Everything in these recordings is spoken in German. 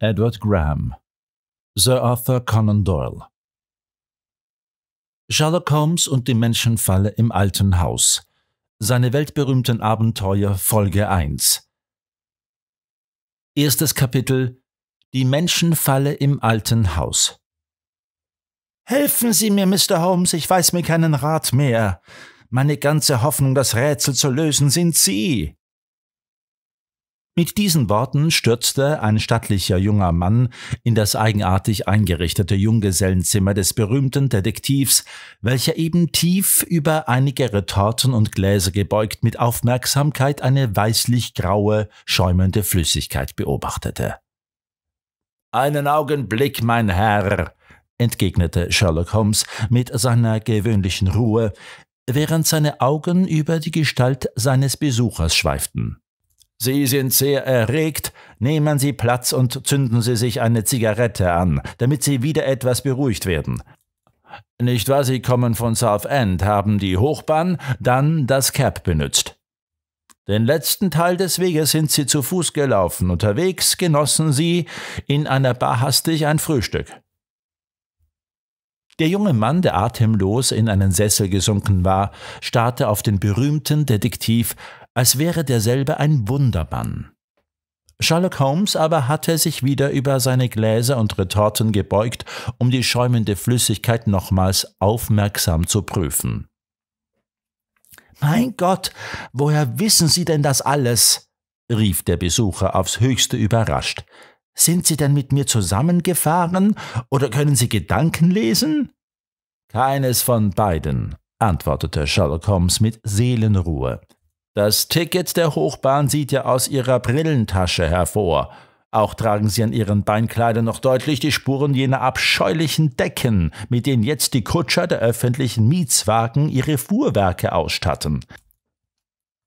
Edward Graham, Sir Arthur Conan Doyle. Sherlock Holmes und die Menschenfalle im alten Haus. Seine weltberühmten Abenteuer Folge 1. Erstes Kapitel Die Menschenfalle im alten Haus. Helfen Sie mir, Mr. Holmes, ich weiß mir keinen Rat mehr. Meine ganze Hoffnung, das Rätsel zu lösen, sind Sie. Mit diesen Worten stürzte ein stattlicher junger Mann in das eigenartig eingerichtete Junggesellenzimmer des berühmten Detektivs, welcher eben tief über einige Retorten und Gläser gebeugt mit Aufmerksamkeit eine weißlich-graue, schäumende Flüssigkeit beobachtete. Einen Augenblick, mein Herr, entgegnete Sherlock Holmes mit seiner gewöhnlichen Ruhe, während seine Augen über die Gestalt seines Besuchers schweiften. Sie sind sehr erregt, nehmen Sie Platz und zünden Sie sich eine Zigarette an, damit Sie wieder etwas beruhigt werden. Nicht wahr, Sie kommen von South End, haben die Hochbahn, dann das Cab benützt. Den letzten Teil des Weges sind Sie zu Fuß gelaufen, unterwegs genossen Sie in einer Bar hastig ein Frühstück. Der junge Mann, der atemlos in einen Sessel gesunken war, starrte auf den berühmten Detektiv als wäre derselbe ein Wundermann. Sherlock Holmes aber hatte sich wieder über seine Gläser und Retorten gebeugt, um die schäumende Flüssigkeit nochmals aufmerksam zu prüfen. Mein Gott, woher wissen Sie denn das alles? rief der Besucher aufs höchste überrascht. Sind Sie denn mit mir zusammengefahren oder können Sie Gedanken lesen? Keines von beiden, antwortete Sherlock Holmes mit Seelenruhe. Das Ticket der Hochbahn sieht ja aus ihrer Brillentasche hervor. Auch tragen sie an ihren Beinkleidern noch deutlich die Spuren jener abscheulichen Decken, mit denen jetzt die Kutscher der öffentlichen Mietswagen ihre Fuhrwerke ausstatten.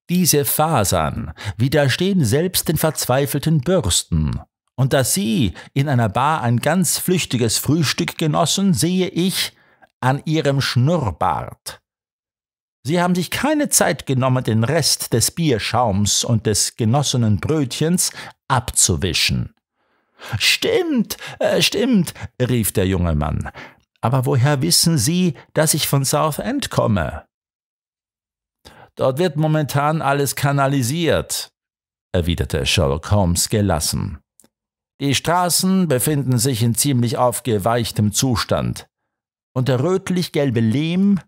Diese Fasern widerstehen selbst den verzweifelten Bürsten. Und dass sie in einer Bar ein ganz flüchtiges Frühstück genossen, sehe ich an ihrem Schnurrbart. Sie haben sich keine Zeit genommen, den Rest des Bierschaums und des genossenen Brötchens abzuwischen. Stimmt, äh, stimmt, rief der junge Mann. Aber woher wissen Sie, dass ich von Southend komme? Dort wird momentan alles kanalisiert, erwiderte Sherlock Holmes gelassen. Die Straßen befinden sich in ziemlich aufgeweichtem Zustand. Und der rötlich-gelbe Lehm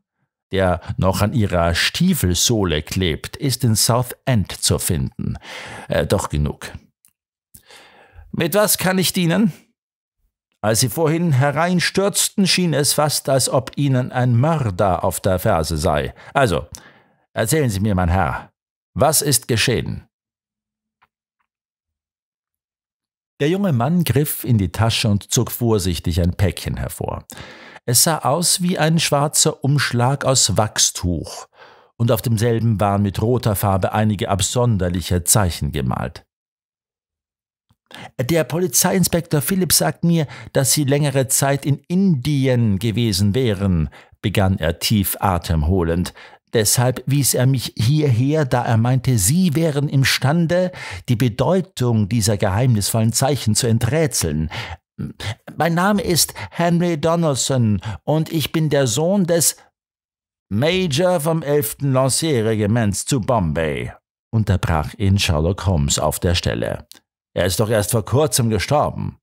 der noch an ihrer Stiefelsohle klebt, ist in Southend zu finden. Äh, doch genug. Mit was kann ich dienen? Als sie vorhin hereinstürzten, schien es fast, als ob ihnen ein Mörder auf der Ferse sei. Also, erzählen Sie mir, mein Herr, was ist geschehen? Der junge Mann griff in die Tasche und zog vorsichtig ein Päckchen hervor. Es sah aus wie ein schwarzer Umschlag aus Wachstuch, und auf demselben waren mit roter Farbe einige absonderliche Zeichen gemalt. Der Polizeiinspektor Philipp sagt mir, dass Sie längere Zeit in Indien gewesen wären, begann er tief atemholend. Deshalb wies er mich hierher, da er meinte, Sie wären imstande, die Bedeutung dieser geheimnisvollen Zeichen zu enträtseln. Mein Name ist Henry Donaldson und ich bin der Sohn des Major vom 11. Lancierregiments zu Bombay, unterbrach ihn Sherlock Holmes auf der Stelle. Er ist doch erst vor kurzem gestorben.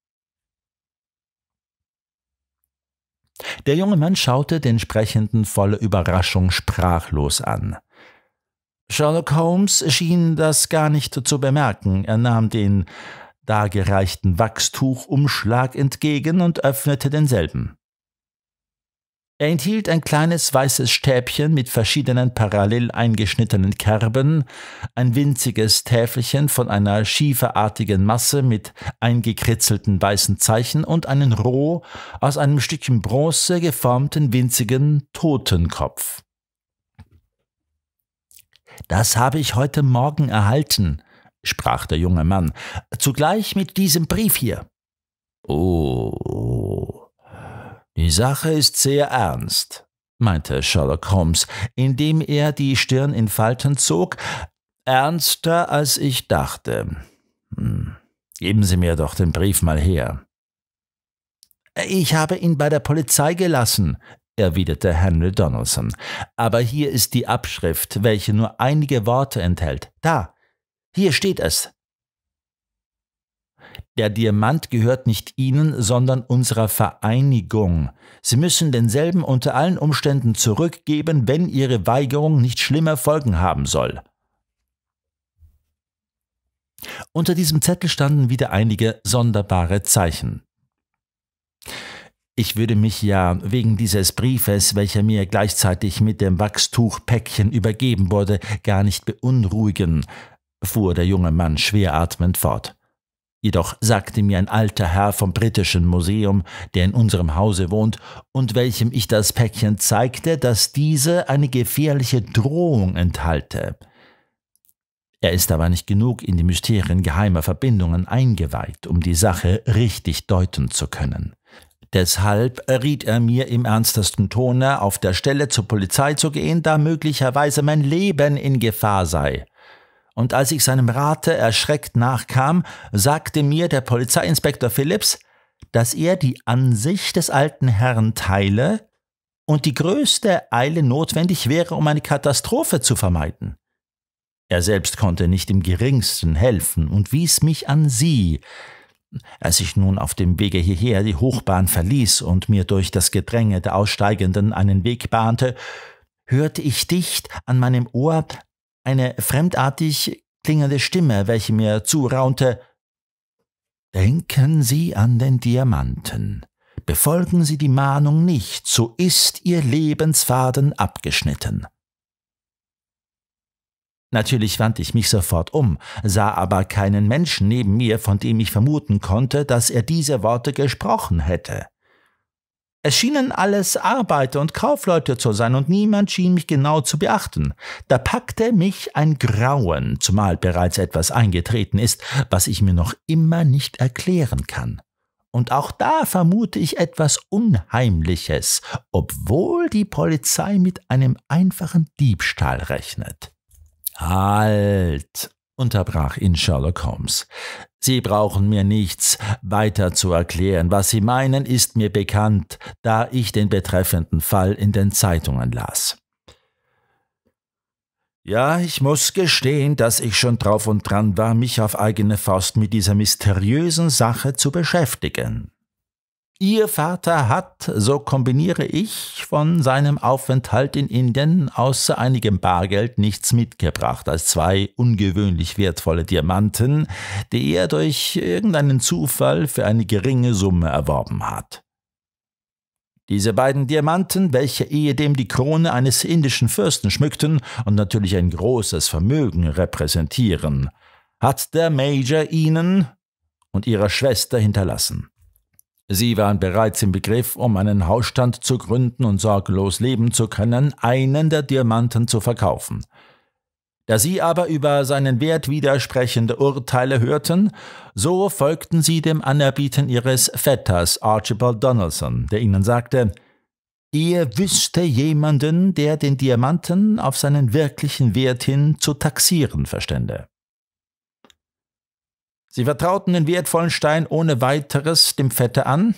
Der junge Mann schaute den Sprechenden voller Überraschung sprachlos an. Sherlock Holmes schien das gar nicht zu bemerken. Er nahm den dargereichten Wachstuchumschlag entgegen und öffnete denselben. Er enthielt ein kleines weißes Stäbchen mit verschiedenen parallel eingeschnittenen Kerben, ein winziges Täfelchen von einer schieferartigen Masse mit eingekritzelten weißen Zeichen und einen roh aus einem Stückchen Bronze geformten winzigen Totenkopf. Das habe ich heute Morgen erhalten, sprach der junge Mann, zugleich mit diesem Brief hier. Oh, die Sache ist sehr ernst, meinte Sherlock Holmes, indem er die Stirn in Falten zog, ernster als ich dachte. Hm, geben Sie mir doch den Brief mal her. Ich habe ihn bei der Polizei gelassen, erwiderte Henry Donaldson. Aber hier ist die Abschrift, welche nur einige Worte enthält. Da, hier steht es. Der Diamant gehört nicht Ihnen, sondern unserer Vereinigung. Sie müssen denselben unter allen Umständen zurückgeben, wenn Ihre Weigerung nicht schlimme Folgen haben soll. Unter diesem Zettel standen wieder einige sonderbare Zeichen. Ich würde mich ja wegen dieses Briefes, welcher mir gleichzeitig mit dem Wachstuchpäckchen übergeben wurde, gar nicht beunruhigen, fuhr der junge Mann schweratmend fort. Jedoch sagte mir ein alter Herr vom Britischen Museum, der in unserem Hause wohnt und welchem ich das Päckchen zeigte, dass diese eine gefährliche Drohung enthalte. Er ist aber nicht genug in die Mysterien geheimer Verbindungen eingeweiht, um die Sache richtig deuten zu können. Deshalb riet er mir im ernstesten Tone, auf der Stelle zur Polizei zu gehen, da möglicherweise mein Leben in Gefahr sei und als ich seinem Rate erschreckt nachkam, sagte mir der Polizeiinspektor Phillips, dass er die Ansicht des alten Herrn teile und die größte Eile notwendig wäre, um eine Katastrophe zu vermeiden. Er selbst konnte nicht im geringsten helfen und wies mich an sie. Als ich nun auf dem Wege hierher die Hochbahn verließ und mir durch das Gedränge der Aussteigenden einen Weg bahnte, hörte ich dicht an meinem Ohr eine fremdartig klingende Stimme, welche mir zuraunte Denken Sie an den Diamanten. Befolgen Sie die Mahnung nicht, so ist Ihr Lebensfaden abgeschnitten. Natürlich wandte ich mich sofort um, sah aber keinen Menschen neben mir, von dem ich vermuten konnte, dass er diese Worte gesprochen hätte. Es schienen alles Arbeiter und Kaufleute zu sein und niemand schien mich genau zu beachten. Da packte mich ein Grauen, zumal bereits etwas eingetreten ist, was ich mir noch immer nicht erklären kann. Und auch da vermute ich etwas Unheimliches, obwohl die Polizei mit einem einfachen Diebstahl rechnet. Halt, unterbrach ihn Sherlock Holmes. Sie brauchen mir nichts weiter zu erklären. Was Sie meinen, ist mir bekannt, da ich den betreffenden Fall in den Zeitungen las. Ja, ich muss gestehen, dass ich schon drauf und dran war, mich auf eigene Faust mit dieser mysteriösen Sache zu beschäftigen. Ihr Vater hat, so kombiniere ich, von seinem Aufenthalt in Indien außer einigem Bargeld nichts mitgebracht als zwei ungewöhnlich wertvolle Diamanten, die er durch irgendeinen Zufall für eine geringe Summe erworben hat. Diese beiden Diamanten, welche ehedem die Krone eines indischen Fürsten schmückten und natürlich ein großes Vermögen repräsentieren, hat der Major ihnen und ihrer Schwester hinterlassen. Sie waren bereits im Begriff, um einen Hausstand zu gründen und sorglos leben zu können, einen der Diamanten zu verkaufen. Da sie aber über seinen Wert widersprechende Urteile hörten, so folgten sie dem Anerbieten ihres Vetters Archibald Donaldson, der ihnen sagte, Ihr wüsste jemanden, der den Diamanten auf seinen wirklichen Wert hin zu taxieren verstände. Sie vertrauten den wertvollen Stein ohne weiteres dem Vetter an,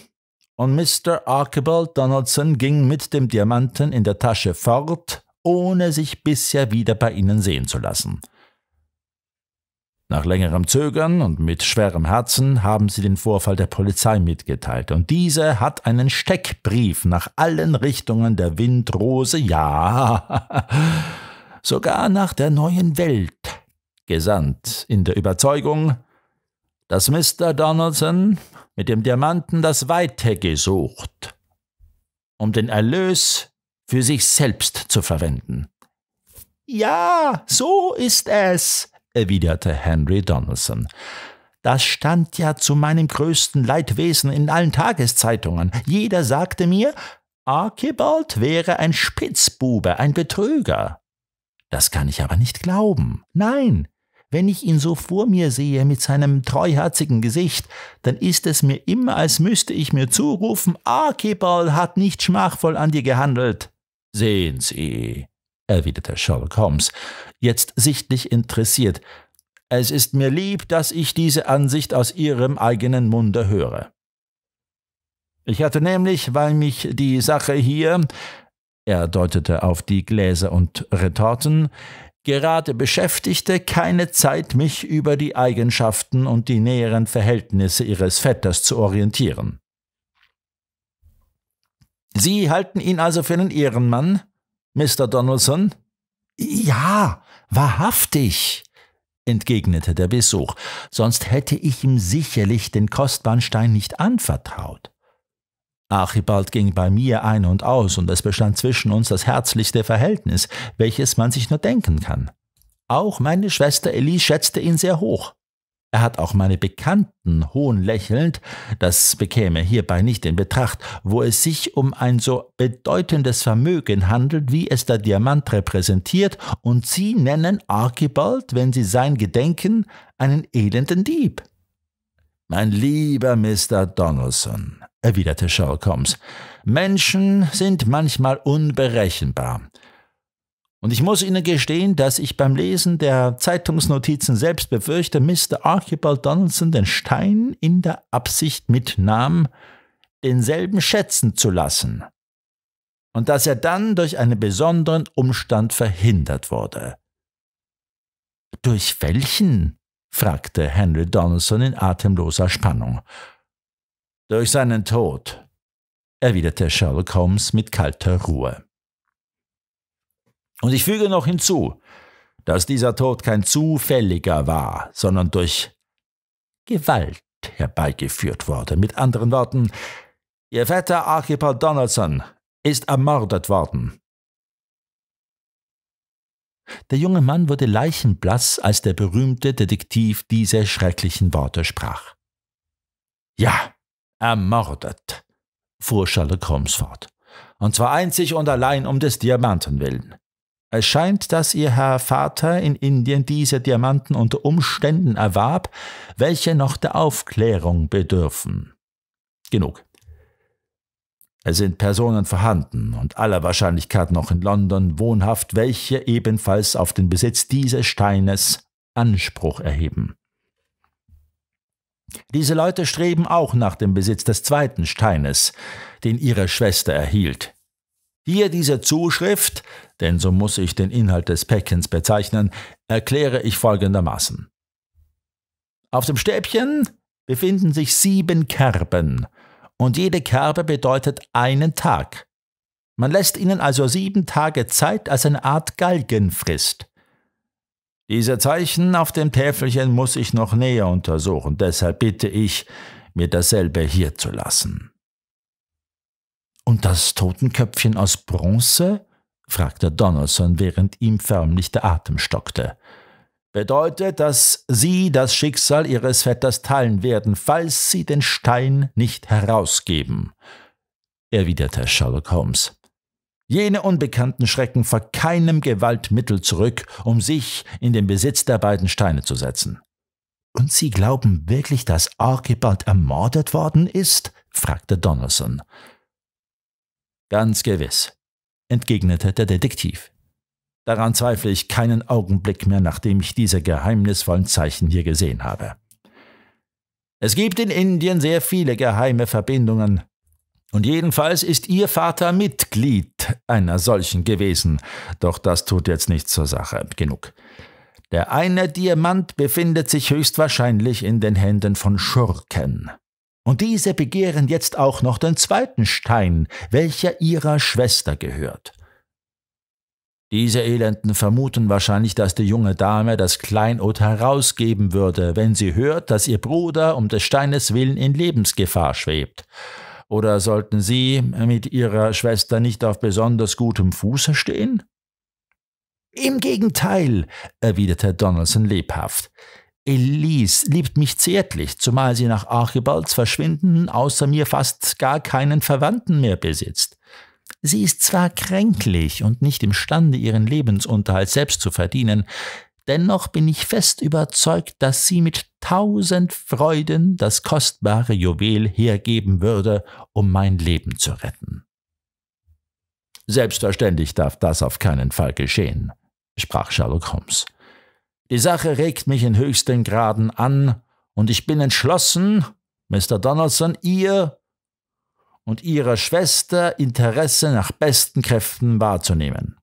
und Mr. Archibald Donaldson ging mit dem Diamanten in der Tasche fort, ohne sich bisher wieder bei ihnen sehen zu lassen. Nach längerem Zögern und mit schwerem Herzen haben sie den Vorfall der Polizei mitgeteilt, und diese hat einen Steckbrief nach allen Richtungen der Windrose, ja, sogar nach der neuen Welt gesandt, in der Überzeugung, dass Mr. Donaldson mit dem Diamanten das Weite gesucht, um den Erlös für sich selbst zu verwenden. Ja, so ist es, erwiderte Henry Donaldson. Das stand ja zu meinem größten Leidwesen in allen Tageszeitungen. Jeder sagte mir, Archibald wäre ein Spitzbube, ein Betrüger. Das kann ich aber nicht glauben. Nein, wenn ich ihn so vor mir sehe mit seinem treuherzigen Gesicht, dann ist es mir immer, als müsste ich mir zurufen, Archibald hat nicht schmachvoll an dir gehandelt. Sehen Sie, erwiderte Sherlock Holmes, jetzt sichtlich interessiert, es ist mir lieb, dass ich diese Ansicht aus Ihrem eigenen Munde höre. Ich hatte nämlich, weil mich die Sache hier, er deutete auf die Gläser und Retorten, gerade Beschäftigte keine Zeit, mich über die Eigenschaften und die näheren Verhältnisse ihres Vetters zu orientieren. Sie halten ihn also für einen Ehrenmann, Mr. Donaldson? Ja, wahrhaftig, entgegnete der Besuch, sonst hätte ich ihm sicherlich den kostbaren Stein nicht anvertraut. Archibald ging bei mir ein und aus, und es bestand zwischen uns das herzlichste Verhältnis, welches man sich nur denken kann. Auch meine Schwester Elise schätzte ihn sehr hoch. Er hat auch meine Bekannten hohn lächelnd, das bekäme hierbei nicht in Betracht, wo es sich um ein so bedeutendes Vermögen handelt, wie es der Diamant repräsentiert, und sie nennen Archibald, wenn sie sein gedenken, einen elenden Dieb. Mein lieber Mr. Donaldson, erwiderte Sherlock Holmes. Menschen sind manchmal unberechenbar. Und ich muss Ihnen gestehen, dass ich beim Lesen der Zeitungsnotizen selbst befürchte, Mr. Archibald Donaldson den Stein in der Absicht mitnahm, denselben schätzen zu lassen. Und dass er dann durch einen besonderen Umstand verhindert wurde. Durch welchen? fragte Henry Donaldson in atemloser Spannung. Durch seinen Tod, erwiderte Sherlock Holmes mit kalter Ruhe. Und ich füge noch hinzu, dass dieser Tod kein zufälliger war, sondern durch Gewalt herbeigeführt wurde. Mit anderen Worten, Ihr Vetter Archibald Donaldson ist ermordet worden. Der junge Mann wurde leichenblass, als der berühmte Detektiv diese schrecklichen Worte sprach. Ja, ermordet, fuhr Sherlock Holmes fort. Und zwar einzig und allein um des Diamanten willen. Es scheint, dass ihr Herr Vater in Indien diese Diamanten unter Umständen erwarb, welche noch der Aufklärung bedürfen. Genug. Es sind Personen vorhanden und aller Wahrscheinlichkeit noch in London wohnhaft, welche ebenfalls auf den Besitz dieses Steines Anspruch erheben. Diese Leute streben auch nach dem Besitz des zweiten Steines, den ihre Schwester erhielt. Hier diese Zuschrift, denn so muss ich den Inhalt des Päckchens bezeichnen, erkläre ich folgendermaßen. Auf dem Stäbchen befinden sich sieben Kerben, und jede Kerbe bedeutet einen Tag. Man lässt ihnen also sieben Tage Zeit als eine Art Galgenfrist. Diese Zeichen auf dem Täfelchen muss ich noch näher untersuchen, deshalb bitte ich, mir dasselbe hier zu lassen. Und das Totenköpfchen aus Bronze? fragte Donaldson, während ihm förmlich der Atem stockte. Bedeutet, dass Sie das Schicksal Ihres Vetters teilen werden, falls Sie den Stein nicht herausgeben, erwiderte Sherlock Holmes. Jene unbekannten schrecken vor keinem Gewaltmittel zurück, um sich in den Besitz der beiden Steine zu setzen. Und Sie glauben wirklich, dass Archibald ermordet worden ist? fragte Donaldson. Ganz gewiss, entgegnete der Detektiv. Daran zweifle ich keinen Augenblick mehr, nachdem ich diese geheimnisvollen Zeichen hier gesehen habe. Es gibt in Indien sehr viele geheime Verbindungen, und jedenfalls ist Ihr Vater Mitglied einer solchen gewesen. Doch das tut jetzt nichts zur Sache. Genug. Der eine Diamant befindet sich höchstwahrscheinlich in den Händen von Schurken. Und diese begehren jetzt auch noch den zweiten Stein, welcher ihrer Schwester gehört. Diese Elenden vermuten wahrscheinlich, dass die junge Dame das Kleinod herausgeben würde, wenn sie hört, dass ihr Bruder um des Steines willen in Lebensgefahr schwebt. Oder sollten Sie mit Ihrer Schwester nicht auf besonders gutem Fuße stehen? Im Gegenteil, erwiderte Donaldson lebhaft. Elise liebt mich zärtlich, zumal sie nach Archibalds Verschwinden außer mir fast gar keinen Verwandten mehr besitzt. Sie ist zwar kränklich und nicht imstande, ihren Lebensunterhalt selbst zu verdienen, Dennoch bin ich fest überzeugt, dass sie mit tausend Freuden das kostbare Juwel hergeben würde, um mein Leben zu retten. Selbstverständlich darf das auf keinen Fall geschehen, sprach Sherlock Holmes. Die Sache regt mich in höchsten Graden an, und ich bin entschlossen, Mr. Donaldson, ihr und ihrer Schwester Interesse nach besten Kräften wahrzunehmen.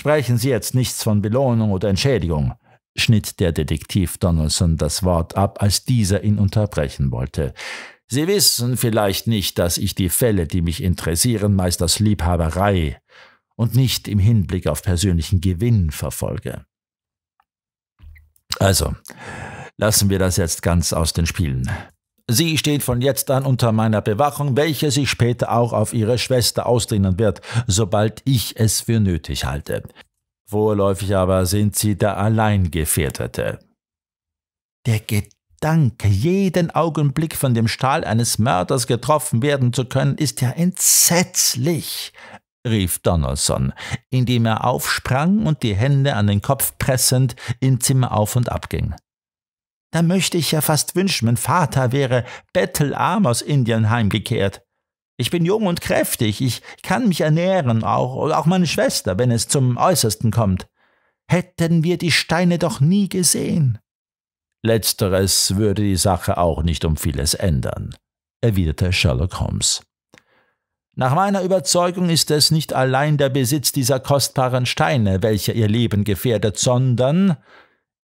Sprechen Sie jetzt nichts von Belohnung oder Entschädigung, schnitt der Detektiv Donaldson das Wort ab, als dieser ihn unterbrechen wollte. Sie wissen vielleicht nicht, dass ich die Fälle, die mich interessieren, meist aus Liebhaberei und nicht im Hinblick auf persönlichen Gewinn verfolge. Also, lassen wir das jetzt ganz aus den Spielen. Sie steht von jetzt an unter meiner Bewachung, welche sich später auch auf ihre Schwester ausdehnen wird, sobald ich es für nötig halte. Vorläufig aber sind sie der Alleingefährdete. Der Gedanke, jeden Augenblick von dem Stahl eines Mörders getroffen werden zu können, ist ja entsetzlich, rief Donaldson, indem er aufsprang und die Hände an den Kopf pressend im Zimmer auf und ab ging. Da möchte ich ja fast wünschen, mein Vater wäre bettelarm aus Indien heimgekehrt. Ich bin jung und kräftig, ich kann mich ernähren, auch, auch meine Schwester, wenn es zum Äußersten kommt. Hätten wir die Steine doch nie gesehen. Letzteres würde die Sache auch nicht um vieles ändern, erwiderte Sherlock Holmes. Nach meiner Überzeugung ist es nicht allein der Besitz dieser kostbaren Steine, welcher ihr Leben gefährdet, sondern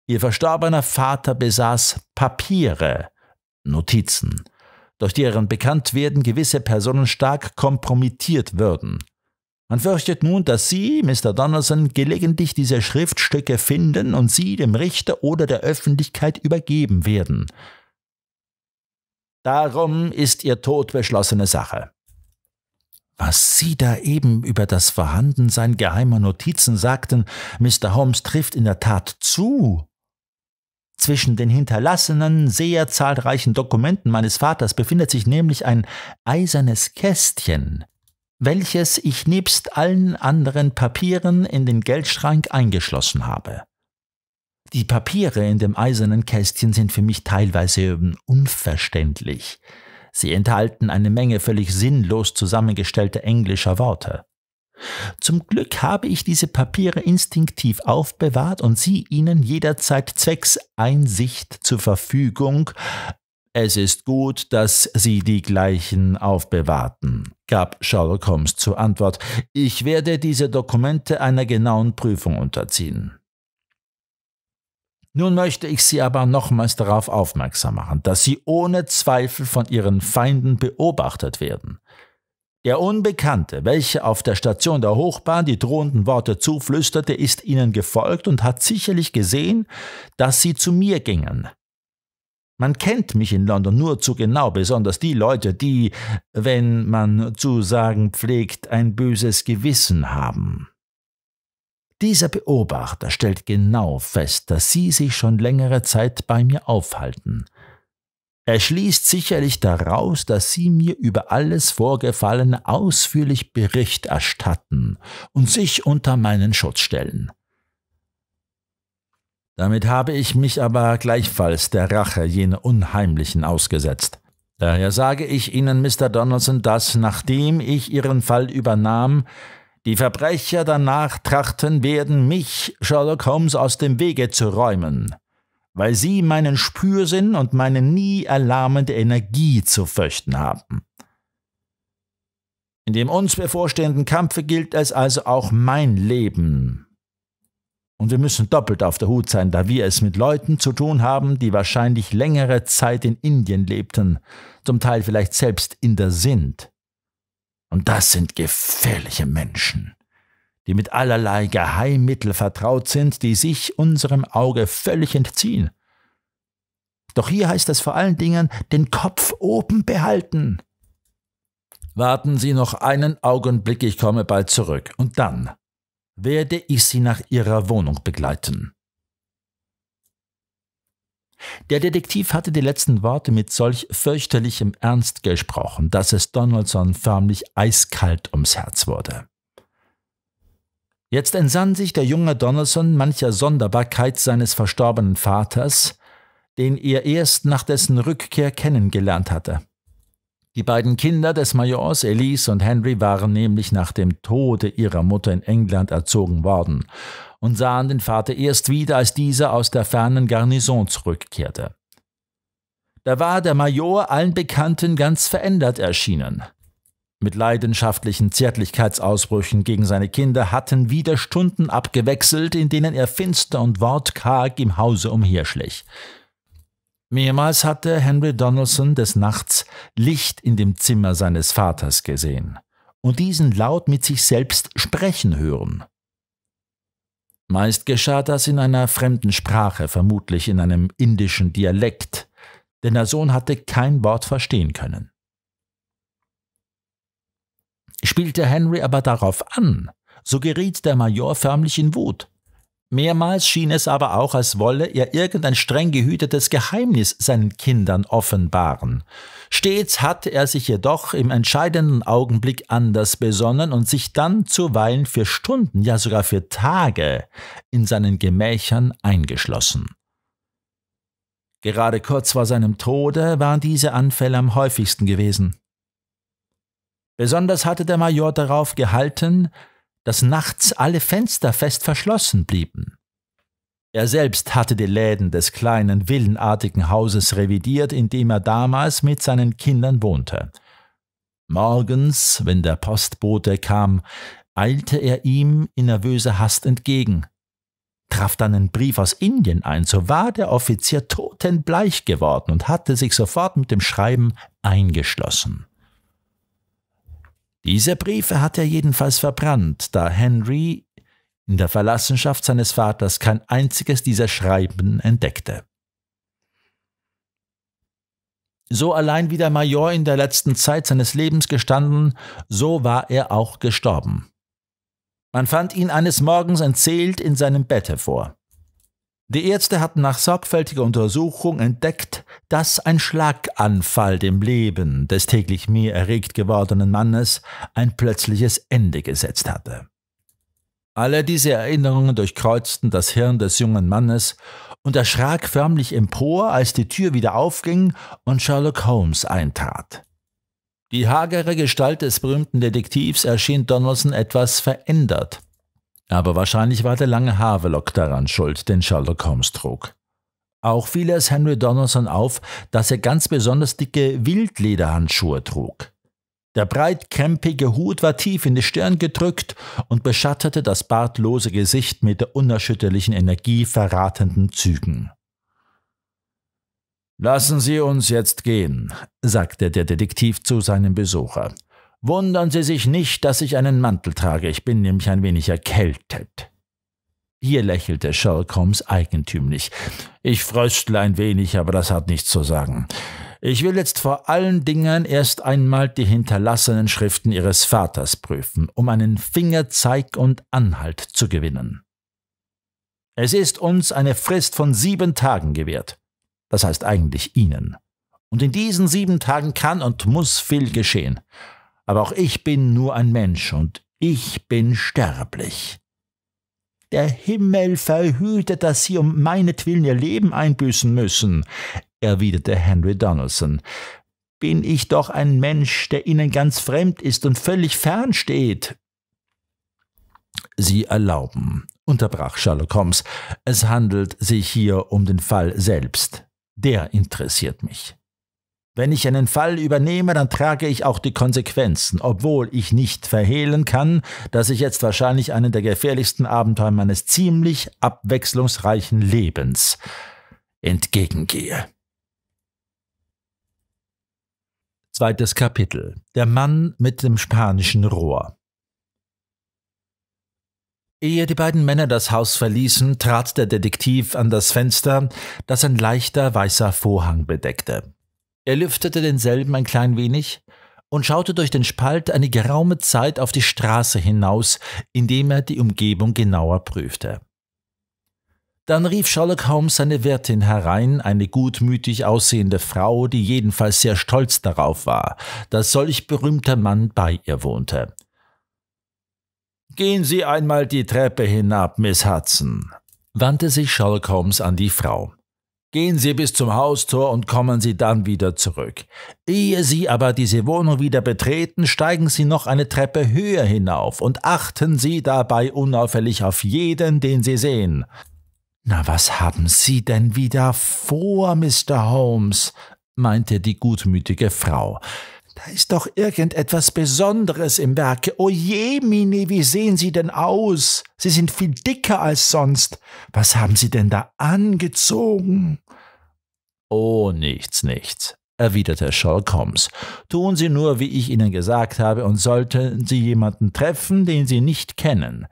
Ihr verstorbener Vater besaß Papiere, Notizen, durch deren Bekanntwerden gewisse Personen stark kompromittiert würden. Man fürchtet nun, dass Sie, Mr. Donaldson, gelegentlich diese Schriftstücke finden und sie dem Richter oder der Öffentlichkeit übergeben werden. Darum ist Ihr Tod beschlossene Sache. Was Sie da eben über das Vorhandensein geheimer Notizen sagten, Mr. Holmes trifft in der Tat zu, zwischen den hinterlassenen, sehr zahlreichen Dokumenten meines Vaters befindet sich nämlich ein eisernes Kästchen, welches ich nebst allen anderen Papieren in den Geldschrank eingeschlossen habe. Die Papiere in dem eisernen Kästchen sind für mich teilweise hm, unverständlich. Sie enthalten eine Menge völlig sinnlos zusammengestellter englischer Worte. Zum Glück habe ich diese Papiere instinktiv aufbewahrt und sie Ihnen jederzeit zwecks Einsicht zur Verfügung. Es ist gut, dass Sie die gleichen aufbewahrten, gab Sherlock Holmes zur Antwort. Ich werde diese Dokumente einer genauen Prüfung unterziehen. Nun möchte ich Sie aber nochmals darauf aufmerksam machen, dass Sie ohne Zweifel von Ihren Feinden beobachtet werden. Der Unbekannte, welcher auf der Station der Hochbahn die drohenden Worte zuflüsterte, ist ihnen gefolgt und hat sicherlich gesehen, dass sie zu mir gingen. Man kennt mich in London nur zu genau, besonders die Leute, die, wenn man zu sagen pflegt, ein böses Gewissen haben. Dieser Beobachter stellt genau fest, dass Sie sich schon längere Zeit bei mir aufhalten – er schließt sicherlich daraus, dass Sie mir über alles Vorgefallene ausführlich Bericht erstatten und sich unter meinen Schutz stellen. Damit habe ich mich aber gleichfalls der Rache jener Unheimlichen ausgesetzt. Daher sage ich Ihnen, Mr. Donaldson, dass, nachdem ich Ihren Fall übernahm, die Verbrecher danach trachten werden, mich, Sherlock Holmes, aus dem Wege zu räumen weil sie meinen Spürsinn und meine nie erlahmende Energie zu fürchten haben. In dem uns bevorstehenden Kampfe gilt es also auch mein Leben. Und wir müssen doppelt auf der Hut sein, da wir es mit Leuten zu tun haben, die wahrscheinlich längere Zeit in Indien lebten, zum Teil vielleicht selbst in der sind. Und das sind gefährliche Menschen die mit allerlei Geheimmittel vertraut sind, die sich unserem Auge völlig entziehen. Doch hier heißt es vor allen Dingen, den Kopf oben behalten. Warten Sie noch einen Augenblick, ich komme bald zurück, und dann werde ich Sie nach Ihrer Wohnung begleiten. Der Detektiv hatte die letzten Worte mit solch fürchterlichem Ernst gesprochen, dass es Donaldson förmlich eiskalt ums Herz wurde. Jetzt entsann sich der junge Donaldson mancher Sonderbarkeit seines verstorbenen Vaters, den er erst nach dessen Rückkehr kennengelernt hatte. Die beiden Kinder des Majors, Elise und Henry, waren nämlich nach dem Tode ihrer Mutter in England erzogen worden und sahen den Vater erst wieder, als dieser aus der fernen Garnison zurückkehrte. Da war der Major allen Bekannten ganz verändert erschienen mit leidenschaftlichen Zärtlichkeitsausbrüchen gegen seine Kinder hatten wieder Stunden abgewechselt, in denen er finster und wortkarg im Hause umherschlich. Mehrmals hatte Henry Donaldson des Nachts Licht in dem Zimmer seines Vaters gesehen und diesen laut mit sich selbst sprechen hören. Meist geschah das in einer fremden Sprache, vermutlich in einem indischen Dialekt, denn der Sohn hatte kein Wort verstehen können. Spielte Henry aber darauf an, so geriet der Major förmlich in Wut. Mehrmals schien es aber auch, als wolle er irgendein streng gehütetes Geheimnis seinen Kindern offenbaren. Stets hatte er sich jedoch im entscheidenden Augenblick anders besonnen und sich dann zuweilen für Stunden, ja sogar für Tage in seinen Gemächern eingeschlossen. Gerade kurz vor seinem Tode waren diese Anfälle am häufigsten gewesen. Besonders hatte der Major darauf gehalten, dass nachts alle Fenster fest verschlossen blieben. Er selbst hatte die Läden des kleinen, villenartigen Hauses revidiert, in dem er damals mit seinen Kindern wohnte. Morgens, wenn der Postbote kam, eilte er ihm in nervöser Hast entgegen. Traf dann einen Brief aus Indien ein, so war der Offizier totenbleich geworden und hatte sich sofort mit dem Schreiben eingeschlossen. Diese Briefe hat er jedenfalls verbrannt, da Henry in der Verlassenschaft seines Vaters kein einziges dieser Schreiben entdeckte. So allein wie der Major in der letzten Zeit seines Lebens gestanden, so war er auch gestorben. Man fand ihn eines Morgens entzählt in seinem Bette vor. Die Ärzte hatten nach sorgfältiger Untersuchung entdeckt, dass ein Schlaganfall dem Leben des täglich mehr erregt gewordenen Mannes ein plötzliches Ende gesetzt hatte. Alle diese Erinnerungen durchkreuzten das Hirn des jungen Mannes und erschrak förmlich empor, als die Tür wieder aufging und Sherlock Holmes eintrat. Die hagere Gestalt des berühmten Detektivs erschien Donaldson etwas verändert. Aber wahrscheinlich war der lange Havelock daran schuld, den Sherlock Holmes trug. Auch fiel es Henry Donaldson auf, dass er ganz besonders dicke Wildlederhandschuhe trug. Der breitkrempige Hut war tief in die Stirn gedrückt und beschattete das bartlose Gesicht mit der unerschütterlichen Energie verratenden Zügen. Lassen Sie uns jetzt gehen, sagte der Detektiv zu seinem Besucher. Wundern Sie sich nicht, dass ich einen Mantel trage, ich bin nämlich ein wenig erkältet. Hier lächelte Sherlock Holmes eigentümlich. Ich fröstle ein wenig, aber das hat nichts zu sagen. Ich will jetzt vor allen Dingen erst einmal die hinterlassenen Schriften Ihres Vaters prüfen, um einen Fingerzeig und Anhalt zu gewinnen. Es ist uns eine Frist von sieben Tagen gewährt, das heißt eigentlich Ihnen. Und in diesen sieben Tagen kann und muss viel geschehen aber auch ich bin nur ein Mensch und ich bin sterblich. Der Himmel verhüte, dass Sie um meinetwillen Ihr Leben einbüßen müssen, erwiderte Henry Donaldson. Bin ich doch ein Mensch, der Ihnen ganz fremd ist und völlig fern steht. Sie erlauben, unterbrach Sherlock Holmes, es handelt sich hier um den Fall selbst. Der interessiert mich. Wenn ich einen Fall übernehme, dann trage ich auch die Konsequenzen, obwohl ich nicht verhehlen kann, dass ich jetzt wahrscheinlich einen der gefährlichsten Abenteuer meines ziemlich abwechslungsreichen Lebens entgegengehe. Zweites Kapitel. Der Mann mit dem spanischen Rohr. Ehe die beiden Männer das Haus verließen, trat der Detektiv an das Fenster, das ein leichter weißer Vorhang bedeckte. Er lüftete denselben ein klein wenig und schaute durch den Spalt eine geraume Zeit auf die Straße hinaus, indem er die Umgebung genauer prüfte. Dann rief Sherlock Holmes seine Wirtin herein, eine gutmütig aussehende Frau, die jedenfalls sehr stolz darauf war, dass solch berühmter Mann bei ihr wohnte. Gehen Sie einmal die Treppe hinab, Miss Hudson, wandte sich Sherlock Holmes an die Frau. Gehen Sie bis zum Haustor und kommen Sie dann wieder zurück. Ehe Sie aber diese Wohnung wieder betreten, steigen Sie noch eine Treppe höher hinauf und achten Sie dabei unauffällig auf jeden, den Sie sehen. Na, was haben Sie denn wieder vor, Mr. Holmes? meinte die gutmütige Frau ist doch irgendetwas Besonderes im Werke. O je, Mini, wie sehen Sie denn aus? Sie sind viel dicker als sonst. Was haben Sie denn da angezogen? Oh, nichts, nichts, erwiderte Sherlock Holmes. Tun Sie nur, wie ich Ihnen gesagt habe, und sollten Sie jemanden treffen, den Sie nicht kennen,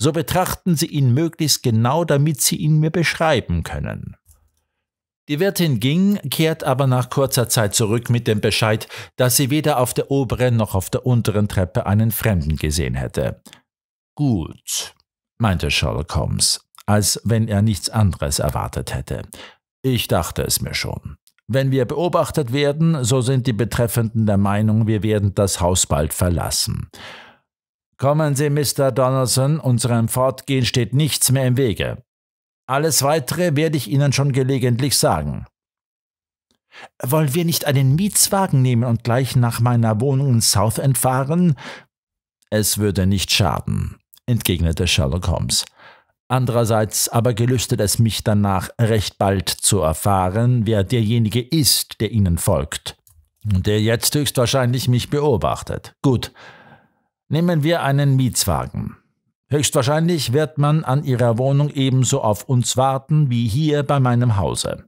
so betrachten Sie ihn möglichst genau, damit Sie ihn mir beschreiben können. Die Wirtin ging, kehrt aber nach kurzer Zeit zurück mit dem Bescheid, dass sie weder auf der oberen noch auf der unteren Treppe einen Fremden gesehen hätte. Gut, meinte Sherlock Holmes, als wenn er nichts anderes erwartet hätte. Ich dachte es mir schon. Wenn wir beobachtet werden, so sind die Betreffenden der Meinung, wir werden das Haus bald verlassen. Kommen Sie, Mr. Donaldson, unserem Fortgehen steht nichts mehr im Wege. Alles Weitere werde ich Ihnen schon gelegentlich sagen. Wollen wir nicht einen Mietswagen nehmen und gleich nach meiner Wohnung in Southend fahren? Es würde nicht schaden, entgegnete Sherlock Holmes. Andererseits aber gelüstet es mich danach, recht bald zu erfahren, wer derjenige ist, der Ihnen folgt und der jetzt höchstwahrscheinlich mich beobachtet. Gut, nehmen wir einen Mietswagen. Höchstwahrscheinlich wird man an Ihrer Wohnung ebenso auf uns warten wie hier bei meinem Hause.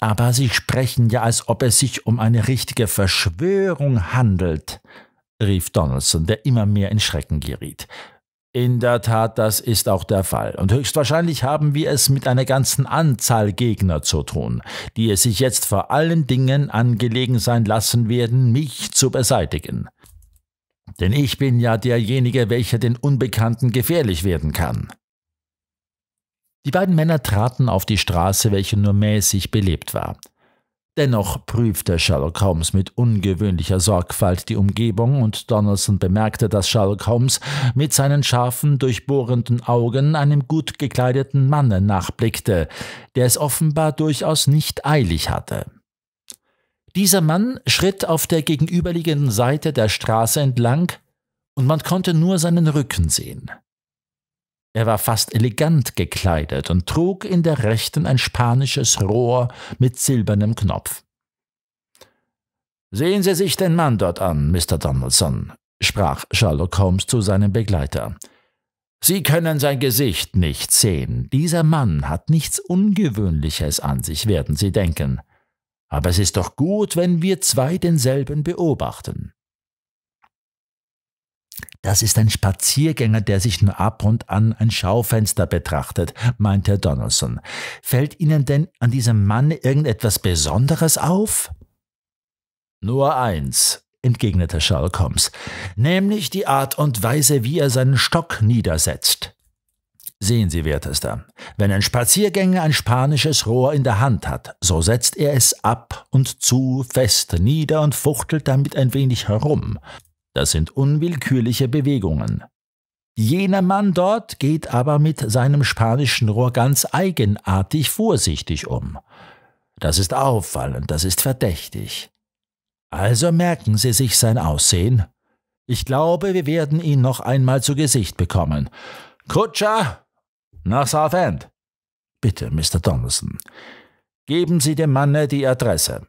Aber Sie sprechen ja, als ob es sich um eine richtige Verschwörung handelt, rief Donaldson, der immer mehr in Schrecken geriet. In der Tat, das ist auch der Fall. Und höchstwahrscheinlich haben wir es mit einer ganzen Anzahl Gegner zu tun, die es sich jetzt vor allen Dingen angelegen sein lassen werden, mich zu beseitigen denn ich bin ja derjenige, welcher den Unbekannten gefährlich werden kann. Die beiden Männer traten auf die Straße, welche nur mäßig belebt war. Dennoch prüfte Sherlock Holmes mit ungewöhnlicher Sorgfalt die Umgebung und Donaldson bemerkte, dass Sherlock Holmes mit seinen scharfen, durchbohrenden Augen einem gut gekleideten Manne nachblickte, der es offenbar durchaus nicht eilig hatte. Dieser Mann schritt auf der gegenüberliegenden Seite der Straße entlang, und man konnte nur seinen Rücken sehen. Er war fast elegant gekleidet und trug in der rechten ein spanisches Rohr mit silbernem Knopf. Sehen Sie sich den Mann dort an, Mr. Donaldson, sprach Sherlock Holmes zu seinem Begleiter. Sie können sein Gesicht nicht sehen. Dieser Mann hat nichts Ungewöhnliches an sich, werden Sie denken aber es ist doch gut, wenn wir zwei denselben beobachten. Das ist ein Spaziergänger, der sich nur ab und an ein Schaufenster betrachtet, meinte Donaldson. Fällt Ihnen denn an diesem Mann irgendetwas Besonderes auf? Nur eins, entgegnete Sherlock Holmes, nämlich die Art und Weise, wie er seinen Stock niedersetzt. Sehen Sie, wertester, wenn ein Spaziergänger ein spanisches Rohr in der Hand hat, so setzt er es ab und zu fest nieder und fuchtelt damit ein wenig herum. Das sind unwillkürliche Bewegungen. Jener Mann dort geht aber mit seinem spanischen Rohr ganz eigenartig vorsichtig um. Das ist auffallend, das ist verdächtig. Also merken Sie sich sein Aussehen. Ich glaube, wir werden ihn noch einmal zu Gesicht bekommen. Kutscher, nach Southend. Bitte, Mr. Donaldson. Geben Sie dem Manne die Adresse.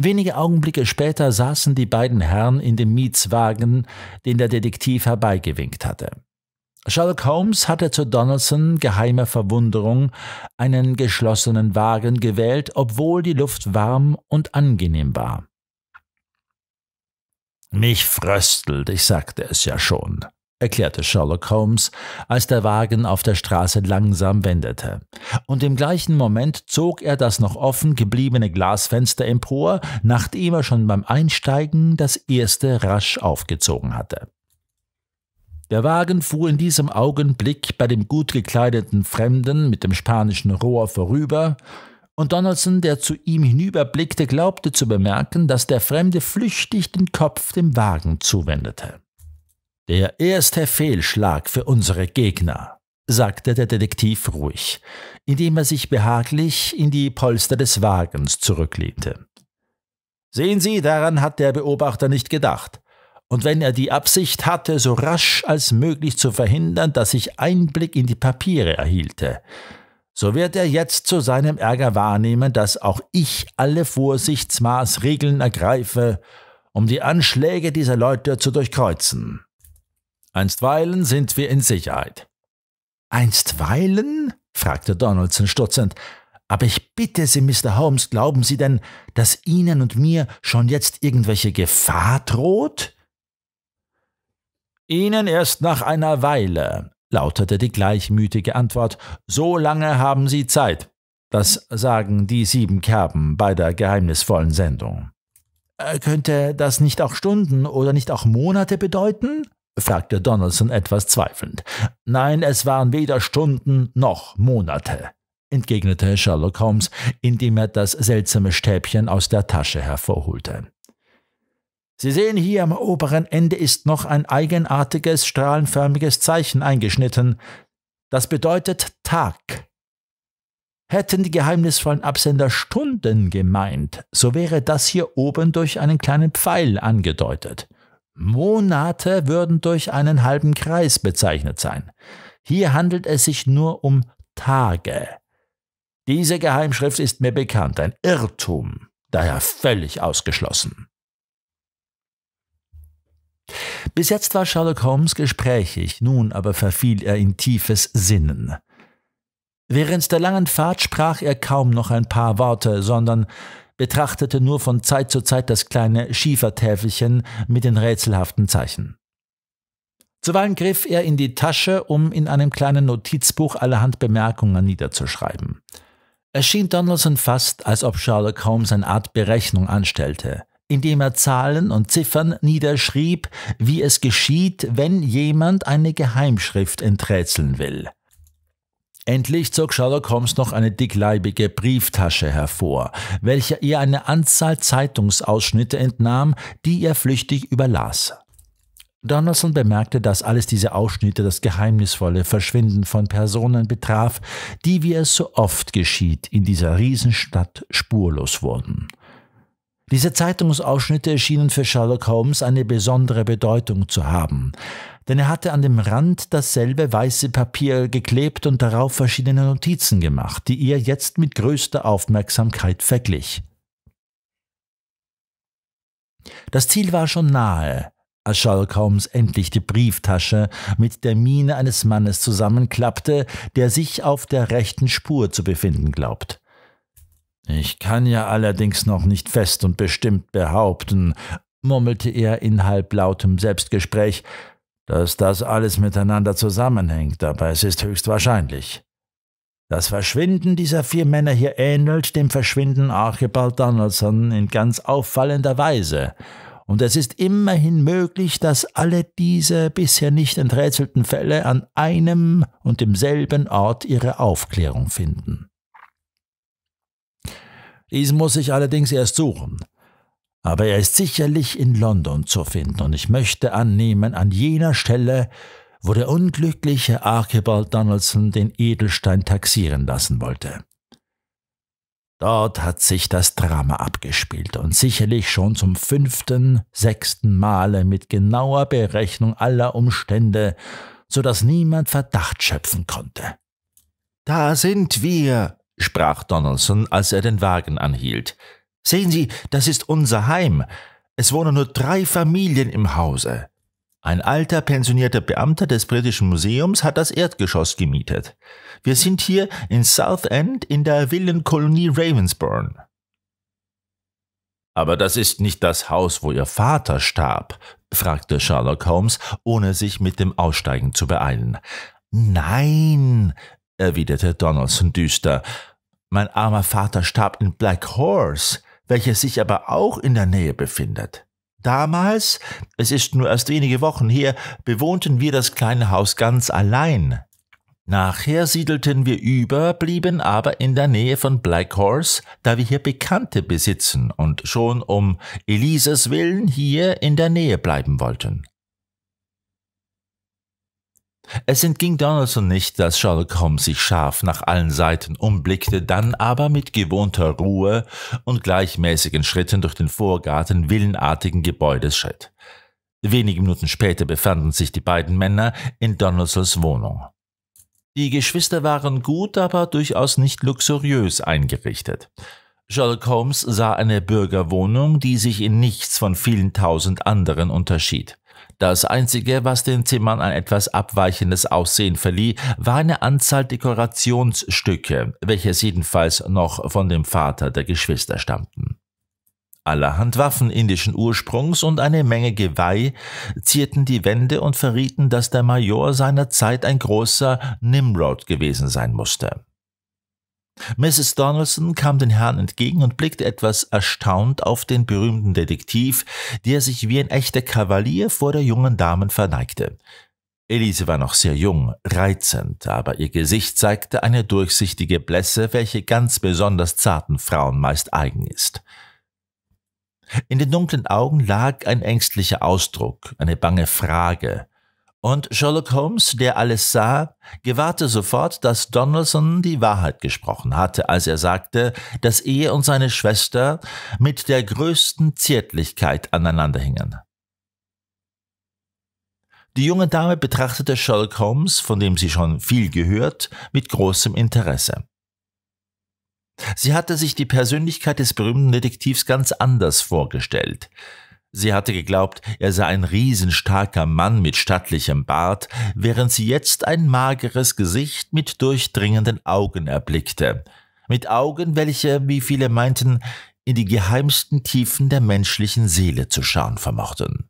Wenige Augenblicke später saßen die beiden Herren in dem Mietswagen, den der Detektiv herbeigewinkt hatte. Sherlock Holmes hatte zu Donaldson geheimer Verwunderung einen geschlossenen Wagen gewählt, obwohl die Luft warm und angenehm war. Mich fröstelt, ich sagte es ja schon erklärte Sherlock Holmes, als der Wagen auf der Straße langsam wendete. Und im gleichen Moment zog er das noch offen gebliebene Glasfenster empor, nachdem er schon beim Einsteigen das erste rasch aufgezogen hatte. Der Wagen fuhr in diesem Augenblick bei dem gut gekleideten Fremden mit dem spanischen Rohr vorüber, und Donaldson, der zu ihm hinüberblickte, glaubte zu bemerken, dass der Fremde flüchtig den Kopf dem Wagen zuwendete. Der erste Fehlschlag für unsere Gegner, sagte der Detektiv ruhig, indem er sich behaglich in die Polster des Wagens zurücklehnte. Sehen Sie, daran hat der Beobachter nicht gedacht. Und wenn er die Absicht hatte, so rasch als möglich zu verhindern, dass ich Einblick in die Papiere erhielte, so wird er jetzt zu seinem Ärger wahrnehmen, dass auch ich alle Vorsichtsmaßregeln ergreife, um die Anschläge dieser Leute zu durchkreuzen. Einstweilen sind wir in Sicherheit. Einstweilen? fragte Donaldson stutzend. Aber ich bitte Sie, Mr. Holmes, glauben Sie denn, dass Ihnen und mir schon jetzt irgendwelche Gefahr droht? Ihnen erst nach einer Weile, lautete die gleichmütige Antwort. So lange haben Sie Zeit. Das sagen die sieben Kerben bei der geheimnisvollen Sendung. Äh, könnte das nicht auch Stunden oder nicht auch Monate bedeuten? fragte Donaldson etwas zweifelnd. Nein, es waren weder Stunden noch Monate, entgegnete Sherlock Holmes, indem er das seltsame Stäbchen aus der Tasche hervorholte. Sie sehen hier am oberen Ende ist noch ein eigenartiges, strahlenförmiges Zeichen eingeschnitten. Das bedeutet Tag. Hätten die geheimnisvollen Absender Stunden gemeint, so wäre das hier oben durch einen kleinen Pfeil angedeutet. Monate würden durch einen halben Kreis bezeichnet sein. Hier handelt es sich nur um Tage. Diese Geheimschrift ist mir bekannt, ein Irrtum, daher völlig ausgeschlossen. Bis jetzt war Sherlock Holmes gesprächig, nun aber verfiel er in tiefes Sinnen. Während der langen Fahrt sprach er kaum noch ein paar Worte, sondern betrachtete nur von Zeit zu Zeit das kleine Schiefertäfelchen mit den rätselhaften Zeichen. Zuweilen griff er in die Tasche, um in einem kleinen Notizbuch allerhand Bemerkungen niederzuschreiben. Es schien Donaldson fast, als ob Sherlock Holmes eine Art Berechnung anstellte, indem er Zahlen und Ziffern niederschrieb, wie es geschieht, wenn jemand eine Geheimschrift enträtseln will. Endlich zog Sherlock Holmes noch eine dickleibige Brieftasche hervor, welche ihr eine Anzahl Zeitungsausschnitte entnahm, die er flüchtig überlas. Donaldson bemerkte, dass alles diese Ausschnitte das geheimnisvolle Verschwinden von Personen betraf, die, wie es so oft geschieht, in dieser Riesenstadt spurlos wurden. Diese Zeitungsausschnitte schienen für Sherlock Holmes eine besondere Bedeutung zu haben denn er hatte an dem Rand dasselbe weiße Papier geklebt und darauf verschiedene Notizen gemacht, die er jetzt mit größter Aufmerksamkeit verglich. Das Ziel war schon nahe, als Sherlock Holmes endlich die Brieftasche mit der Miene eines Mannes zusammenklappte, der sich auf der rechten Spur zu befinden glaubt. Ich kann ja allerdings noch nicht fest und bestimmt behaupten, murmelte er in halblautem Selbstgespräch, dass das alles miteinander zusammenhängt, aber es ist höchstwahrscheinlich. Das Verschwinden dieser vier Männer hier ähnelt dem Verschwinden Archibald Donaldson in ganz auffallender Weise. Und es ist immerhin möglich, dass alle diese bisher nicht enträtselten Fälle an einem und demselben Ort ihre Aufklärung finden. Diesen muss ich allerdings erst suchen aber er ist sicherlich in London zu finden, und ich möchte annehmen, an jener Stelle, wo der unglückliche Archibald Donaldson den Edelstein taxieren lassen wollte. Dort hat sich das Drama abgespielt und sicherlich schon zum fünften, sechsten Male mit genauer Berechnung aller Umstände, so dass niemand Verdacht schöpfen konnte. Da sind wir, sprach Donaldson, als er den Wagen anhielt. Sehen Sie, das ist unser Heim. Es wohnen nur drei Familien im Hause. Ein alter pensionierter Beamter des Britischen Museums hat das Erdgeschoss gemietet. Wir sind hier in Southend in der Villenkolonie Ravensbourne. Aber das ist nicht das Haus, wo Ihr Vater starb, fragte Sherlock Holmes, ohne sich mit dem Aussteigen zu beeilen. Nein, erwiderte Donaldson düster. Mein armer Vater starb in Black Horse welches sich aber auch in der Nähe befindet. Damals, es ist nur erst wenige Wochen her, bewohnten wir das kleine Haus ganz allein. Nachher siedelten wir über, blieben aber in der Nähe von Black Horse, da wir hier Bekannte besitzen und schon um Elises Willen hier in der Nähe bleiben wollten. Es entging Donaldson nicht, dass Sherlock Holmes sich scharf nach allen Seiten umblickte, dann aber mit gewohnter Ruhe und gleichmäßigen Schritten durch den Vorgarten willenartigen Gebäudes schritt. Wenige Minuten später befanden sich die beiden Männer in Donaldsons Wohnung. Die Geschwister waren gut, aber durchaus nicht luxuriös eingerichtet. Sherlock Holmes sah eine Bürgerwohnung, die sich in nichts von vielen tausend anderen unterschied. Das Einzige, was den Zimmern ein etwas abweichendes Aussehen verlieh, war eine Anzahl Dekorationsstücke, welches jedenfalls noch von dem Vater der Geschwister stammten. Allerhand Waffen indischen Ursprungs und eine Menge Geweih zierten die Wände und verrieten, dass der Major seiner Zeit ein großer Nimrod gewesen sein musste. Mrs. Donaldson kam den Herrn entgegen und blickte etwas erstaunt auf den berühmten Detektiv, der sich wie ein echter Kavalier vor der jungen Dame verneigte. Elise war noch sehr jung, reizend, aber ihr Gesicht zeigte eine durchsichtige Blässe, welche ganz besonders zarten Frauen meist eigen ist. In den dunklen Augen lag ein ängstlicher Ausdruck, eine bange Frage, und Sherlock Holmes, der alles sah, gewahrte sofort, dass Donaldson die Wahrheit gesprochen hatte, als er sagte, dass er und seine Schwester mit der größten Zärtlichkeit aneinander hingen. Die junge Dame betrachtete Sherlock Holmes, von dem sie schon viel gehört, mit großem Interesse. Sie hatte sich die Persönlichkeit des berühmten Detektivs ganz anders vorgestellt. Sie hatte geglaubt, er sei ein riesenstarker Mann mit stattlichem Bart, während sie jetzt ein mageres Gesicht mit durchdringenden Augen erblickte. Mit Augen, welche, wie viele meinten, in die geheimsten Tiefen der menschlichen Seele zu schauen vermochten.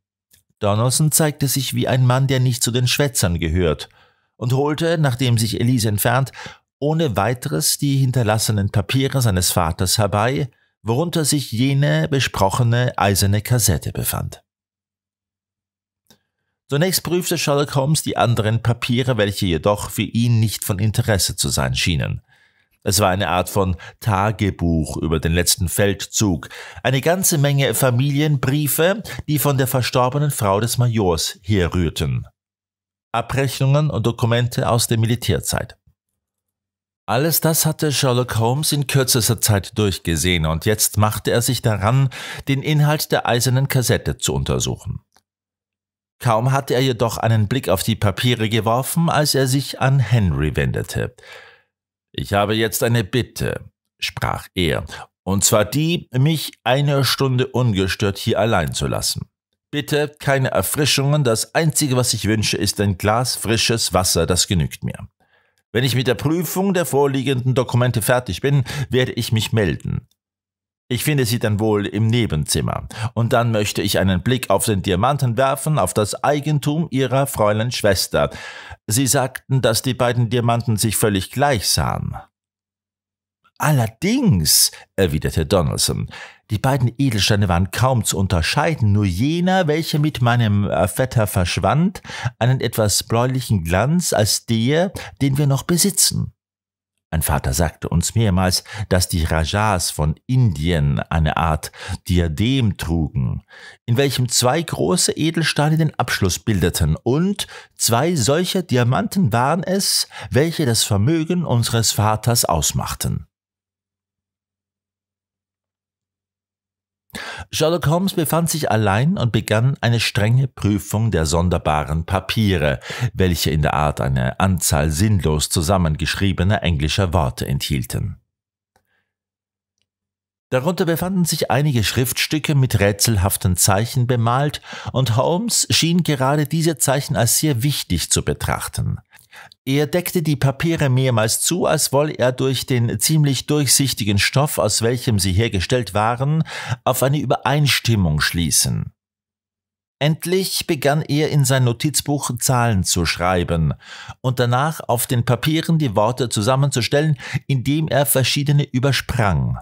Donaldson zeigte sich wie ein Mann, der nicht zu den Schwätzern gehört, und holte, nachdem sich Elise entfernt, ohne weiteres die hinterlassenen Papiere seines Vaters herbei, worunter sich jene besprochene eiserne Kassette befand. Zunächst prüfte Sherlock Holmes die anderen Papiere, welche jedoch für ihn nicht von Interesse zu sein schienen. Es war eine Art von Tagebuch über den letzten Feldzug, eine ganze Menge Familienbriefe, die von der verstorbenen Frau des Majors herrührten, Abrechnungen und Dokumente aus der Militärzeit. Alles das hatte Sherlock Holmes in kürzester Zeit durchgesehen und jetzt machte er sich daran, den Inhalt der eisernen Kassette zu untersuchen. Kaum hatte er jedoch einen Blick auf die Papiere geworfen, als er sich an Henry wendete. Ich habe jetzt eine Bitte, sprach er, und zwar die, mich eine Stunde ungestört hier allein zu lassen. Bitte keine Erfrischungen, das Einzige, was ich wünsche, ist ein Glas frisches Wasser, das genügt mir. Wenn ich mit der Prüfung der vorliegenden Dokumente fertig bin, werde ich mich melden. Ich finde sie dann wohl im Nebenzimmer. Und dann möchte ich einen Blick auf den Diamanten werfen, auf das Eigentum ihrer Fräulein Schwester. Sie sagten, dass die beiden Diamanten sich völlig gleich sahen. Allerdings, erwiderte Donaldson, die beiden Edelsteine waren kaum zu unterscheiden, nur jener, welcher mit meinem äh, Vetter verschwand, einen etwas bläulichen Glanz als der, den wir noch besitzen. Mein Vater sagte uns mehrmals, dass die Rajas von Indien eine Art Diadem trugen, in welchem zwei große Edelsteine den Abschluss bildeten, und zwei solcher Diamanten waren es, welche das Vermögen unseres Vaters ausmachten. Sherlock Holmes befand sich allein und begann eine strenge Prüfung der sonderbaren Papiere, welche in der Art eine Anzahl sinnlos zusammengeschriebener englischer Worte enthielten. Darunter befanden sich einige Schriftstücke mit rätselhaften Zeichen bemalt, und Holmes schien gerade diese Zeichen als sehr wichtig zu betrachten. Er deckte die Papiere mehrmals zu, als wolle er durch den ziemlich durchsichtigen Stoff, aus welchem sie hergestellt waren, auf eine Übereinstimmung schließen. Endlich begann er in sein Notizbuch Zahlen zu schreiben und danach auf den Papieren die Worte zusammenzustellen, indem er verschiedene übersprang.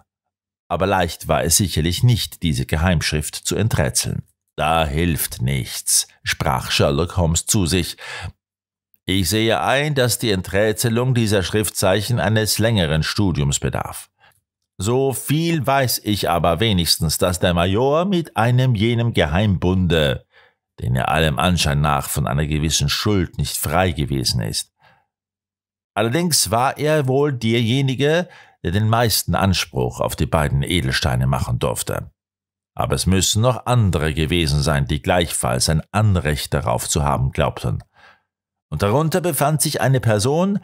Aber leicht war es sicherlich nicht, diese Geheimschrift zu enträtseln. Da hilft nichts, sprach Sherlock Holmes zu sich, ich sehe ein, dass die Enträtselung dieser Schriftzeichen eines längeren Studiums bedarf. So viel weiß ich aber wenigstens, dass der Major mit einem jenem Geheimbunde, den er allem Anschein nach von einer gewissen Schuld nicht frei gewesen ist. Allerdings war er wohl derjenige, der den meisten Anspruch auf die beiden Edelsteine machen durfte. Aber es müssen noch andere gewesen sein, die gleichfalls ein Anrecht darauf zu haben glaubten. Und darunter befand sich eine Person,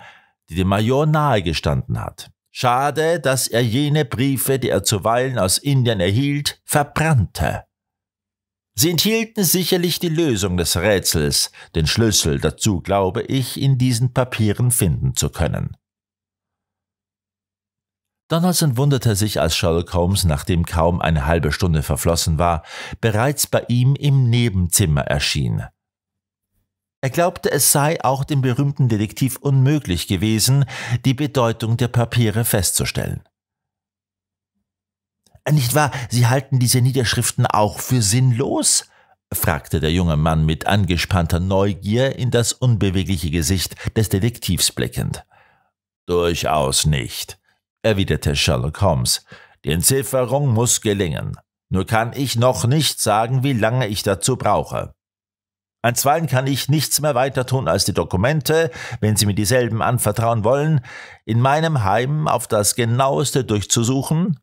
die dem Major nahegestanden hat. Schade, dass er jene Briefe, die er zuweilen aus Indien erhielt, verbrannte. Sie enthielten sicherlich die Lösung des Rätsels, den Schlüssel dazu glaube ich in diesen Papieren finden zu können. Donaldson wunderte sich, als Sherlock Holmes, nachdem kaum eine halbe Stunde verflossen war, bereits bei ihm im Nebenzimmer erschien. Er glaubte, es sei auch dem berühmten Detektiv unmöglich gewesen, die Bedeutung der Papiere festzustellen. Nicht wahr, Sie halten diese Niederschriften auch für sinnlos? fragte der junge Mann mit angespannter Neugier in das unbewegliche Gesicht des Detektivs blickend. Durchaus nicht, erwiderte Sherlock Holmes. Die Entzifferung muss gelingen. Nur kann ich noch nicht sagen, wie lange ich dazu brauche. Einstweilen kann ich nichts mehr weiter tun, als die Dokumente, wenn Sie mir dieselben anvertrauen wollen, in meinem Heim auf das genaueste durchzusuchen,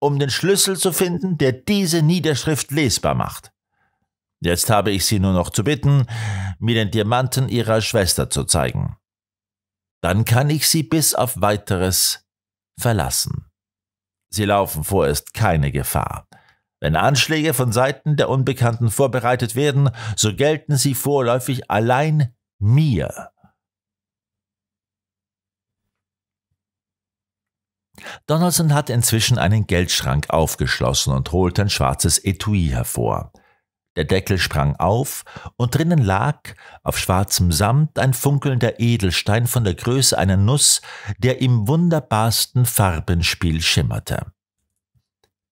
um den Schlüssel zu finden, der diese Niederschrift lesbar macht. Jetzt habe ich Sie nur noch zu bitten, mir den Diamanten Ihrer Schwester zu zeigen. Dann kann ich Sie bis auf weiteres verlassen. Sie laufen vorerst keine Gefahr. Wenn Anschläge von Seiten der Unbekannten vorbereitet werden, so gelten sie vorläufig allein mir. Donaldson hatte inzwischen einen Geldschrank aufgeschlossen und holte ein schwarzes Etui hervor. Der Deckel sprang auf, und drinnen lag, auf schwarzem Samt, ein funkelnder Edelstein von der Größe einer Nuss, der im wunderbarsten Farbenspiel schimmerte.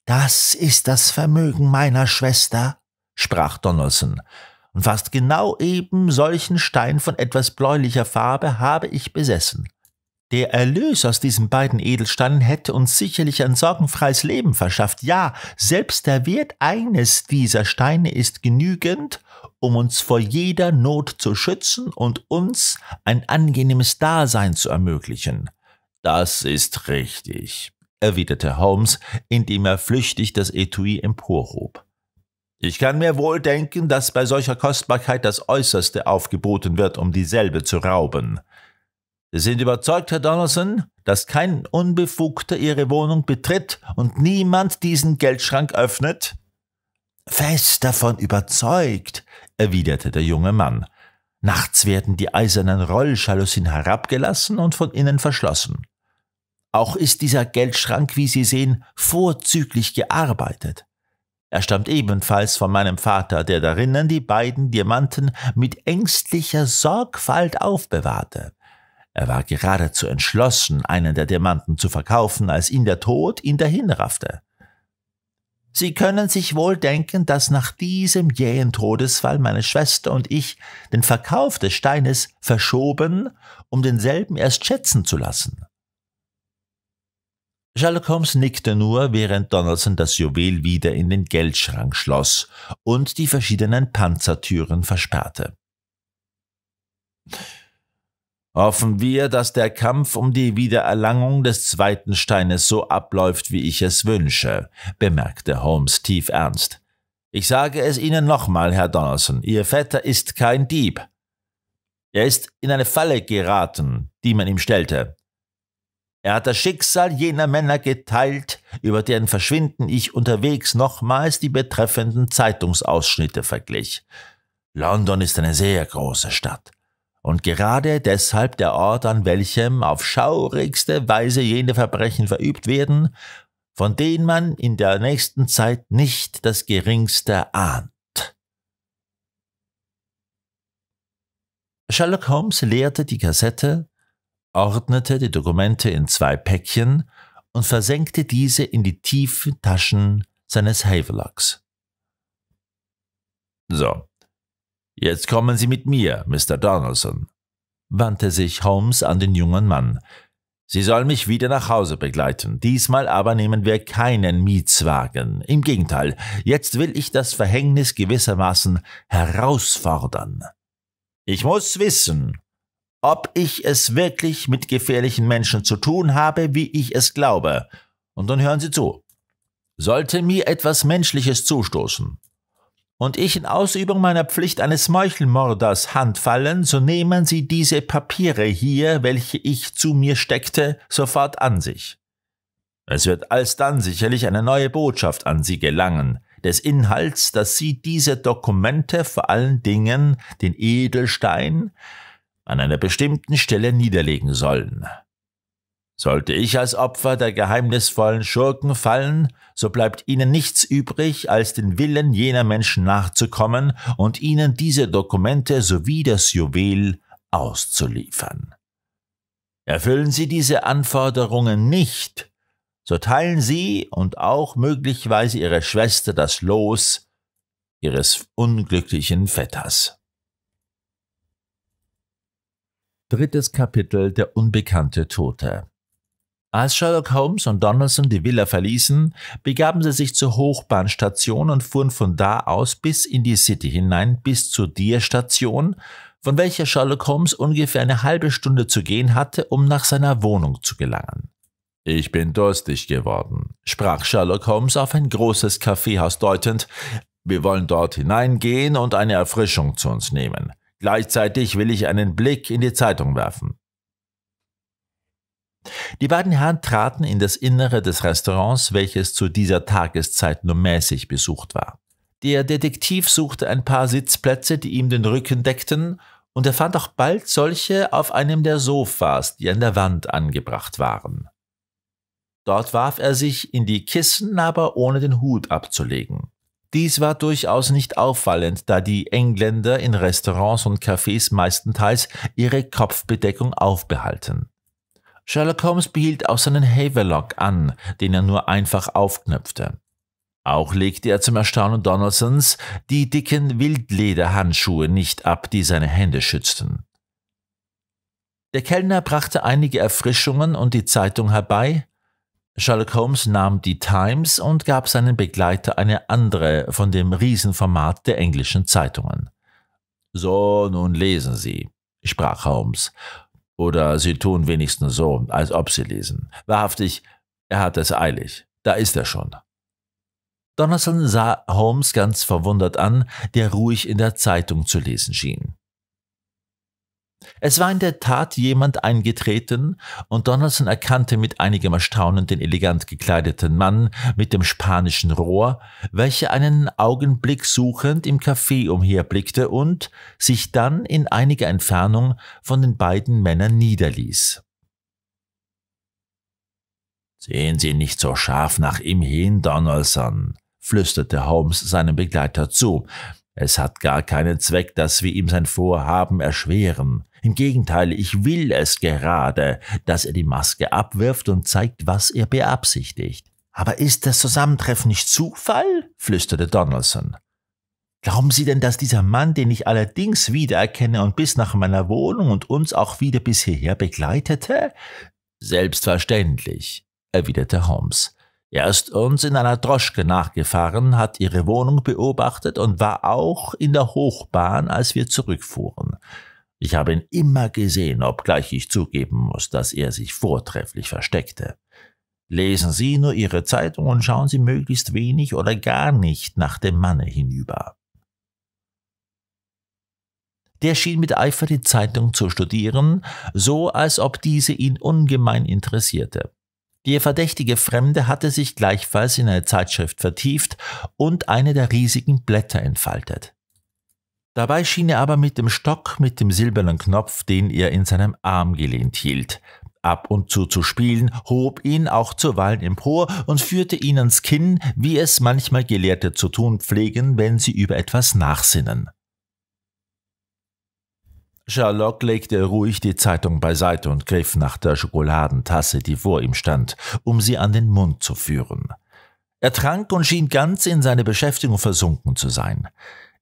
Das ist das Vermögen meiner Schwester, sprach Donaldson. Und fast genau eben solchen Stein von etwas bläulicher Farbe habe ich besessen. Der Erlös aus diesen beiden Edelsteinen hätte uns sicherlich ein sorgenfreies Leben verschafft. Ja, selbst der Wert eines dieser Steine ist genügend, um uns vor jeder Not zu schützen und uns ein angenehmes Dasein zu ermöglichen. Das ist richtig, erwiderte Holmes, indem er flüchtig das Etui emporhob. Ich kann mir wohl denken, dass bei solcher Kostbarkeit das Äußerste aufgeboten wird, um dieselbe zu rauben. Sie sind überzeugt, Herr Donaldson, dass kein Unbefugter Ihre Wohnung betritt und niemand diesen Geldschrank öffnet? Fest davon überzeugt, erwiderte der junge Mann. Nachts werden die eisernen Rollschalousien herabgelassen und von innen verschlossen. Auch ist dieser Geldschrank, wie Sie sehen, vorzüglich gearbeitet. Er stammt ebenfalls von meinem Vater, der darinnen die beiden Diamanten mit ängstlicher Sorgfalt aufbewahrte. Er war geradezu entschlossen, einen der Diamanten zu verkaufen, als ihn der Tod ihn dahinraffte. Sie können sich wohl denken, dass nach diesem jähen Todesfall meine Schwester und ich den Verkauf des Steines verschoben, um denselben erst schätzen zu lassen. Sherlock Holmes nickte nur, während Donaldson das Juwel wieder in den Geldschrank schloss und die verschiedenen Panzertüren versperrte. Hoffen wir, dass der Kampf um die Wiedererlangung des zweiten Steines so abläuft, wie ich es wünsche, bemerkte Holmes tief ernst. Ich sage es Ihnen nochmal, Herr Donaldson, Ihr Vetter ist kein Dieb. Er ist in eine Falle geraten, die man ihm stellte. Er hat das Schicksal jener Männer geteilt, über deren Verschwinden ich unterwegs nochmals die betreffenden Zeitungsausschnitte verglich. London ist eine sehr große Stadt und gerade deshalb der Ort, an welchem auf schaurigste Weise jene Verbrechen verübt werden, von denen man in der nächsten Zeit nicht das geringste ahnt. Sherlock Holmes leerte die Kassette ordnete die Dokumente in zwei Päckchen und versenkte diese in die tiefen Taschen seines Havelocks. So, jetzt kommen Sie mit mir, Mr. Donaldson, wandte sich Holmes an den jungen Mann. Sie sollen mich wieder nach Hause begleiten. Diesmal aber nehmen wir keinen Mietswagen. Im Gegenteil, jetzt will ich das Verhängnis gewissermaßen herausfordern. Ich muss wissen, ob ich es wirklich mit gefährlichen Menschen zu tun habe, wie ich es glaube. Und dann hören Sie zu. Sollte mir etwas Menschliches zustoßen und ich in Ausübung meiner Pflicht eines Meuchelmorders handfallen, so nehmen Sie diese Papiere hier, welche ich zu mir steckte, sofort an sich. Es wird alsdann sicherlich eine neue Botschaft an Sie gelangen, des Inhalts, dass Sie diese Dokumente vor allen Dingen den Edelstein, an einer bestimmten Stelle niederlegen sollen. Sollte ich als Opfer der geheimnisvollen Schurken fallen, so bleibt ihnen nichts übrig, als den Willen jener Menschen nachzukommen und ihnen diese Dokumente sowie das Juwel auszuliefern. Erfüllen sie diese Anforderungen nicht, so teilen sie und auch möglicherweise ihre Schwester das Los ihres unglücklichen Vetters. Drittes Kapitel Der unbekannte Tote. Als Sherlock Holmes und Donaldson die Villa verließen, begaben sie sich zur Hochbahnstation und fuhren von da aus bis in die City hinein, bis zur Deer-Station, von welcher Sherlock Holmes ungefähr eine halbe Stunde zu gehen hatte, um nach seiner Wohnung zu gelangen. Ich bin durstig geworden, sprach Sherlock Holmes auf ein großes Kaffeehaus deutend. Wir wollen dort hineingehen und eine Erfrischung zu uns nehmen. Gleichzeitig will ich einen Blick in die Zeitung werfen. Die beiden Herren traten in das Innere des Restaurants, welches zu dieser Tageszeit nur mäßig besucht war. Der Detektiv suchte ein paar Sitzplätze, die ihm den Rücken deckten, und er fand auch bald solche auf einem der Sofas, die an der Wand angebracht waren. Dort warf er sich in die Kissen, aber ohne den Hut abzulegen. Dies war durchaus nicht auffallend, da die Engländer in Restaurants und Cafés meistenteils ihre Kopfbedeckung aufbehalten. Sherlock Holmes behielt auch seinen Haverlock an, den er nur einfach aufknöpfte. Auch legte er zum Erstaunen Donaldsons die dicken Wildlederhandschuhe nicht ab, die seine Hände schützten. Der Kellner brachte einige Erfrischungen und die Zeitung herbei, Sherlock Holmes nahm die Times und gab seinem Begleiter eine andere von dem Riesenformat der englischen Zeitungen. So, nun lesen Sie, sprach Holmes. Oder Sie tun wenigstens so, als ob Sie lesen. Wahrhaftig, er hat es eilig. Da ist er schon. Donaldson sah Holmes ganz verwundert an, der ruhig in der Zeitung zu lesen schien. Es war in der Tat jemand eingetreten, und Donaldson erkannte mit einigem Erstaunen den elegant gekleideten Mann mit dem spanischen Rohr, welcher einen Augenblick suchend im Café umherblickte und sich dann in einiger Entfernung von den beiden Männern niederließ. Sehen Sie nicht so scharf nach ihm hin, Donaldson, flüsterte Holmes seinem Begleiter zu. Es hat gar keinen Zweck, dass wir ihm sein Vorhaben erschweren. Im Gegenteil, ich will es gerade, dass er die Maske abwirft und zeigt, was er beabsichtigt. Aber ist das Zusammentreffen nicht Zufall? flüsterte Donaldson. Glauben Sie denn, dass dieser Mann, den ich allerdings wiedererkenne und bis nach meiner Wohnung und uns auch wieder bis hierher begleitete? Selbstverständlich, erwiderte Holmes. Er ist uns in einer Droschke nachgefahren, hat ihre Wohnung beobachtet und war auch in der Hochbahn, als wir zurückfuhren. Ich habe ihn immer gesehen, obgleich ich zugeben muss, dass er sich vortrefflich versteckte. Lesen Sie nur Ihre Zeitung und schauen Sie möglichst wenig oder gar nicht nach dem Manne hinüber. Der schien mit Eifer die Zeitung zu studieren, so als ob diese ihn ungemein interessierte. Die verdächtige Fremde hatte sich gleichfalls in eine Zeitschrift vertieft und eine der riesigen Blätter entfaltet. Dabei schien er aber mit dem Stock mit dem silbernen Knopf, den er in seinem Arm gelehnt hielt, ab und zu zu spielen, hob ihn auch zuweilen empor und führte ihn ans Kinn, wie es manchmal Gelehrte zu tun pflegen, wenn sie über etwas nachsinnen. Sherlock legte ruhig die Zeitung beiseite und griff nach der Schokoladentasse, die vor ihm stand, um sie an den Mund zu führen. Er trank und schien ganz in seine Beschäftigung versunken zu sein.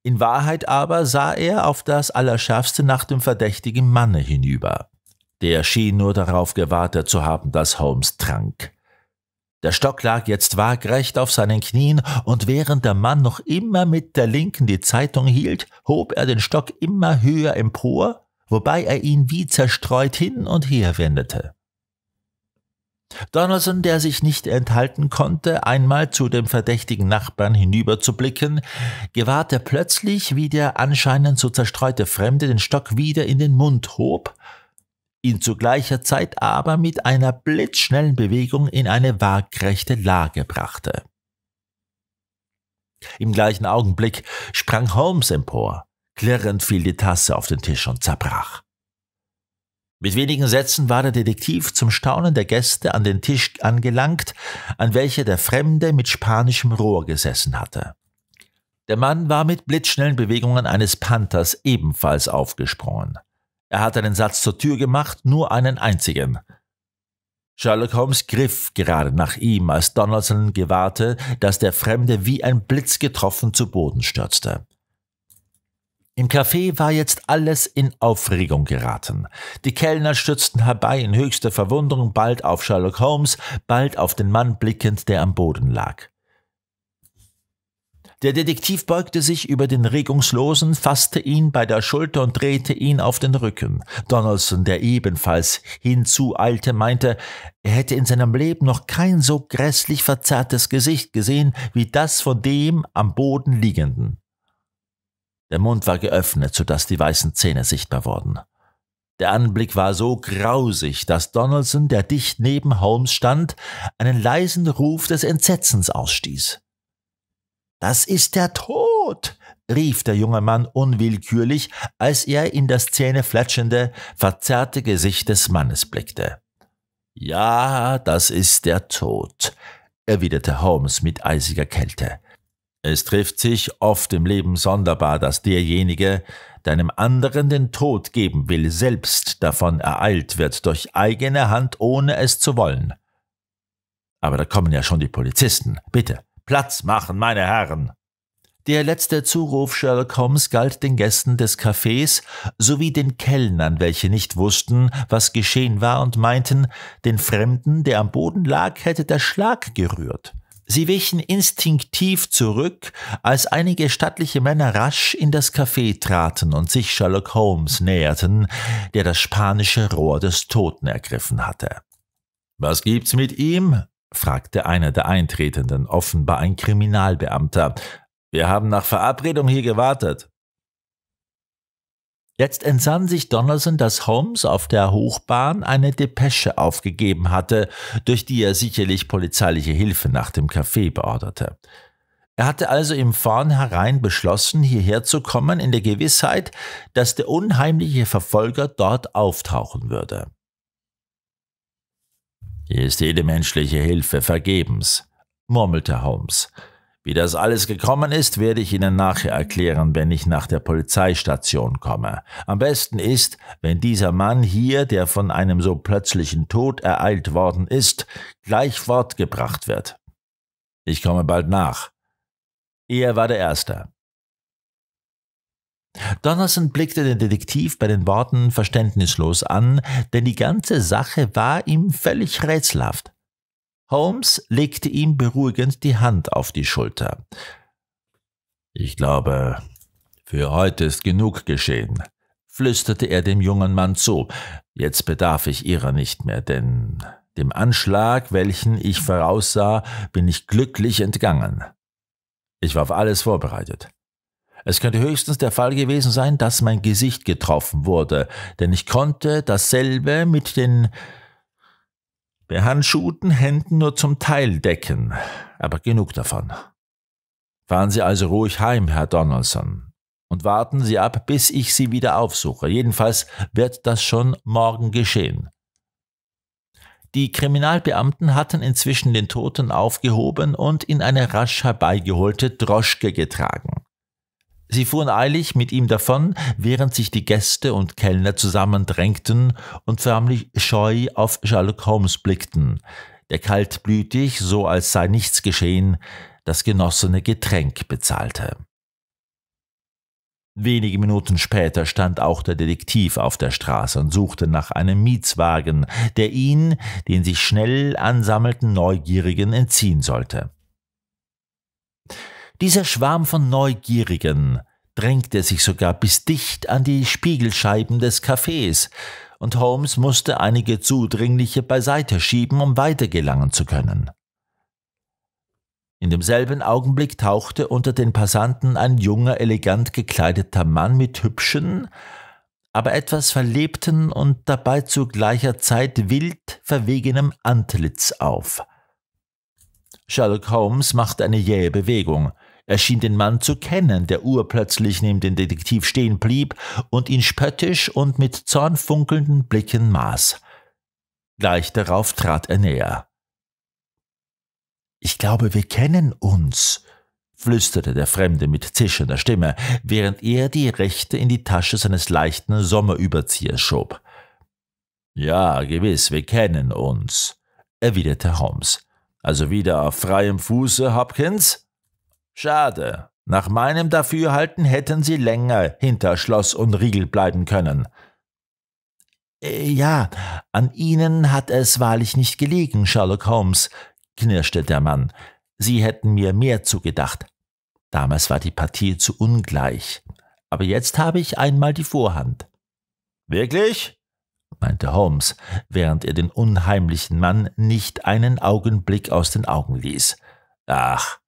In Wahrheit aber sah er auf das Allerschärfste nach dem verdächtigen Manne hinüber. Der schien nur darauf gewartet zu haben, dass Holmes trank. Der Stock lag jetzt waagrecht auf seinen Knien, und während der Mann noch immer mit der Linken die Zeitung hielt, hob er den Stock immer höher empor, wobei er ihn wie zerstreut hin und her wendete. Donaldson, der sich nicht enthalten konnte, einmal zu dem verdächtigen Nachbarn hinüberzublicken, gewahrte plötzlich, wie der anscheinend so zerstreute Fremde den Stock wieder in den Mund hob ihn zu gleicher Zeit aber mit einer blitzschnellen Bewegung in eine waagrechte Lage brachte. Im gleichen Augenblick sprang Holmes empor. Klirrend fiel die Tasse auf den Tisch und zerbrach. Mit wenigen Sätzen war der Detektiv zum Staunen der Gäste an den Tisch angelangt, an welcher der Fremde mit spanischem Rohr gesessen hatte. Der Mann war mit blitzschnellen Bewegungen eines Panthers ebenfalls aufgesprungen. Er hat einen Satz zur Tür gemacht, nur einen einzigen. Sherlock Holmes griff gerade nach ihm, als Donaldson gewahrte, dass der Fremde wie ein Blitz getroffen zu Boden stürzte. Im Café war jetzt alles in Aufregung geraten. Die Kellner stürzten herbei in höchster Verwunderung, bald auf Sherlock Holmes, bald auf den Mann blickend, der am Boden lag. Der Detektiv beugte sich über den Regungslosen, fasste ihn bei der Schulter und drehte ihn auf den Rücken. Donaldson, der ebenfalls hinzueilte, meinte, er hätte in seinem Leben noch kein so grässlich verzerrtes Gesicht gesehen wie das von dem am Boden liegenden. Der Mund war geöffnet, so dass die weißen Zähne sichtbar wurden. Der Anblick war so grausig, dass Donaldson, der dicht neben Holmes stand, einen leisen Ruf des Entsetzens ausstieß. Das ist der Tod, rief der junge Mann unwillkürlich, als er in das zähnefletschende, verzerrte Gesicht des Mannes blickte. Ja, das ist der Tod, erwiderte Holmes mit eisiger Kälte. Es trifft sich oft im Leben sonderbar, dass derjenige, der einem anderen den Tod geben will, selbst davon ereilt wird durch eigene Hand, ohne es zu wollen. Aber da kommen ja schon die Polizisten. Bitte, Platz machen, meine Herren! Der letzte Zuruf Sherlock Holmes galt den Gästen des Cafés sowie den Kellnern, welche nicht wussten, was geschehen war und meinten, den Fremden, der am Boden lag, hätte der Schlag gerührt. Sie wichen instinktiv zurück, als einige stattliche Männer rasch in das Café traten und sich Sherlock Holmes näherten, der das spanische Rohr des Toten ergriffen hatte. Was gibt's mit ihm? fragte einer der Eintretenden, offenbar ein Kriminalbeamter. Wir haben nach Verabredung hier gewartet. Jetzt entsann sich Donaldson, dass Holmes auf der Hochbahn eine Depesche aufgegeben hatte, durch die er sicherlich polizeiliche Hilfe nach dem Café beorderte. Er hatte also im Vornherein beschlossen, hierher zu kommen, in der Gewissheit, dass der unheimliche Verfolger dort auftauchen würde. Hier ist jede menschliche Hilfe vergebens, murmelte Holmes. Wie das alles gekommen ist, werde ich Ihnen nachher erklären, wenn ich nach der Polizeistation komme. Am besten ist, wenn dieser Mann hier, der von einem so plötzlichen Tod ereilt worden ist, gleich fortgebracht wird. Ich komme bald nach. Er war der Erste. Donnerson blickte den Detektiv bei den Worten verständnislos an, denn die ganze Sache war ihm völlig rätselhaft. Holmes legte ihm beruhigend die Hand auf die Schulter. Ich glaube, für heute ist genug geschehen, flüsterte er dem jungen Mann zu. Jetzt bedarf ich ihrer nicht mehr, denn dem Anschlag, welchen ich voraussah, bin ich glücklich entgangen. Ich war auf alles vorbereitet. Es könnte höchstens der Fall gewesen sein, dass mein Gesicht getroffen wurde, denn ich konnte dasselbe mit den behandschuhten Händen nur zum Teil decken, aber genug davon. Fahren Sie also ruhig heim, Herr Donaldson, und warten Sie ab, bis ich Sie wieder aufsuche. Jedenfalls wird das schon morgen geschehen. Die Kriminalbeamten hatten inzwischen den Toten aufgehoben und in eine rasch herbeigeholte Droschke getragen. Sie fuhren eilig mit ihm davon, während sich die Gäste und Kellner zusammendrängten und förmlich scheu auf Sherlock Holmes blickten, der kaltblütig, so als sei nichts geschehen, das genossene Getränk bezahlte. Wenige Minuten später stand auch der Detektiv auf der Straße und suchte nach einem Mietswagen, der ihn, den sich schnell ansammelten Neugierigen, entziehen sollte. Dieser Schwarm von Neugierigen drängte sich sogar bis dicht an die Spiegelscheiben des Cafés, und Holmes musste einige Zudringliche beiseite schieben, um weitergelangen zu können. In demselben Augenblick tauchte unter den Passanten ein junger, elegant gekleideter Mann mit hübschen, aber etwas verlebten und dabei zu gleicher Zeit wild verwegenem Antlitz auf. Sherlock Holmes machte eine jähe Bewegung – er schien den Mann zu kennen, der urplötzlich neben dem Detektiv stehen blieb und ihn spöttisch und mit zornfunkelnden Blicken maß. Gleich darauf trat er näher. Ich glaube, wir kennen uns, flüsterte der Fremde mit zischender Stimme, während er die rechte in die Tasche seines leichten Sommerüberziehers schob. Ja, gewiss, wir kennen uns, erwiderte Holmes. Also wieder auf freiem Fuße, Hopkins? Schade. Nach meinem Dafürhalten hätten sie länger hinter Schloss und Riegel bleiben können. Äh, ja, an Ihnen hat es wahrlich nicht gelegen, Sherlock Holmes, knirschte der Mann. Sie hätten mir mehr zugedacht. Damals war die Partie zu ungleich. Aber jetzt habe ich einmal die Vorhand. Wirklich? meinte Holmes, während er den unheimlichen Mann nicht einen Augenblick aus den Augen ließ. Ach,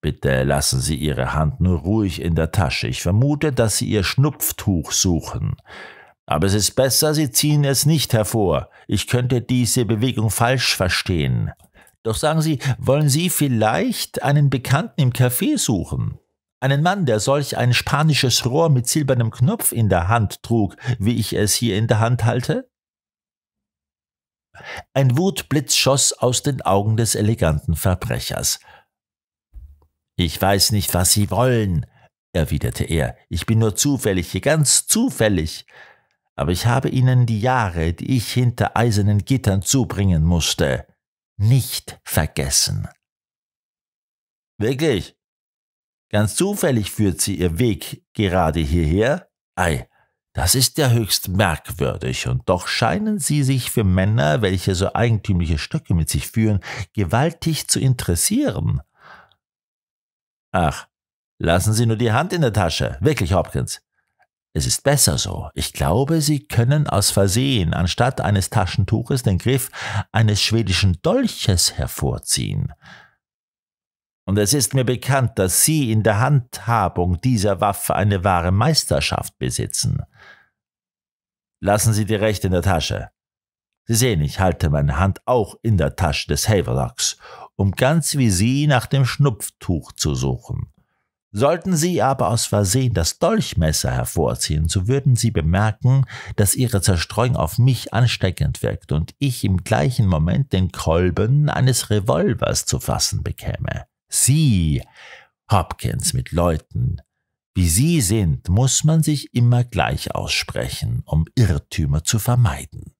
Bitte lassen Sie Ihre Hand nur ruhig in der Tasche. Ich vermute, dass Sie Ihr Schnupftuch suchen. Aber es ist besser, Sie ziehen es nicht hervor. Ich könnte diese Bewegung falsch verstehen. Doch sagen Sie, wollen Sie vielleicht einen Bekannten im Café suchen? Einen Mann, der solch ein spanisches Rohr mit silbernem Knopf in der Hand trug, wie ich es hier in der Hand halte? Ein Wutblitz schoss aus den Augen des eleganten Verbrechers. Ich weiß nicht, was Sie wollen, erwiderte er, ich bin nur zufällig hier, ganz zufällig. Aber ich habe Ihnen die Jahre, die ich hinter eisernen Gittern zubringen musste, nicht vergessen. Wirklich? Ganz zufällig führt sie ihr Weg gerade hierher? Ei, das ist ja höchst merkwürdig, und doch scheinen sie sich für Männer, welche so eigentümliche Stöcke mit sich führen, gewaltig zu interessieren. Ach, lassen Sie nur die Hand in der Tasche. Wirklich, Hopkins. Es ist besser so. Ich glaube, Sie können aus Versehen anstatt eines Taschentuches den Griff eines schwedischen Dolches hervorziehen. Und es ist mir bekannt, dass Sie in der Handhabung dieser Waffe eine wahre Meisterschaft besitzen. Lassen Sie die Rechte in der Tasche. Sie sehen, ich halte meine Hand auch in der Tasche des Haverlocks um ganz wie sie nach dem Schnupftuch zu suchen. Sollten sie aber aus Versehen das Dolchmesser hervorziehen, so würden sie bemerken, dass ihre Zerstreuung auf mich ansteckend wirkt und ich im gleichen Moment den Kolben eines Revolvers zu fassen bekäme. Sie, Hopkins mit Leuten, wie sie sind, muss man sich immer gleich aussprechen, um Irrtümer zu vermeiden.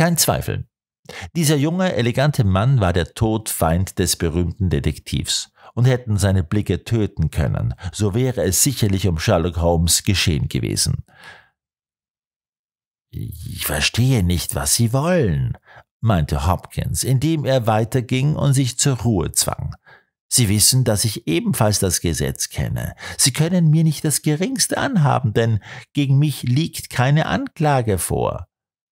Kein Zweifel. Dieser junge, elegante Mann war der Todfeind des berühmten Detektivs und hätten seine Blicke töten können, so wäre es sicherlich um Sherlock Holmes geschehen gewesen. Ich verstehe nicht, was Sie wollen, meinte Hopkins, indem er weiterging und sich zur Ruhe zwang. Sie wissen, dass ich ebenfalls das Gesetz kenne. Sie können mir nicht das geringste anhaben, denn gegen mich liegt keine Anklage vor.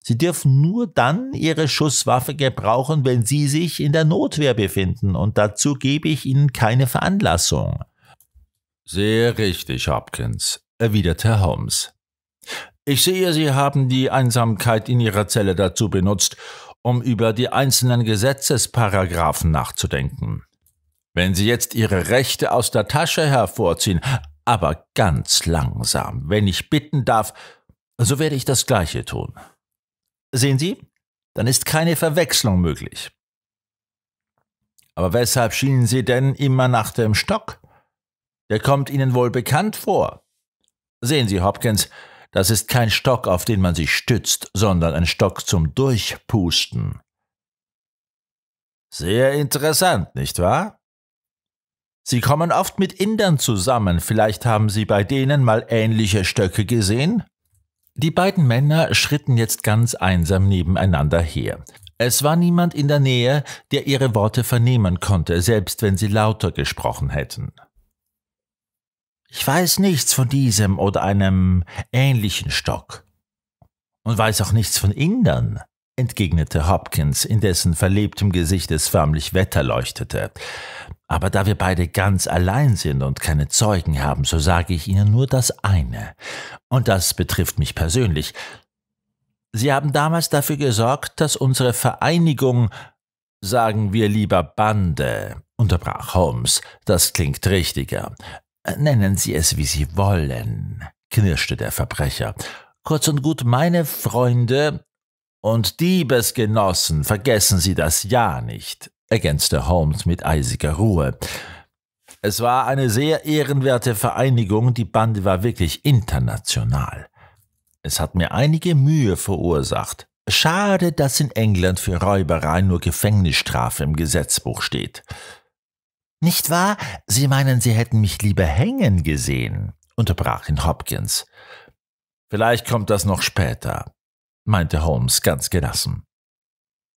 Sie dürfen nur dann ihre Schusswaffe gebrauchen, wenn sie sich in der Notwehr befinden, und dazu gebe ich Ihnen keine Veranlassung. Sehr richtig, Hopkins, erwiderte Holmes. Ich sehe, Sie haben die Einsamkeit in Ihrer Zelle dazu benutzt, um über die einzelnen Gesetzesparagraphen nachzudenken. Wenn Sie jetzt Ihre Rechte aus der Tasche hervorziehen, aber ganz langsam, wenn ich bitten darf, so werde ich das gleiche tun. Sehen Sie, dann ist keine Verwechslung möglich. Aber weshalb schielen Sie denn immer nach dem Stock? Der kommt Ihnen wohl bekannt vor. Sehen Sie, Hopkins, das ist kein Stock, auf den man sich stützt, sondern ein Stock zum Durchpusten. Sehr interessant, nicht wahr? Sie kommen oft mit Indern zusammen, vielleicht haben Sie bei denen mal ähnliche Stöcke gesehen? Die beiden Männer schritten jetzt ganz einsam nebeneinander her. Es war niemand in der Nähe, der ihre Worte vernehmen konnte, selbst wenn sie lauter gesprochen hätten. Ich weiß nichts von diesem oder einem ähnlichen Stock. Und weiß auch nichts von Indern, entgegnete Hopkins, in dessen verlebtem Gesicht es förmlich Wetter leuchtete. Aber da wir beide ganz allein sind und keine Zeugen haben, so sage ich Ihnen nur das eine. Und das betrifft mich persönlich. Sie haben damals dafür gesorgt, dass unsere Vereinigung, sagen wir lieber Bande, unterbrach Holmes, das klingt richtiger. Nennen Sie es, wie Sie wollen, knirschte der Verbrecher. Kurz und gut, meine Freunde, und Diebesgenossen, vergessen Sie das ja nicht, ergänzte Holmes mit eisiger Ruhe. Es war eine sehr ehrenwerte Vereinigung, die Bande war wirklich international. Es hat mir einige Mühe verursacht. Schade, dass in England für Räuberei nur Gefängnisstrafe im Gesetzbuch steht. Nicht wahr? Sie meinen, Sie hätten mich lieber hängen gesehen, unterbrach ihn Hopkins. Vielleicht kommt das noch später meinte Holmes ganz gelassen.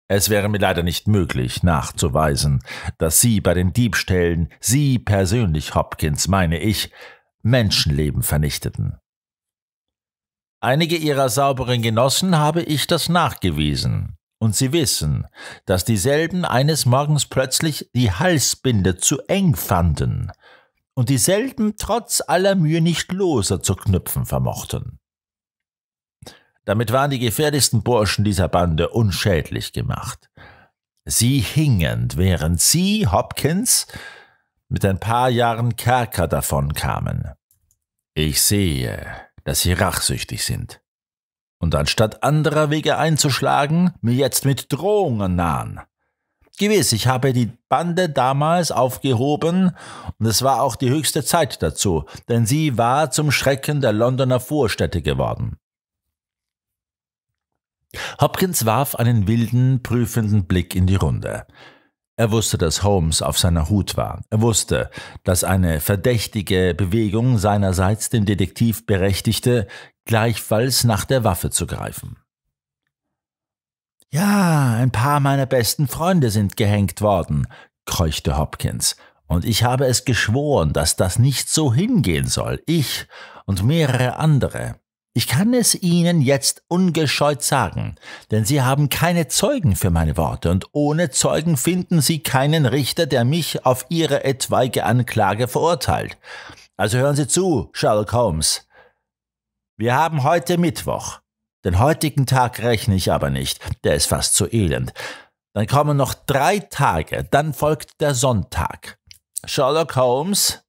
Es wäre mir leider nicht möglich, nachzuweisen, dass Sie bei den Diebstählen, Sie persönlich, Hopkins, meine ich, Menschenleben vernichteten. Einige Ihrer sauberen Genossen habe ich das nachgewiesen, und Sie wissen, dass dieselben eines Morgens plötzlich die Halsbinde zu eng fanden und dieselben trotz aller Mühe nicht loser zu knüpfen vermochten. Damit waren die gefährlichsten Burschen dieser Bande unschädlich gemacht. Sie hingend, während sie, Hopkins, mit ein paar Jahren Kerker davon kamen. Ich sehe, dass sie rachsüchtig sind. Und anstatt anderer Wege einzuschlagen, mir jetzt mit Drohungen nahen. Gewiss, ich habe die Bande damals aufgehoben, und es war auch die höchste Zeit dazu, denn sie war zum Schrecken der Londoner Vorstädte geworden. Hopkins warf einen wilden, prüfenden Blick in die Runde. Er wusste, dass Holmes auf seiner Hut war. Er wusste, dass eine verdächtige Bewegung seinerseits den Detektiv berechtigte, gleichfalls nach der Waffe zu greifen. Ja, ein paar meiner besten Freunde sind gehängt worden, keuchte Hopkins. Und ich habe es geschworen, dass das nicht so hingehen soll. Ich und mehrere andere. Ich kann es Ihnen jetzt ungescheut sagen, denn Sie haben keine Zeugen für meine Worte, und ohne Zeugen finden Sie keinen Richter, der mich auf Ihre etwaige Anklage verurteilt. Also hören Sie zu, Sherlock Holmes. Wir haben heute Mittwoch. Den heutigen Tag rechne ich aber nicht, der ist fast zu elend. Dann kommen noch drei Tage, dann folgt der Sonntag. Sherlock Holmes,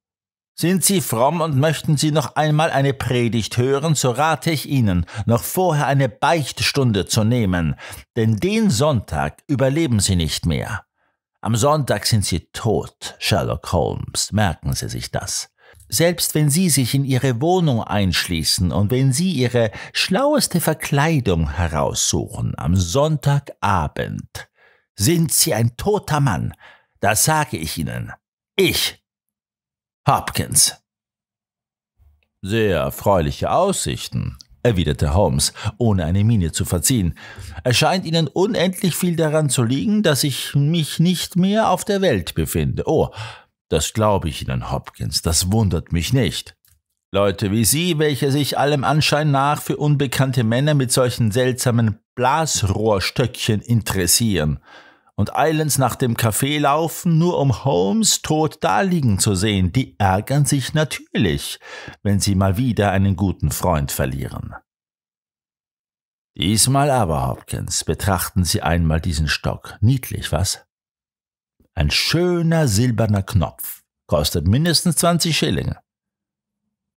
sind Sie fromm und möchten Sie noch einmal eine Predigt hören, so rate ich Ihnen, noch vorher eine Beichtstunde zu nehmen, denn den Sonntag überleben Sie nicht mehr. Am Sonntag sind Sie tot, Sherlock Holmes, merken Sie sich das. Selbst wenn Sie sich in Ihre Wohnung einschließen und wenn Sie Ihre schlaueste Verkleidung heraussuchen am Sonntagabend, sind Sie ein toter Mann, das sage ich Ihnen. Ich Hopkins. Sehr erfreuliche Aussichten, erwiderte Holmes, ohne eine Miene zu verziehen. Es scheint Ihnen unendlich viel daran zu liegen, dass ich mich nicht mehr auf der Welt befinde. Oh, das glaube ich Ihnen, Hopkins, das wundert mich nicht. Leute wie Sie, welche sich allem Anschein nach für unbekannte Männer mit solchen seltsamen Blasrohrstöckchen interessieren und eilends nach dem Café laufen, nur um Holmes tot daliegen zu sehen, die ärgern sich natürlich, wenn sie mal wieder einen guten Freund verlieren. Diesmal aber, Hopkins, betrachten Sie einmal diesen Stock. Niedlich, was? Ein schöner silberner Knopf. Kostet mindestens 20 Schillinge.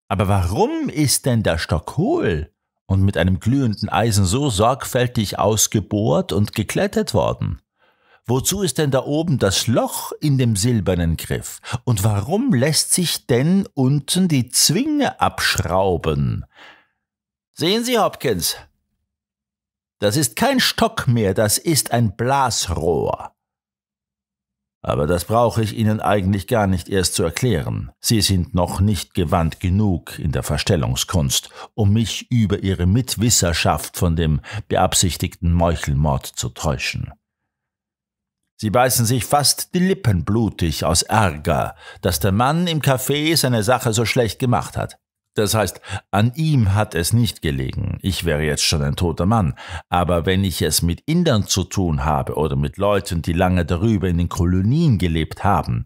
Aber warum ist denn der Stock hohl und mit einem glühenden Eisen so sorgfältig ausgebohrt und geklettet worden? Wozu ist denn da oben das Loch in dem silbernen Griff? Und warum lässt sich denn unten die Zwinge abschrauben? Sehen Sie, Hopkins, das ist kein Stock mehr, das ist ein Blasrohr. Aber das brauche ich Ihnen eigentlich gar nicht erst zu erklären. Sie sind noch nicht gewandt genug in der Verstellungskunst, um mich über Ihre Mitwisserschaft von dem beabsichtigten Meuchelmord zu täuschen. Sie beißen sich fast die Lippen blutig aus Ärger, dass der Mann im Café seine Sache so schlecht gemacht hat. Das heißt, an ihm hat es nicht gelegen. Ich wäre jetzt schon ein toter Mann. Aber wenn ich es mit Indern zu tun habe oder mit Leuten, die lange darüber in den Kolonien gelebt haben,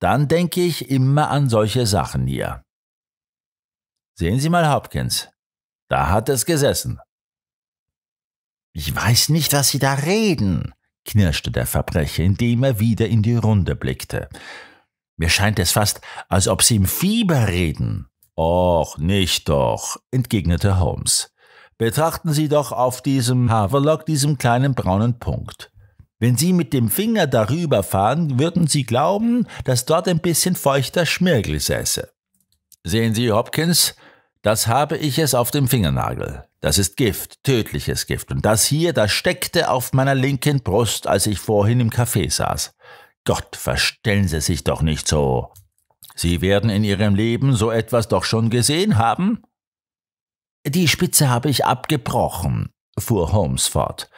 dann denke ich immer an solche Sachen hier. Sehen Sie mal Hopkins. Da hat es gesessen. Ich weiß nicht, was Sie da reden, knirschte der Verbrecher, indem er wieder in die Runde blickte. Mir scheint es fast, als ob Sie im Fieber reden. Och, nicht doch, entgegnete Holmes. Betrachten Sie doch auf diesem Haverlock, diesen kleinen braunen Punkt. Wenn Sie mit dem Finger darüber fahren, würden Sie glauben, dass dort ein bisschen feuchter Schmirgel säße. Sehen Sie, Hopkins, das habe ich es auf dem Fingernagel. Das ist Gift, tödliches Gift. Und das hier, das steckte auf meiner linken Brust, als ich vorhin im Café saß. Gott, verstellen Sie sich doch nicht so. Sie werden in Ihrem Leben so etwas doch schon gesehen haben? Die Spitze habe ich abgebrochen, fuhr Holmes fort.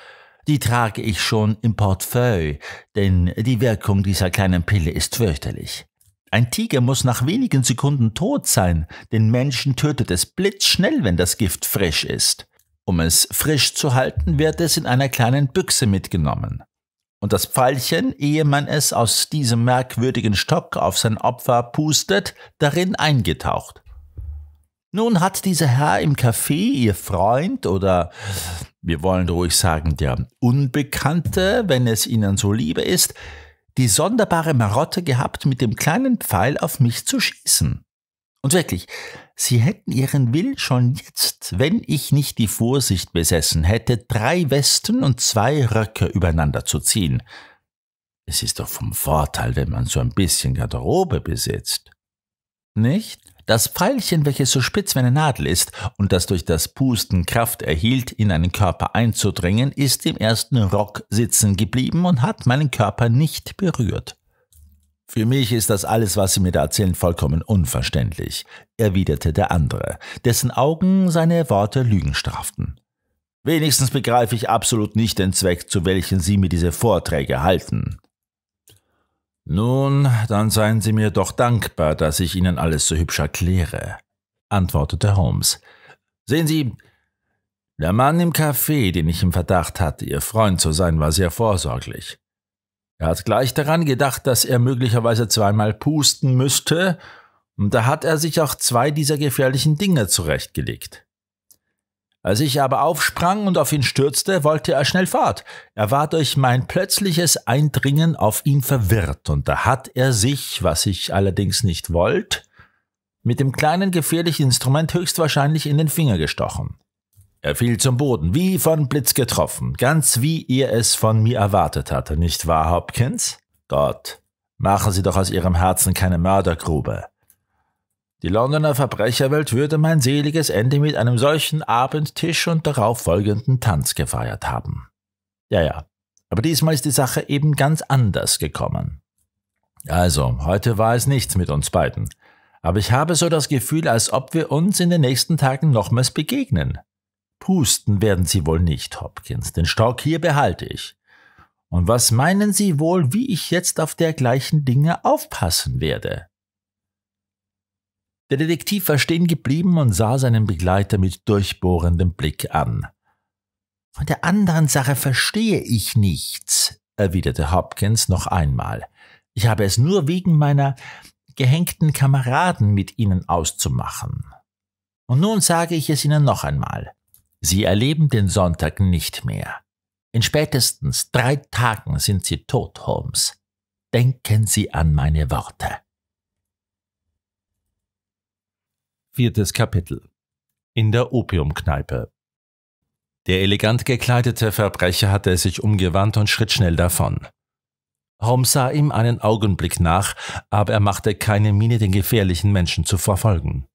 Die trage ich schon im Portefeuille, denn die Wirkung dieser kleinen Pille ist fürchterlich. Ein Tiger muss nach wenigen Sekunden tot sein. Den Menschen tötet es blitzschnell, wenn das Gift frisch ist. Um es frisch zu halten, wird es in einer kleinen Büchse mitgenommen. Und das Pfeilchen, ehe man es aus diesem merkwürdigen Stock auf sein Opfer pustet, darin eingetaucht. Nun hat dieser Herr im Café, ihr Freund oder wir wollen ruhig sagen der Unbekannte, wenn es Ihnen so liebe ist, die sonderbare Marotte gehabt, mit dem kleinen Pfeil auf mich zu schießen. Und wirklich, sie hätten ihren Will schon jetzt, wenn ich nicht die Vorsicht besessen hätte, drei Westen und zwei Röcke übereinander zu ziehen. Es ist doch vom Vorteil, wenn man so ein bisschen Garderobe besitzt. Nicht? Das Pfeilchen, welches so spitz wie eine Nadel ist und das durch das Pusten Kraft erhielt, in einen Körper einzudringen, ist im ersten Rock sitzen geblieben und hat meinen Körper nicht berührt. Für mich ist das alles, was Sie mir da erzählen, vollkommen unverständlich, erwiderte der andere, dessen Augen seine Worte Lügen straften. Wenigstens begreife ich absolut nicht den Zweck, zu welchem Sie mir diese Vorträge halten. Nun, dann seien Sie mir doch dankbar, dass ich Ihnen alles so hübsch erkläre, antwortete Holmes. Sehen Sie, der Mann im Café, den ich im Verdacht hatte, Ihr Freund zu sein, war sehr vorsorglich. Er hat gleich daran gedacht, dass er möglicherweise zweimal pusten müsste, und da hat er sich auch zwei dieser gefährlichen Dinge zurechtgelegt. Als ich aber aufsprang und auf ihn stürzte, wollte er schnell fort. Er war durch mein plötzliches Eindringen auf ihn verwirrt, und da hat er sich, was ich allerdings nicht wollt, mit dem kleinen gefährlichen Instrument höchstwahrscheinlich in den Finger gestochen. Er fiel zum Boden, wie von Blitz getroffen, ganz wie ihr es von mir erwartet hatte, nicht wahr, Hopkins? Gott, machen Sie doch aus Ihrem Herzen keine Mördergrube. Die Londoner Verbrecherwelt würde mein seliges Ende mit einem solchen Abendtisch und darauf folgenden Tanz gefeiert haben. Ja, ja. Aber diesmal ist die Sache eben ganz anders gekommen. Also, heute war es nichts mit uns beiden. Aber ich habe so das Gefühl, als ob wir uns in den nächsten Tagen nochmals begegnen. Pusten werden Sie wohl nicht, Hopkins. Den Stock hier behalte ich. Und was meinen Sie wohl, wie ich jetzt auf dergleichen Dinge aufpassen werde? Der Detektiv war stehen geblieben und sah seinen Begleiter mit durchbohrendem Blick an. Von der anderen Sache verstehe ich nichts, erwiderte Hopkins noch einmal. Ich habe es nur wegen meiner gehängten Kameraden mit Ihnen auszumachen. Und nun sage ich es Ihnen noch einmal. Sie erleben den Sonntag nicht mehr. In spätestens drei Tagen sind Sie tot, Holmes. Denken Sie an meine Worte. Viertes Kapitel. In der Opiumkneipe. Der elegant gekleidete Verbrecher hatte sich umgewandt und schritt schnell davon. Holmes sah ihm einen Augenblick nach, aber er machte keine Miene, den gefährlichen Menschen zu verfolgen.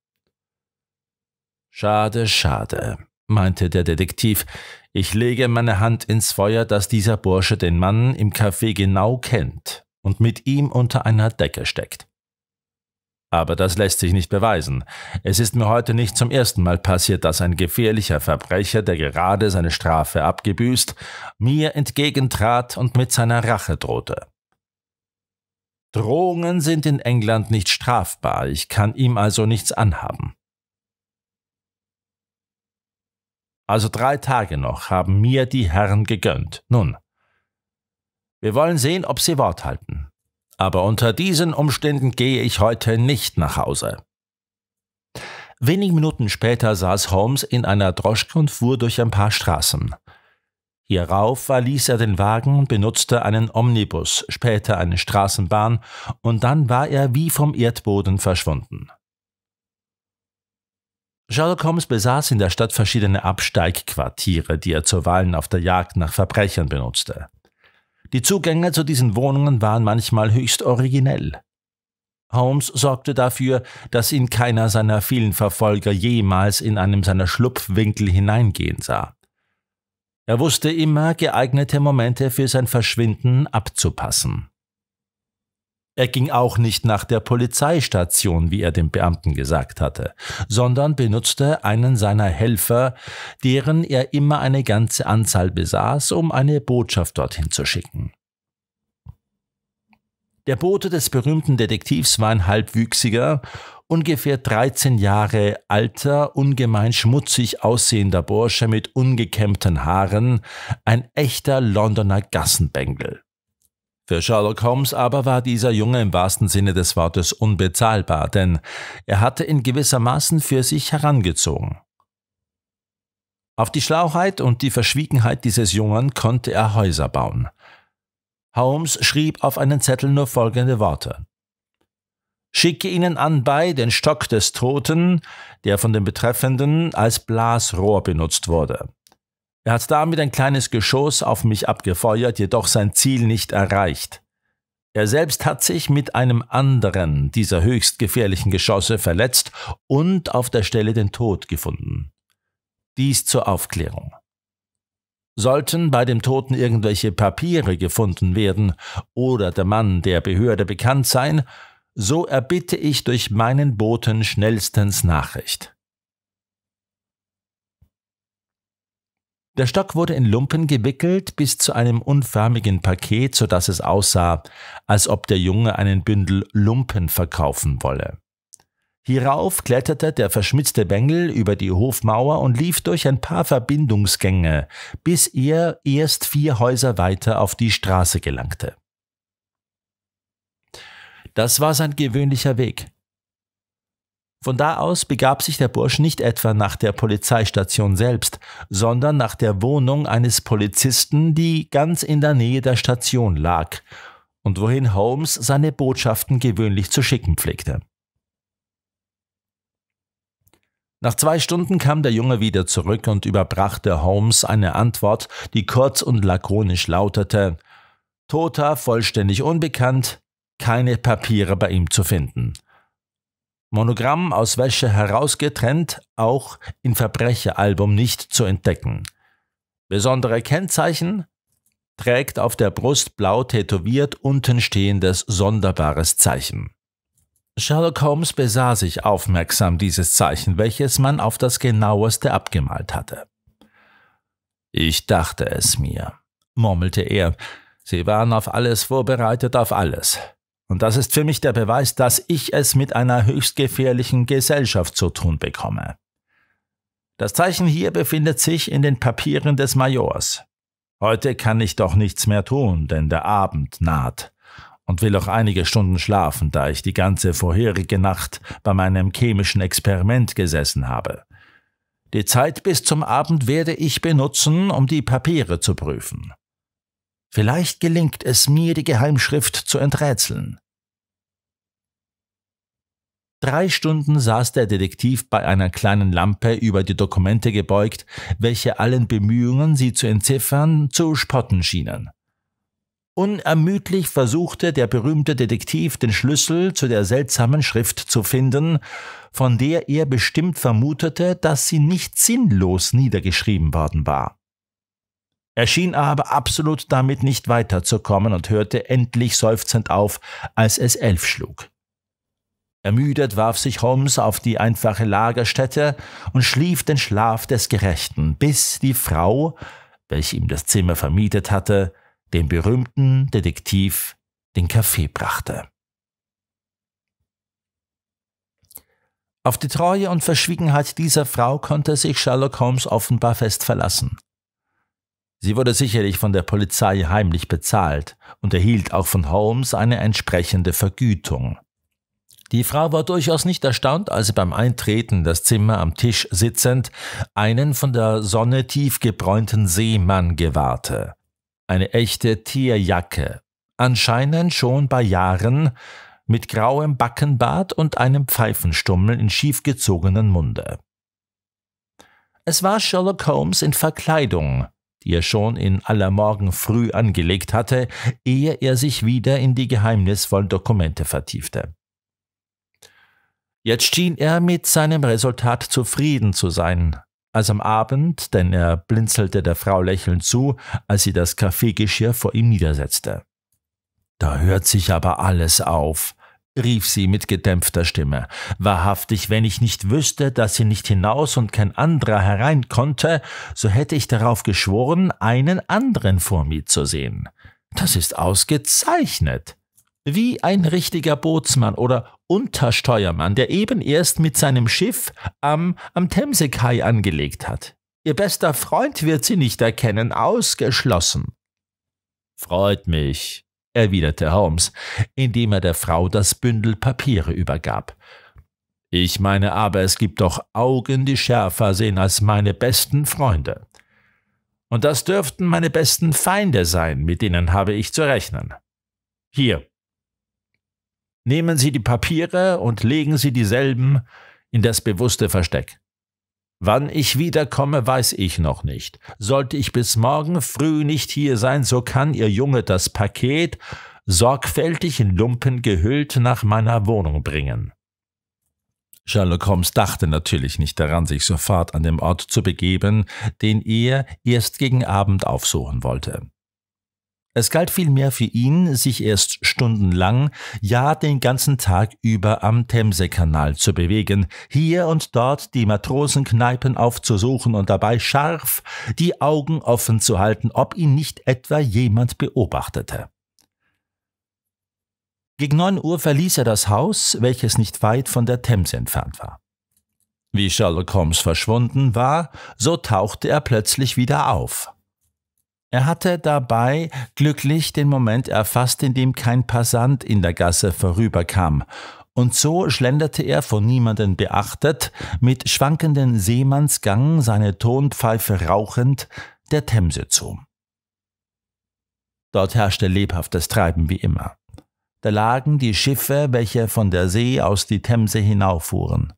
Schade, schade, meinte der Detektiv, ich lege meine Hand ins Feuer, dass dieser Bursche den Mann im Café genau kennt und mit ihm unter einer Decke steckt. Aber das lässt sich nicht beweisen. Es ist mir heute nicht zum ersten Mal passiert, dass ein gefährlicher Verbrecher, der gerade seine Strafe abgebüßt, mir entgegentrat und mit seiner Rache drohte. Drohungen sind in England nicht strafbar, ich kann ihm also nichts anhaben. Also drei Tage noch haben mir die Herren gegönnt. Nun, wir wollen sehen, ob sie Wort halten aber unter diesen Umständen gehe ich heute nicht nach Hause. Wenige Minuten später saß Holmes in einer Droschke und fuhr durch ein paar Straßen. Hierauf verließ er den Wagen benutzte einen Omnibus, später eine Straßenbahn, und dann war er wie vom Erdboden verschwunden. Sherlock Holmes besaß in der Stadt verschiedene Absteigquartiere, die er zuweilen auf der Jagd nach Verbrechern benutzte. Die Zugänge zu diesen Wohnungen waren manchmal höchst originell. Holmes sorgte dafür, dass ihn keiner seiner vielen Verfolger jemals in einem seiner Schlupfwinkel hineingehen sah. Er wusste immer, geeignete Momente für sein Verschwinden abzupassen. Er ging auch nicht nach der Polizeistation, wie er dem Beamten gesagt hatte, sondern benutzte einen seiner Helfer, deren er immer eine ganze Anzahl besaß, um eine Botschaft dorthin zu schicken. Der Bote des berühmten Detektivs war ein halbwüchsiger, ungefähr 13 Jahre alter, ungemein schmutzig aussehender Bursche mit ungekämmten Haaren, ein echter Londoner Gassenbengel. Für Sherlock Holmes aber war dieser Junge im wahrsten Sinne des Wortes unbezahlbar, denn er hatte ihn gewissermaßen für sich herangezogen. Auf die Schlauheit und die Verschwiegenheit dieses Jungen konnte er Häuser bauen. Holmes schrieb auf einen Zettel nur folgende Worte. Schicke ihnen an bei den Stock des Toten, der von den Betreffenden als Blasrohr benutzt wurde. Er hat damit ein kleines Geschoss auf mich abgefeuert, jedoch sein Ziel nicht erreicht. Er selbst hat sich mit einem anderen dieser höchst gefährlichen Geschosse verletzt und auf der Stelle den Tod gefunden. Dies zur Aufklärung. Sollten bei dem Toten irgendwelche Papiere gefunden werden oder der Mann der Behörde bekannt sein, so erbitte ich durch meinen Boten schnellstens Nachricht. Der Stock wurde in Lumpen gewickelt bis zu einem unförmigen Paket, so dass es aussah, als ob der Junge einen Bündel Lumpen verkaufen wolle. Hierauf kletterte der verschmitzte Bengel über die Hofmauer und lief durch ein paar Verbindungsgänge, bis er erst vier Häuser weiter auf die Straße gelangte. Das war sein gewöhnlicher Weg. Von da aus begab sich der Bursch nicht etwa nach der Polizeistation selbst, sondern nach der Wohnung eines Polizisten, die ganz in der Nähe der Station lag und wohin Holmes seine Botschaften gewöhnlich zu schicken pflegte. Nach zwei Stunden kam der Junge wieder zurück und überbrachte Holmes eine Antwort, die kurz und lakonisch lautete Toter vollständig unbekannt, keine Papiere bei ihm zu finden. Monogramm aus Wäsche herausgetrennt, auch in Verbrecheralbum nicht zu entdecken. Besondere Kennzeichen trägt auf der Brust blau tätowiert unten stehendes sonderbares Zeichen. Sherlock Holmes besah sich aufmerksam dieses Zeichen, welches man auf das genaueste abgemalt hatte. Ich dachte es mir, murmelte er. Sie waren auf alles vorbereitet, auf alles. Und das ist für mich der Beweis, dass ich es mit einer höchst gefährlichen Gesellschaft zu tun bekomme. Das Zeichen hier befindet sich in den Papieren des Majors. Heute kann ich doch nichts mehr tun, denn der Abend naht und will auch einige Stunden schlafen, da ich die ganze vorherige Nacht bei meinem chemischen Experiment gesessen habe. Die Zeit bis zum Abend werde ich benutzen, um die Papiere zu prüfen. Vielleicht gelingt es mir, die Geheimschrift zu enträtseln. Drei Stunden saß der Detektiv bei einer kleinen Lampe über die Dokumente gebeugt, welche allen Bemühungen, sie zu entziffern, zu spotten schienen. Unermüdlich versuchte der berühmte Detektiv den Schlüssel zu der seltsamen Schrift zu finden, von der er bestimmt vermutete, dass sie nicht sinnlos niedergeschrieben worden war. Er schien aber absolut damit nicht weiterzukommen und hörte endlich seufzend auf, als es elf schlug. Ermüdet warf sich Holmes auf die einfache Lagerstätte und schlief den Schlaf des Gerechten, bis die Frau, welche ihm das Zimmer vermietet hatte, dem berühmten Detektiv den Kaffee brachte. Auf die Treue und Verschwiegenheit dieser Frau konnte sich Sherlock Holmes offenbar fest verlassen. Sie wurde sicherlich von der Polizei heimlich bezahlt und erhielt auch von Holmes eine entsprechende Vergütung. Die Frau war durchaus nicht erstaunt, als sie beim Eintreten das Zimmer am Tisch sitzend einen von der Sonne tief gebräunten Seemann gewahrte. Eine echte Tierjacke, anscheinend schon bei Jahren, mit grauem Backenbart und einem Pfeifenstummel in schiefgezogenen Munde. Es war Sherlock Holmes in Verkleidung, die er schon in aller Morgen früh angelegt hatte, ehe er sich wieder in die geheimnisvollen Dokumente vertiefte. Jetzt schien er mit seinem Resultat zufrieden zu sein, als am Abend, denn er blinzelte der Frau lächelnd zu, als sie das Kaffeegeschirr vor ihm niedersetzte. Da hört sich aber alles auf, rief sie mit gedämpfter Stimme. Wahrhaftig, wenn ich nicht wüsste, dass sie nicht hinaus und kein anderer herein konnte, so hätte ich darauf geschworen, einen anderen vor mir zu sehen. Das ist ausgezeichnet. Wie ein richtiger Bootsmann oder Untersteuermann, der eben erst mit seinem Schiff am, am Themsekai angelegt hat. Ihr bester Freund wird sie nicht erkennen, ausgeschlossen. Freut mich, erwiderte Holmes, indem er der Frau das Bündel Papiere übergab. Ich meine aber, es gibt doch Augen, die schärfer sehen als meine besten Freunde. Und das dürften meine besten Feinde sein, mit denen habe ich zu rechnen. Hier. Nehmen Sie die Papiere und legen Sie dieselben in das bewusste Versteck. Wann ich wiederkomme, weiß ich noch nicht. Sollte ich bis morgen früh nicht hier sein, so kann Ihr Junge das Paket sorgfältig in Lumpen gehüllt nach meiner Wohnung bringen. Sherlock Holmes dachte natürlich nicht daran, sich sofort an dem Ort zu begeben, den er erst gegen Abend aufsuchen wollte. Es galt vielmehr für ihn, sich erst stundenlang, ja den ganzen Tag über am Themsekanal zu bewegen, hier und dort die Matrosenkneipen aufzusuchen und dabei scharf die Augen offen zu halten, ob ihn nicht etwa jemand beobachtete. Gegen neun Uhr verließ er das Haus, welches nicht weit von der Themse entfernt war. Wie Sherlock Holmes verschwunden war, so tauchte er plötzlich wieder auf. Er hatte dabei glücklich den Moment erfasst, in dem kein Passant in der Gasse vorüberkam, und so schlenderte er, von niemanden beachtet, mit schwankenden Seemannsgang, seine Tonpfeife rauchend, der Themse zu. Dort herrschte lebhaftes Treiben wie immer. Da lagen die Schiffe, welche von der See aus die Themse hinauffuhren.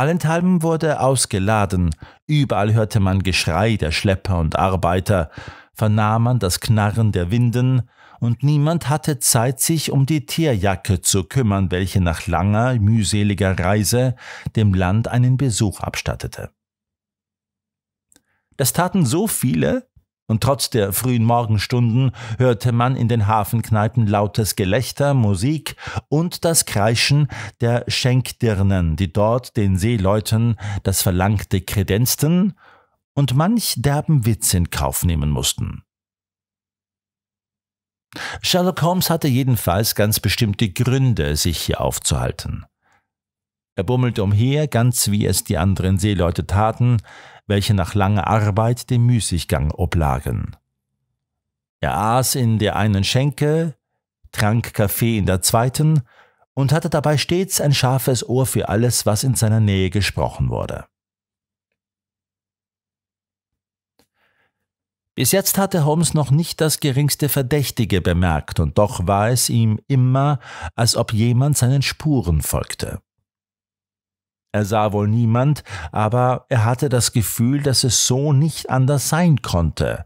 Allenthalben wurde ausgeladen. Überall hörte man Geschrei der Schlepper und Arbeiter, vernahm man das Knarren der Winden, und niemand hatte Zeit, sich um die Tierjacke zu kümmern, welche nach langer, mühseliger Reise dem Land einen Besuch abstattete. Das taten so viele, und trotz der frühen Morgenstunden hörte man in den Hafenkneipen lautes Gelächter, Musik und das Kreischen der Schenkdirnen, die dort den Seeleuten das Verlangte kredenzten und manch derben Witz in Kauf nehmen mussten. Sherlock Holmes hatte jedenfalls ganz bestimmte Gründe, sich hier aufzuhalten. Er bummelte umher, ganz wie es die anderen Seeleute taten, welche nach langer Arbeit dem Müßiggang oblagen. Er aß in der einen Schenke, trank Kaffee in der zweiten und hatte dabei stets ein scharfes Ohr für alles, was in seiner Nähe gesprochen wurde. Bis jetzt hatte Holmes noch nicht das geringste Verdächtige bemerkt, und doch war es ihm immer, als ob jemand seinen Spuren folgte. Er sah wohl niemand, aber er hatte das Gefühl, dass es so nicht anders sein konnte.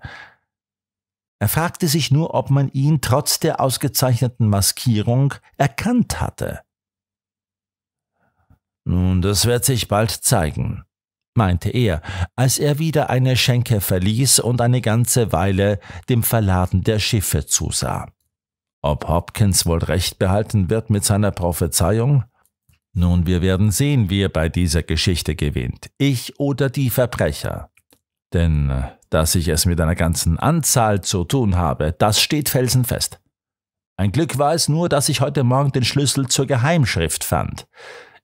Er fragte sich nur, ob man ihn trotz der ausgezeichneten Maskierung erkannt hatte. Nun, das wird sich bald zeigen, meinte er, als er wieder eine Schenke verließ und eine ganze Weile dem Verladen der Schiffe zusah. Ob Hopkins wohl recht behalten wird mit seiner Prophezeiung? Nun, wir werden sehen, wer bei dieser Geschichte gewinnt, ich oder die Verbrecher. Denn äh, dass ich es mit einer ganzen Anzahl zu tun habe, das steht felsenfest. Ein Glück war es nur, dass ich heute Morgen den Schlüssel zur Geheimschrift fand.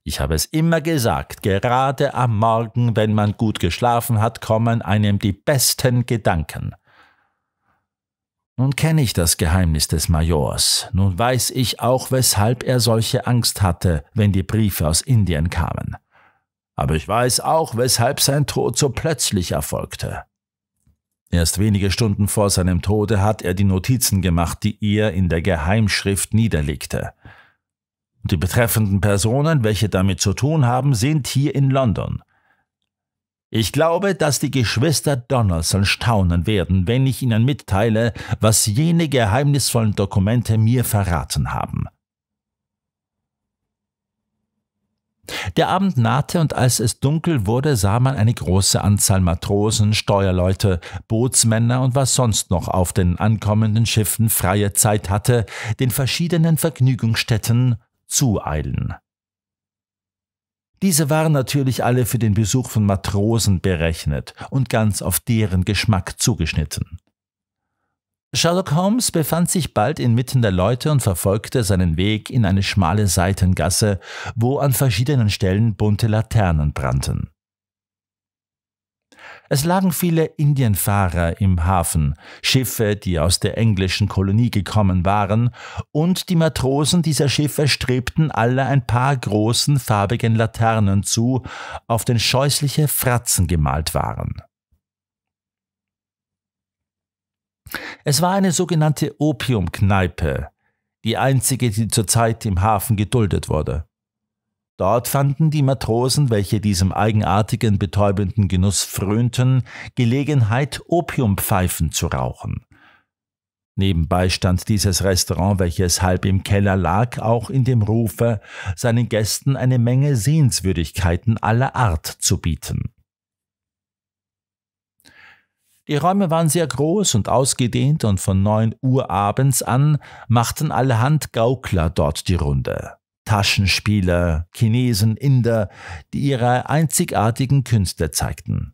Ich habe es immer gesagt, gerade am Morgen, wenn man gut geschlafen hat, kommen einem die besten Gedanken. Nun kenne ich das Geheimnis des Majors, nun weiß ich auch, weshalb er solche Angst hatte, wenn die Briefe aus Indien kamen. Aber ich weiß auch, weshalb sein Tod so plötzlich erfolgte. Erst wenige Stunden vor seinem Tode hat er die Notizen gemacht, die er in der Geheimschrift niederlegte. Die betreffenden Personen, welche damit zu tun haben, sind hier in London. Ich glaube, dass die Geschwister Donaldson staunen werden, wenn ich ihnen mitteile, was jene geheimnisvollen Dokumente mir verraten haben. Der Abend nahte und als es dunkel wurde, sah man eine große Anzahl Matrosen, Steuerleute, Bootsmänner und was sonst noch auf den ankommenden Schiffen freie Zeit hatte, den verschiedenen Vergnügungsstätten zueilen. Diese waren natürlich alle für den Besuch von Matrosen berechnet und ganz auf deren Geschmack zugeschnitten. Sherlock Holmes befand sich bald inmitten der Leute und verfolgte seinen Weg in eine schmale Seitengasse, wo an verschiedenen Stellen bunte Laternen brannten. Es lagen viele Indienfahrer im Hafen, Schiffe, die aus der englischen Kolonie gekommen waren, und die Matrosen dieser Schiffe strebten alle ein paar großen farbigen Laternen zu, auf den scheußliche Fratzen gemalt waren. Es war eine sogenannte Opiumkneipe, die einzige, die zurzeit im Hafen geduldet wurde. Dort fanden die Matrosen, welche diesem eigenartigen betäubenden Genuss frönten, Gelegenheit, Opiumpfeifen zu rauchen. Nebenbei stand dieses Restaurant, welches halb im Keller lag, auch in dem Rufe, seinen Gästen eine Menge Sehenswürdigkeiten aller Art zu bieten. Die Räume waren sehr groß und ausgedehnt und von neun Uhr abends an machten allerhand Gaukler dort die Runde. Taschenspieler, Chinesen, Inder, die ihre einzigartigen Künste zeigten.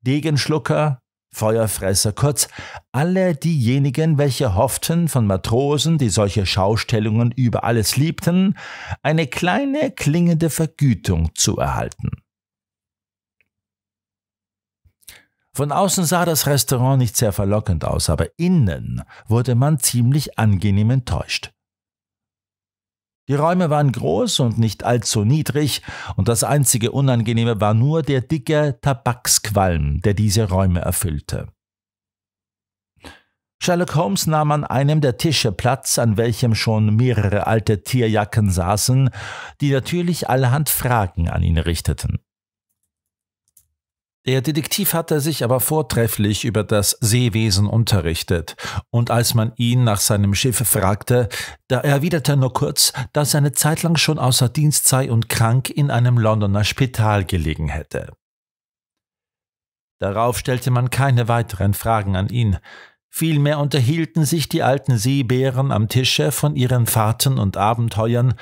Degenschlucker, Feuerfresser, kurz alle diejenigen, welche hofften, von Matrosen, die solche Schaustellungen über alles liebten, eine kleine klingende Vergütung zu erhalten. Von außen sah das Restaurant nicht sehr verlockend aus, aber innen wurde man ziemlich angenehm enttäuscht. Die Räume waren groß und nicht allzu niedrig, und das einzige Unangenehme war nur der dicke Tabaksqualm, der diese Räume erfüllte. Sherlock Holmes nahm an einem der Tische Platz, an welchem schon mehrere alte Tierjacken saßen, die natürlich allerhand Fragen an ihn richteten. Der Detektiv hatte sich aber vortrefflich über das Seewesen unterrichtet, und als man ihn nach seinem Schiff fragte, da erwiderte er nur kurz, dass er eine Zeit lang schon außer Dienst sei und krank in einem Londoner Spital gelegen hätte. Darauf stellte man keine weiteren Fragen an ihn, vielmehr unterhielten sich die alten Seebären am Tische von ihren Fahrten und Abenteuern,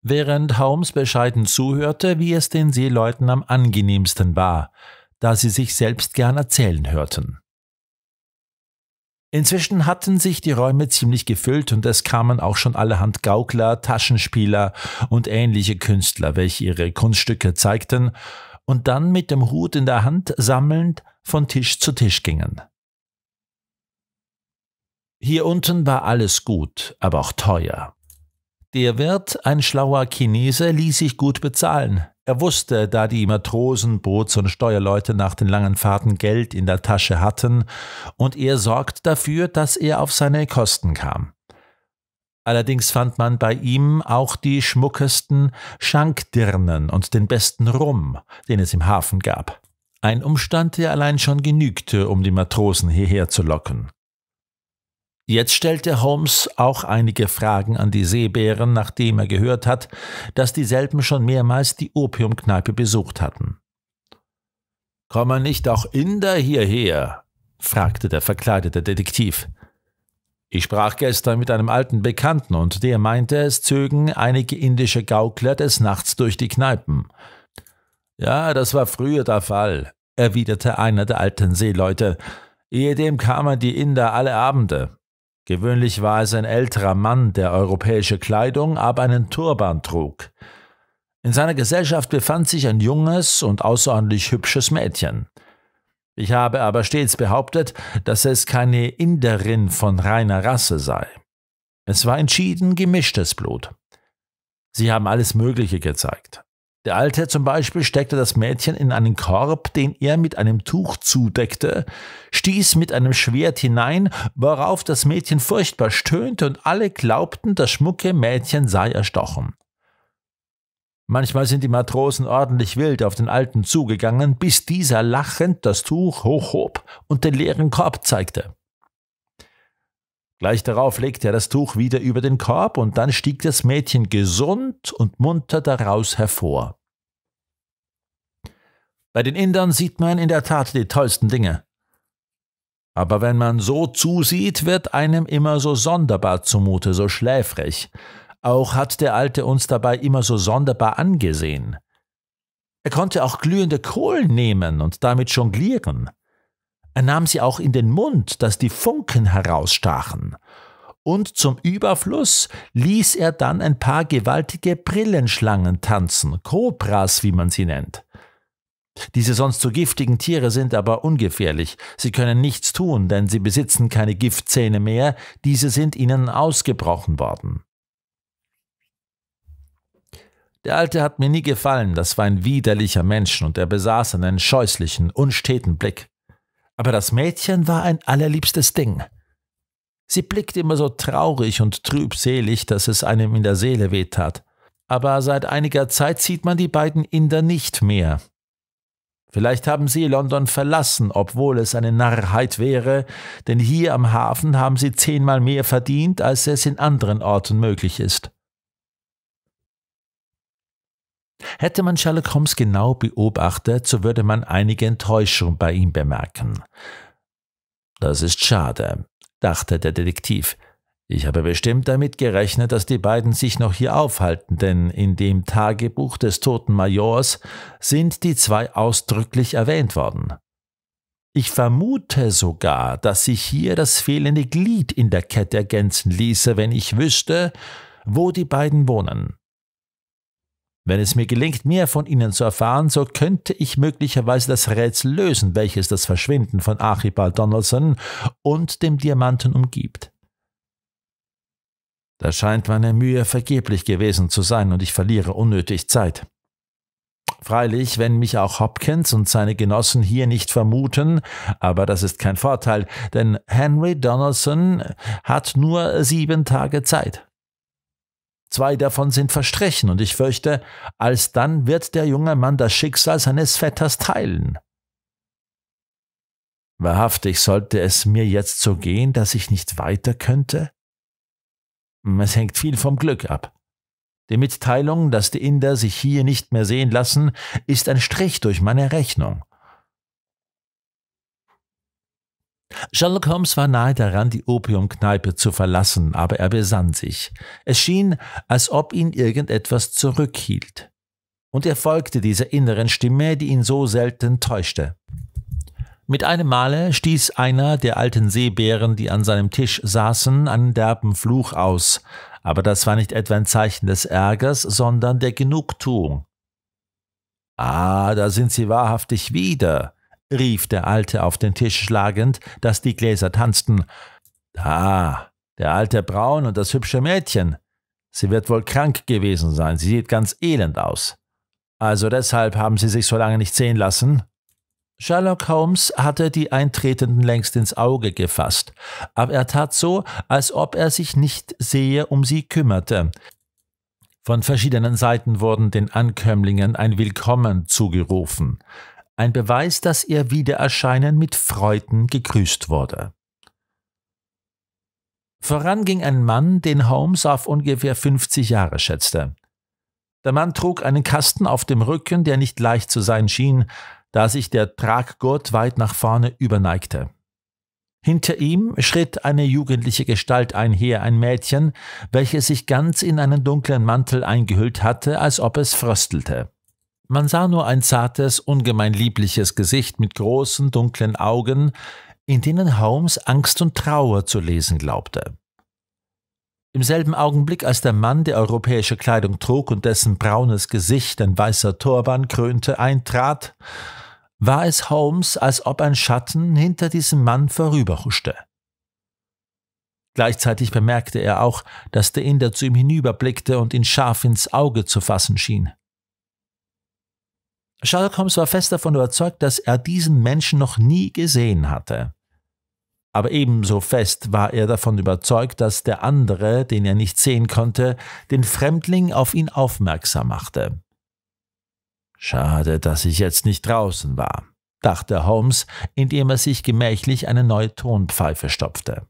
während Holmes bescheiden zuhörte, wie es den Seeleuten am angenehmsten war – da sie sich selbst gern erzählen hörten. Inzwischen hatten sich die Räume ziemlich gefüllt und es kamen auch schon allerhand Gaukler, Taschenspieler und ähnliche Künstler, welche ihre Kunststücke zeigten und dann mit dem Hut in der Hand sammelnd von Tisch zu Tisch gingen. Hier unten war alles gut, aber auch teuer. Der Wirt, ein schlauer Chinese, ließ sich gut bezahlen, er wusste, da die Matrosen, Boots und Steuerleute nach den langen Fahrten Geld in der Tasche hatten, und er sorgt dafür, dass er auf seine Kosten kam. Allerdings fand man bei ihm auch die schmuckesten Schankdirnen und den besten Rum, den es im Hafen gab. Ein Umstand, der allein schon genügte, um die Matrosen hierher zu locken. Jetzt stellte Holmes auch einige Fragen an die Seebären, nachdem er gehört hat, dass dieselben schon mehrmals die Opiumkneipe besucht hatten. Kommen nicht auch Inder hierher? fragte der verkleidete Detektiv. Ich sprach gestern mit einem alten Bekannten und der meinte, es zögen einige indische Gaukler des Nachts durch die Kneipen. Ja, das war früher der Fall, erwiderte einer der alten Seeleute. Ehedem kamen die Inder alle Abende. Gewöhnlich war es ein älterer Mann, der europäische Kleidung, aber einen Turban trug. In seiner Gesellschaft befand sich ein junges und außerordentlich hübsches Mädchen. Ich habe aber stets behauptet, dass es keine Inderin von reiner Rasse sei. Es war entschieden gemischtes Blut. Sie haben alles Mögliche gezeigt. Der Alte zum Beispiel steckte das Mädchen in einen Korb, den er mit einem Tuch zudeckte, stieß mit einem Schwert hinein, worauf das Mädchen furchtbar stöhnte und alle glaubten, das schmucke Mädchen sei erstochen. Manchmal sind die Matrosen ordentlich wild auf den Alten zugegangen, bis dieser lachend das Tuch hochhob und den leeren Korb zeigte. Gleich darauf legte er das Tuch wieder über den Korb und dann stieg das Mädchen gesund und munter daraus hervor. Bei den Indern sieht man in der Tat die tollsten Dinge. Aber wenn man so zusieht, wird einem immer so sonderbar zumute, so schläfrig. Auch hat der Alte uns dabei immer so sonderbar angesehen. Er konnte auch glühende Kohlen nehmen und damit jonglieren. Er nahm sie auch in den Mund, dass die Funken herausstachen. Und zum Überfluss ließ er dann ein paar gewaltige Brillenschlangen tanzen, Kobras, wie man sie nennt. Diese sonst so giftigen Tiere sind aber ungefährlich. Sie können nichts tun, denn sie besitzen keine Giftzähne mehr, diese sind ihnen ausgebrochen worden. Der Alte hat mir nie gefallen, das war ein widerlicher Mensch und er besaß einen scheußlichen, unsteten Blick aber das Mädchen war ein allerliebstes Ding. Sie blickte immer so traurig und trübselig, dass es einem in der Seele wehtat. Aber seit einiger Zeit sieht man die beiden Inder nicht mehr. Vielleicht haben sie London verlassen, obwohl es eine Narrheit wäre, denn hier am Hafen haben sie zehnmal mehr verdient, als es in anderen Orten möglich ist. Hätte man Sherlock Holmes genau beobachtet, so würde man einige Enttäuschung bei ihm bemerken. Das ist schade, dachte der Detektiv. Ich habe bestimmt damit gerechnet, dass die beiden sich noch hier aufhalten, denn in dem Tagebuch des toten Majors sind die zwei ausdrücklich erwähnt worden. Ich vermute sogar, dass sich hier das fehlende Glied in der Kette ergänzen ließe, wenn ich wüsste, wo die beiden wohnen. Wenn es mir gelingt, mehr von ihnen zu erfahren, so könnte ich möglicherweise das Rätsel lösen, welches das Verschwinden von Archibald Donaldson und dem Diamanten umgibt. Da scheint meine Mühe vergeblich gewesen zu sein und ich verliere unnötig Zeit. Freilich, wenn mich auch Hopkins und seine Genossen hier nicht vermuten, aber das ist kein Vorteil, denn Henry Donaldson hat nur sieben Tage Zeit. Zwei davon sind verstrichen, und ich fürchte, alsdann wird der junge Mann das Schicksal seines Vetters teilen. Wahrhaftig sollte es mir jetzt so gehen, dass ich nicht weiter könnte? Es hängt viel vom Glück ab. Die Mitteilung, dass die Inder sich hier nicht mehr sehen lassen, ist ein Strich durch meine Rechnung. Sherlock Holmes war nahe daran, die Opiumkneipe zu verlassen, aber er besann sich. Es schien, als ob ihn irgendetwas zurückhielt. Und er folgte dieser inneren Stimme, die ihn so selten täuschte. Mit einem Male stieß einer der alten Seebären, die an seinem Tisch saßen, einen derben Fluch aus, aber das war nicht etwa ein Zeichen des Ärgers, sondern der Genugtuung. Ah, da sind sie wahrhaftig wieder, rief der Alte auf den Tisch schlagend, dass die Gläser tanzten. Da, der alte Braun und das hübsche Mädchen. Sie wird wohl krank gewesen sein, sie sieht ganz elend aus. Also deshalb haben Sie sich so lange nicht sehen lassen? Sherlock Holmes hatte die Eintretenden längst ins Auge gefasst, aber er tat so, als ob er sich nicht sehe um sie kümmerte. Von verschiedenen Seiten wurden den Ankömmlingen ein Willkommen zugerufen ein Beweis, dass ihr Wiedererscheinen mit Freuden gegrüßt wurde. Voran ging ein Mann, den Holmes auf ungefähr 50 Jahre schätzte. Der Mann trug einen Kasten auf dem Rücken, der nicht leicht zu sein schien, da sich der Traggurt weit nach vorne überneigte. Hinter ihm schritt eine jugendliche Gestalt einher, ein Mädchen, welches sich ganz in einen dunklen Mantel eingehüllt hatte, als ob es fröstelte. Man sah nur ein zartes, ungemein liebliches Gesicht mit großen, dunklen Augen, in denen Holmes Angst und Trauer zu lesen glaubte. Im selben Augenblick, als der Mann, der europäische Kleidung trug und dessen braunes Gesicht ein weißer Turban krönte, eintrat, war es Holmes, als ob ein Schatten hinter diesem Mann vorüberhuschte. Gleichzeitig bemerkte er auch, dass der Inder zu ihm hinüberblickte und ihn scharf ins Auge zu fassen schien. Sherlock Holmes war fest davon überzeugt, dass er diesen Menschen noch nie gesehen hatte. Aber ebenso fest war er davon überzeugt, dass der andere, den er nicht sehen konnte, den Fremdling auf ihn aufmerksam machte. Schade, dass ich jetzt nicht draußen war, dachte Holmes, indem er sich gemächlich eine neue Tonpfeife stopfte.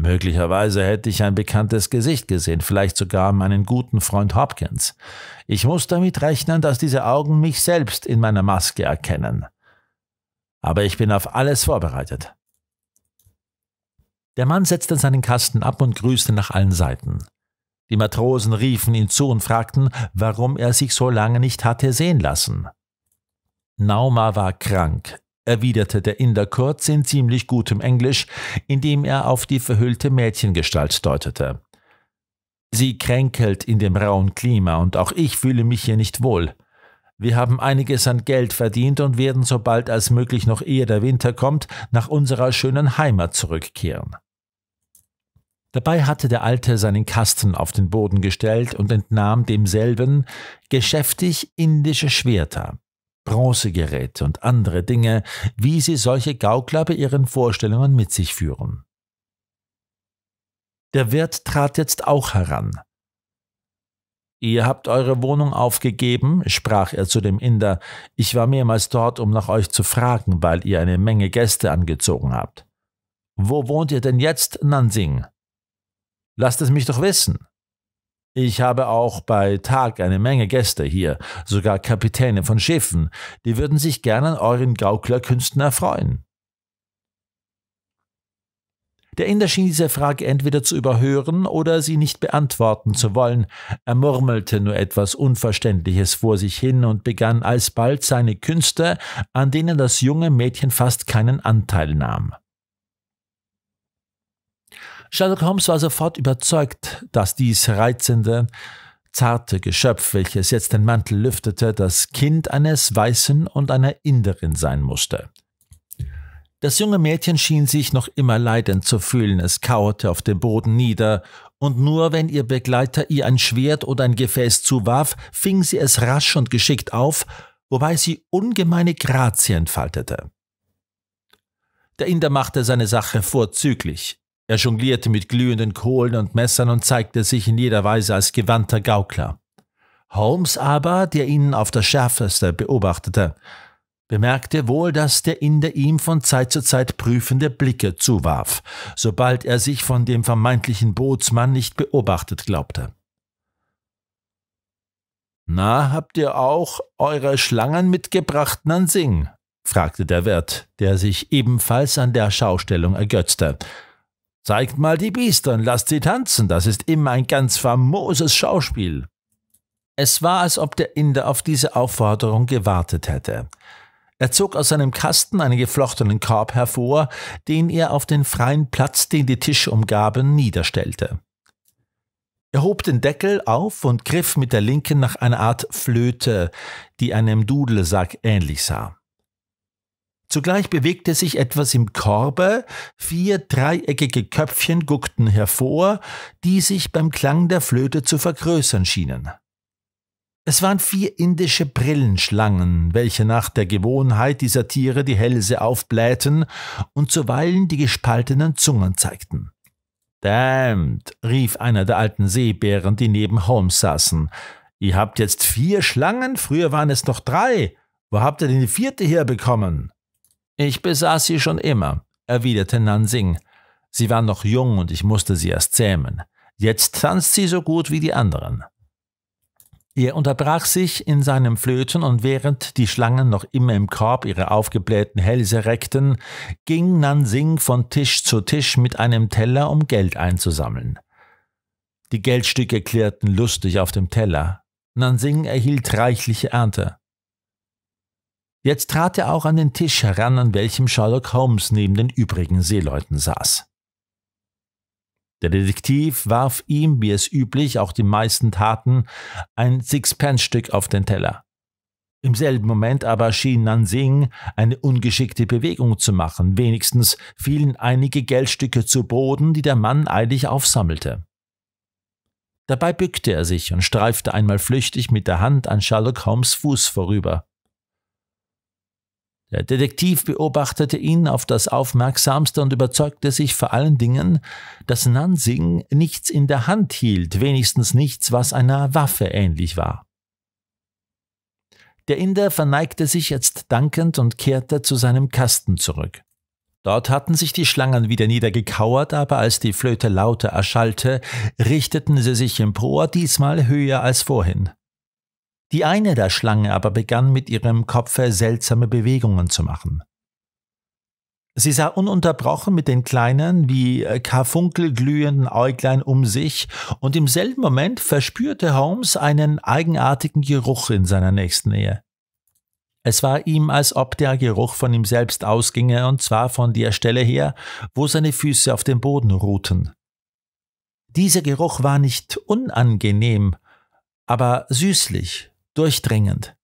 Möglicherweise hätte ich ein bekanntes Gesicht gesehen, vielleicht sogar meinen guten Freund Hopkins. Ich muss damit rechnen, dass diese Augen mich selbst in meiner Maske erkennen. Aber ich bin auf alles vorbereitet. Der Mann setzte seinen Kasten ab und grüßte nach allen Seiten. Die Matrosen riefen ihn zu und fragten, warum er sich so lange nicht hatte sehen lassen. Nauma war krank, erwiderte der Inder kurz in ziemlich gutem Englisch, indem er auf die verhüllte Mädchengestalt deutete. Sie kränkelt in dem rauen Klima und auch ich fühle mich hier nicht wohl. Wir haben einiges an Geld verdient und werden sobald als möglich noch ehe der Winter kommt, nach unserer schönen Heimat zurückkehren. Dabei hatte der Alte seinen Kasten auf den Boden gestellt und entnahm demselben geschäftig indische Schwerter. Bronzegeräte und andere Dinge, wie sie solche Gaukler bei ihren Vorstellungen mit sich führen. Der Wirt trat jetzt auch heran. Ihr habt eure Wohnung aufgegeben, sprach er zu dem Inder, ich war mehrmals dort, um nach euch zu fragen, weil ihr eine Menge Gäste angezogen habt. Wo wohnt ihr denn jetzt, Nansing? Lasst es mich doch wissen. Ich habe auch bei Tag eine Menge Gäste hier, sogar Kapitäne von Schiffen, die würden sich gern an euren Gauklerkünsten erfreuen. Der Inder schien diese Frage entweder zu überhören oder sie nicht beantworten zu wollen. Er murmelte nur etwas Unverständliches vor sich hin und begann alsbald seine Künste, an denen das junge Mädchen fast keinen Anteil nahm. Sherlock Holmes war sofort überzeugt, dass dies reizende, zarte Geschöpf, welches jetzt den Mantel lüftete, das Kind eines Weißen und einer Inderin sein musste. Das junge Mädchen schien sich noch immer leidend zu fühlen, es kauerte auf dem Boden nieder, und nur wenn ihr Begleiter ihr ein Schwert oder ein Gefäß zuwarf, fing sie es rasch und geschickt auf, wobei sie ungemeine Grazie entfaltete. Der Inder machte seine Sache vorzüglich. Er jonglierte mit glühenden Kohlen und Messern und zeigte sich in jeder Weise als gewandter Gaukler. Holmes aber, der ihn auf das Schärfeste beobachtete, bemerkte wohl, dass der Inder ihm von Zeit zu Zeit prüfende Blicke zuwarf, sobald er sich von dem vermeintlichen Bootsmann nicht beobachtet glaubte. Na, habt ihr auch eure Schlangen mitgebracht, Nansing? fragte der Wirt, der sich ebenfalls an der Schaustellung ergötzte. Zeigt mal die Biester und lasst sie tanzen, das ist immer ein ganz famoses Schauspiel. Es war, als ob der Inder auf diese Aufforderung gewartet hätte. Er zog aus seinem Kasten einen geflochtenen Korb hervor, den er auf den freien Platz, den die Tische umgaben, niederstellte. Er hob den Deckel auf und griff mit der linken nach einer Art Flöte, die einem Dudelsack ähnlich sah. Zugleich bewegte sich etwas im Korbe, vier dreieckige Köpfchen guckten hervor, die sich beim Klang der Flöte zu vergrößern schienen. Es waren vier indische Brillenschlangen, welche nach der Gewohnheit dieser Tiere die Hälse aufblähten und zuweilen die gespaltenen Zungen zeigten. Dammt, rief einer der alten Seebären, die neben Holmes saßen. Ihr habt jetzt vier Schlangen, früher waren es noch drei. Wo habt ihr denn die vierte herbekommen? Ich besaß sie schon immer, erwiderte Nansing. Sie war noch jung und ich musste sie erst zähmen. Jetzt tanzt sie so gut wie die anderen. Er unterbrach sich in seinem Flöten und während die Schlangen noch immer im Korb ihre aufgeblähten Hälse reckten, ging Nansing von Tisch zu Tisch mit einem Teller, um Geld einzusammeln. Die Geldstücke klirrten lustig auf dem Teller. Nansing erhielt reichliche Ernte. Jetzt trat er auch an den Tisch heran, an welchem Sherlock Holmes neben den übrigen Seeleuten saß. Der Detektiv warf ihm, wie es üblich auch die meisten taten, ein Sixpence-Stück auf den Teller. Im selben Moment aber schien Nansing eine ungeschickte Bewegung zu machen, wenigstens fielen einige Geldstücke zu Boden, die der Mann eilig aufsammelte. Dabei bückte er sich und streifte einmal flüchtig mit der Hand an Sherlock Holmes Fuß vorüber. Der Detektiv beobachtete ihn auf das Aufmerksamste und überzeugte sich vor allen Dingen, dass Nansing nichts in der Hand hielt, wenigstens nichts, was einer Waffe ähnlich war. Der Inder verneigte sich jetzt dankend und kehrte zu seinem Kasten zurück. Dort hatten sich die Schlangen wieder niedergekauert, aber als die Flöte lauter erschallte, richteten sie sich empor, diesmal höher als vorhin. Die eine der Schlangen aber begann mit ihrem Kopfe seltsame Bewegungen zu machen. Sie sah ununterbrochen mit den kleinen, wie äh, Karfunkel glühenden Äuglein um sich, und im selben Moment verspürte Holmes einen eigenartigen Geruch in seiner nächsten Nähe. Es war ihm, als ob der Geruch von ihm selbst ausginge, und zwar von der Stelle her, wo seine Füße auf dem Boden ruhten. Dieser Geruch war nicht unangenehm, aber süßlich, durchdringend.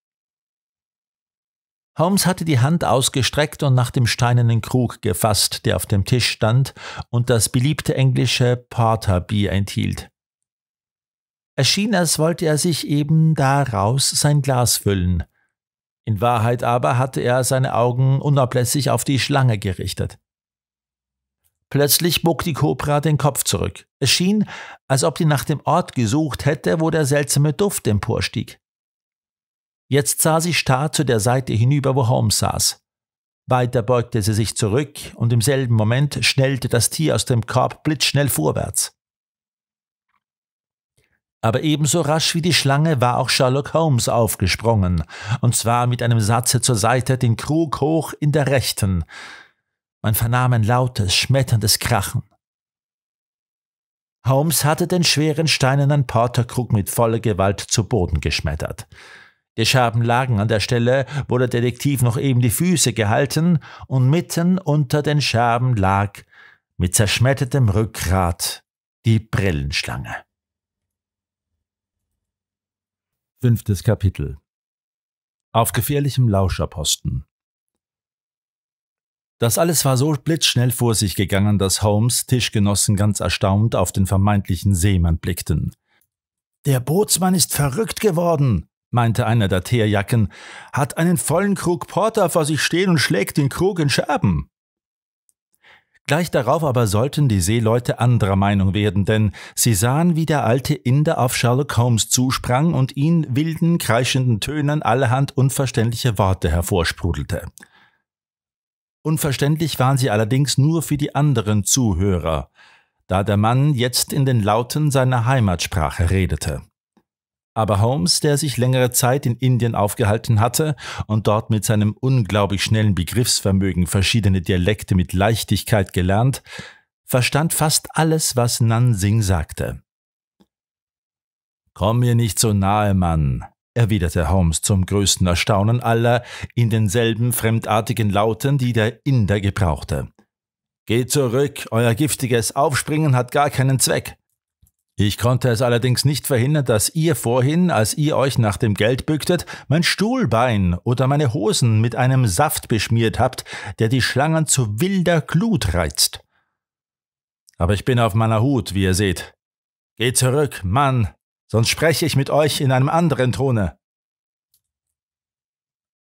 Holmes hatte die Hand ausgestreckt und nach dem steinernen Krug gefasst, der auf dem Tisch stand und das beliebte englische Porterbier enthielt. Es schien, als wollte er sich eben daraus sein Glas füllen. In Wahrheit aber hatte er seine Augen unablässig auf die Schlange gerichtet. Plötzlich bog die Kobra den Kopf zurück. Es schien, als ob die nach dem Ort gesucht hätte, wo der seltsame Duft emporstieg. Jetzt sah sie starr zu der Seite hinüber, wo Holmes saß. Weiter beugte sie sich zurück und im selben Moment schnellte das Tier aus dem Korb blitzschnell vorwärts. Aber ebenso rasch wie die Schlange war auch Sherlock Holmes aufgesprungen, und zwar mit einem Satze zur Seite, den Krug hoch in der rechten. Man vernahm ein lautes, schmetterndes Krachen. Holmes hatte den schweren steinernen Porterkrug mit voller Gewalt zu Boden geschmettert. Die Scherben lagen an der Stelle, wo der Detektiv noch eben die Füße gehalten, und mitten unter den Scherben lag, mit zerschmettertem Rückgrat, die Brillenschlange. Fünftes Kapitel Auf gefährlichem Lauscherposten das alles war so blitzschnell vor sich gegangen, dass Holmes Tischgenossen ganz erstaunt auf den vermeintlichen Seemann blickten. Der Bootsmann ist verrückt geworden, meinte einer der Teerjacken, hat einen vollen Krug Porter vor sich stehen und schlägt den Krug in Scherben. Gleich darauf aber sollten die Seeleute anderer Meinung werden, denn sie sahen, wie der alte Inder auf Sherlock Holmes zusprang und ihn wilden, kreischenden Tönen allerhand unverständliche Worte hervorsprudelte. Unverständlich waren sie allerdings nur für die anderen Zuhörer, da der Mann jetzt in den Lauten seiner Heimatsprache redete. Aber Holmes, der sich längere Zeit in Indien aufgehalten hatte und dort mit seinem unglaublich schnellen Begriffsvermögen verschiedene Dialekte mit Leichtigkeit gelernt, verstand fast alles, was Nan Singh sagte. Komm mir nicht so nahe, Mann, erwiderte Holmes zum größten Erstaunen aller in denselben fremdartigen Lauten, die der Inder gebrauchte. Geht zurück, euer giftiges Aufspringen hat gar keinen Zweck. Ich konnte es allerdings nicht verhindern, dass ihr vorhin, als ihr euch nach dem Geld bücktet, mein Stuhlbein oder meine Hosen mit einem Saft beschmiert habt, der die Schlangen zu wilder Glut reizt. Aber ich bin auf meiner Hut, wie ihr seht. Geht zurück, Mann, sonst spreche ich mit euch in einem anderen Tone.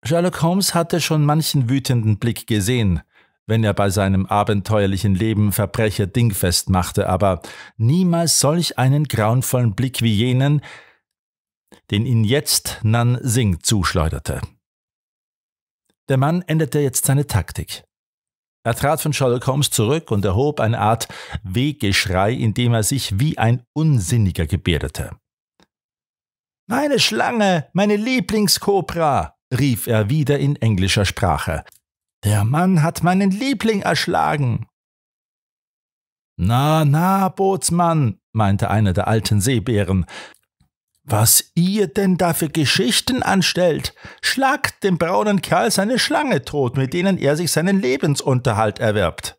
Sherlock Holmes hatte schon manchen wütenden Blick gesehen, wenn er bei seinem abenteuerlichen Leben Verbrecher dingfest machte, aber niemals solch einen grauenvollen Blick wie jenen, den ihn jetzt Nan Singh zuschleuderte. Der Mann änderte jetzt seine Taktik. Er trat von Sherlock Holmes zurück und erhob eine Art Wehgeschrei, indem er sich wie ein Unsinniger gebärdete. Meine Schlange, meine Lieblingskobra, rief er wieder in englischer Sprache. Der Mann hat meinen Liebling erschlagen. Na, na, Bootsmann, meinte einer der alten Seebären, was ihr denn da für Geschichten anstellt. Schlagt dem braunen Kerl seine Schlange tot, mit denen er sich seinen Lebensunterhalt erwirbt.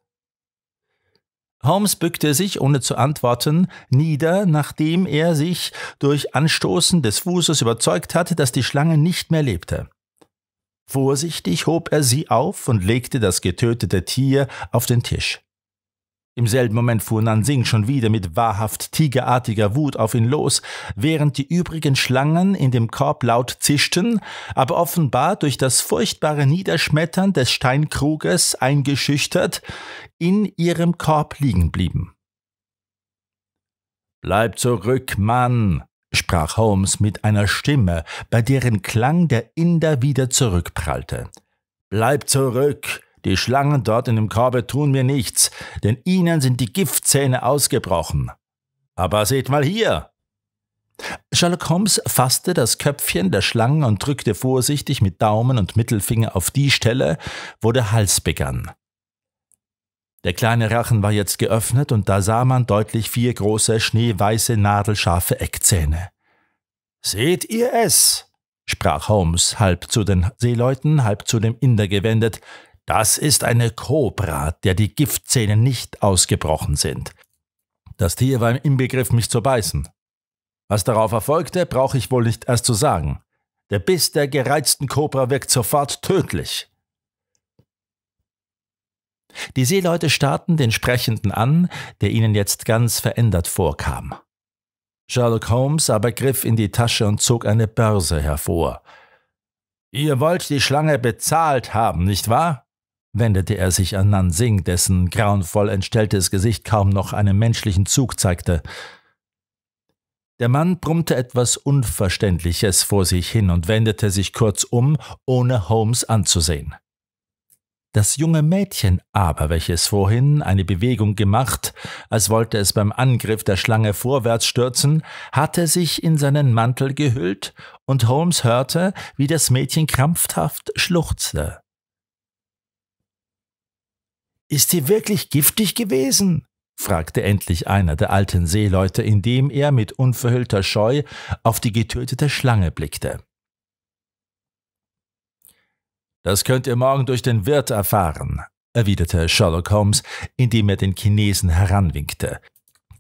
Holmes bückte sich, ohne zu antworten, nieder, nachdem er sich durch Anstoßen des Fußes überzeugt hatte, dass die Schlange nicht mehr lebte. Vorsichtig hob er sie auf und legte das getötete Tier auf den Tisch. Im selben Moment fuhr Nansing schon wieder mit wahrhaft tigerartiger Wut auf ihn los, während die übrigen Schlangen in dem Korb laut zischten, aber offenbar durch das furchtbare Niederschmettern des Steinkruges eingeschüchtert, in ihrem Korb liegen blieben. Bleib zurück, Mann, sprach Holmes mit einer Stimme, bei deren Klang der Inder wieder zurückprallte. Bleib zurück! Die Schlangen dort in dem Korbe tun mir nichts, denn ihnen sind die Giftzähne ausgebrochen. Aber seht mal hier! Sherlock Holmes fasste das Köpfchen der Schlange und drückte vorsichtig mit Daumen und Mittelfinger auf die Stelle, wo der Hals begann. Der kleine Rachen war jetzt geöffnet und da sah man deutlich vier große, schneeweiße, nadelscharfe Eckzähne. Seht ihr es? sprach Holmes, halb zu den Seeleuten, halb zu dem Inder gewendet. Das ist eine Kobra, der die Giftzähne nicht ausgebrochen sind. Das Tier war im Begriff, mich zu beißen. Was darauf erfolgte, brauche ich wohl nicht erst zu sagen. Der Biss der gereizten Kobra wirkt sofort tödlich. Die Seeleute starrten den Sprechenden an, der ihnen jetzt ganz verändert vorkam. Sherlock Holmes aber griff in die Tasche und zog eine Börse hervor. Ihr wollt die Schlange bezahlt haben, nicht wahr? wendete er sich an Nansing, dessen grauenvoll entstelltes Gesicht kaum noch einen menschlichen Zug zeigte. Der Mann brummte etwas Unverständliches vor sich hin und wendete sich kurz um, ohne Holmes anzusehen. Das junge Mädchen aber, welches vorhin eine Bewegung gemacht, als wollte es beim Angriff der Schlange vorwärts stürzen, hatte sich in seinen Mantel gehüllt, und Holmes hörte, wie das Mädchen krampfhaft schluchzte. Ist sie wirklich giftig gewesen? fragte endlich einer der alten Seeleute, indem er mit unverhüllter Scheu auf die getötete Schlange blickte. Das könnt ihr morgen durch den Wirt erfahren, erwiderte Sherlock Holmes, indem er den Chinesen heranwinkte.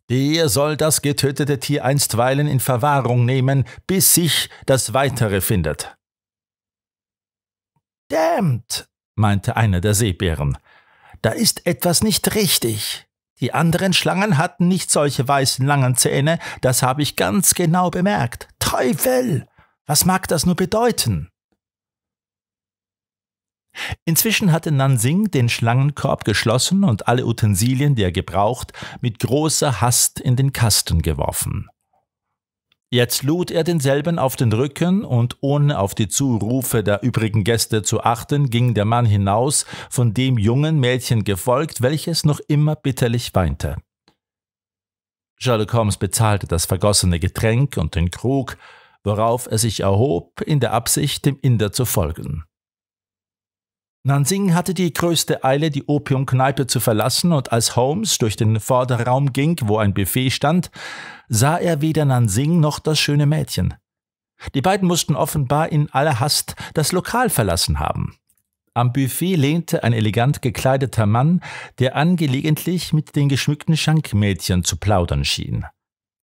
Der soll das getötete Tier einstweilen in Verwahrung nehmen, bis sich das Weitere findet. Dämmt, meinte einer der Seebären, da ist etwas nicht richtig. Die anderen Schlangen hatten nicht solche weißen langen Zähne, das habe ich ganz genau bemerkt. Teufel! Was mag das nur bedeuten? Inzwischen hatte Nansing den Schlangenkorb geschlossen und alle Utensilien, die er gebraucht, mit großer Hast in den Kasten geworfen. Jetzt lud er denselben auf den Rücken und ohne auf die Zurufe der übrigen Gäste zu achten, ging der Mann hinaus, von dem jungen Mädchen gefolgt, welches noch immer bitterlich weinte. Sherlock Holmes bezahlte das vergossene Getränk und den Krug, worauf er sich erhob, in der Absicht, dem Inder zu folgen. Nansing hatte die größte Eile, die Opiumkneipe zu verlassen, und als Holmes durch den Vorderraum ging, wo ein Buffet stand, sah er weder Nansing noch das schöne Mädchen. Die beiden mussten offenbar in aller Hast das Lokal verlassen haben. Am Buffet lehnte ein elegant gekleideter Mann, der angelegentlich mit den geschmückten Schankmädchen zu plaudern schien.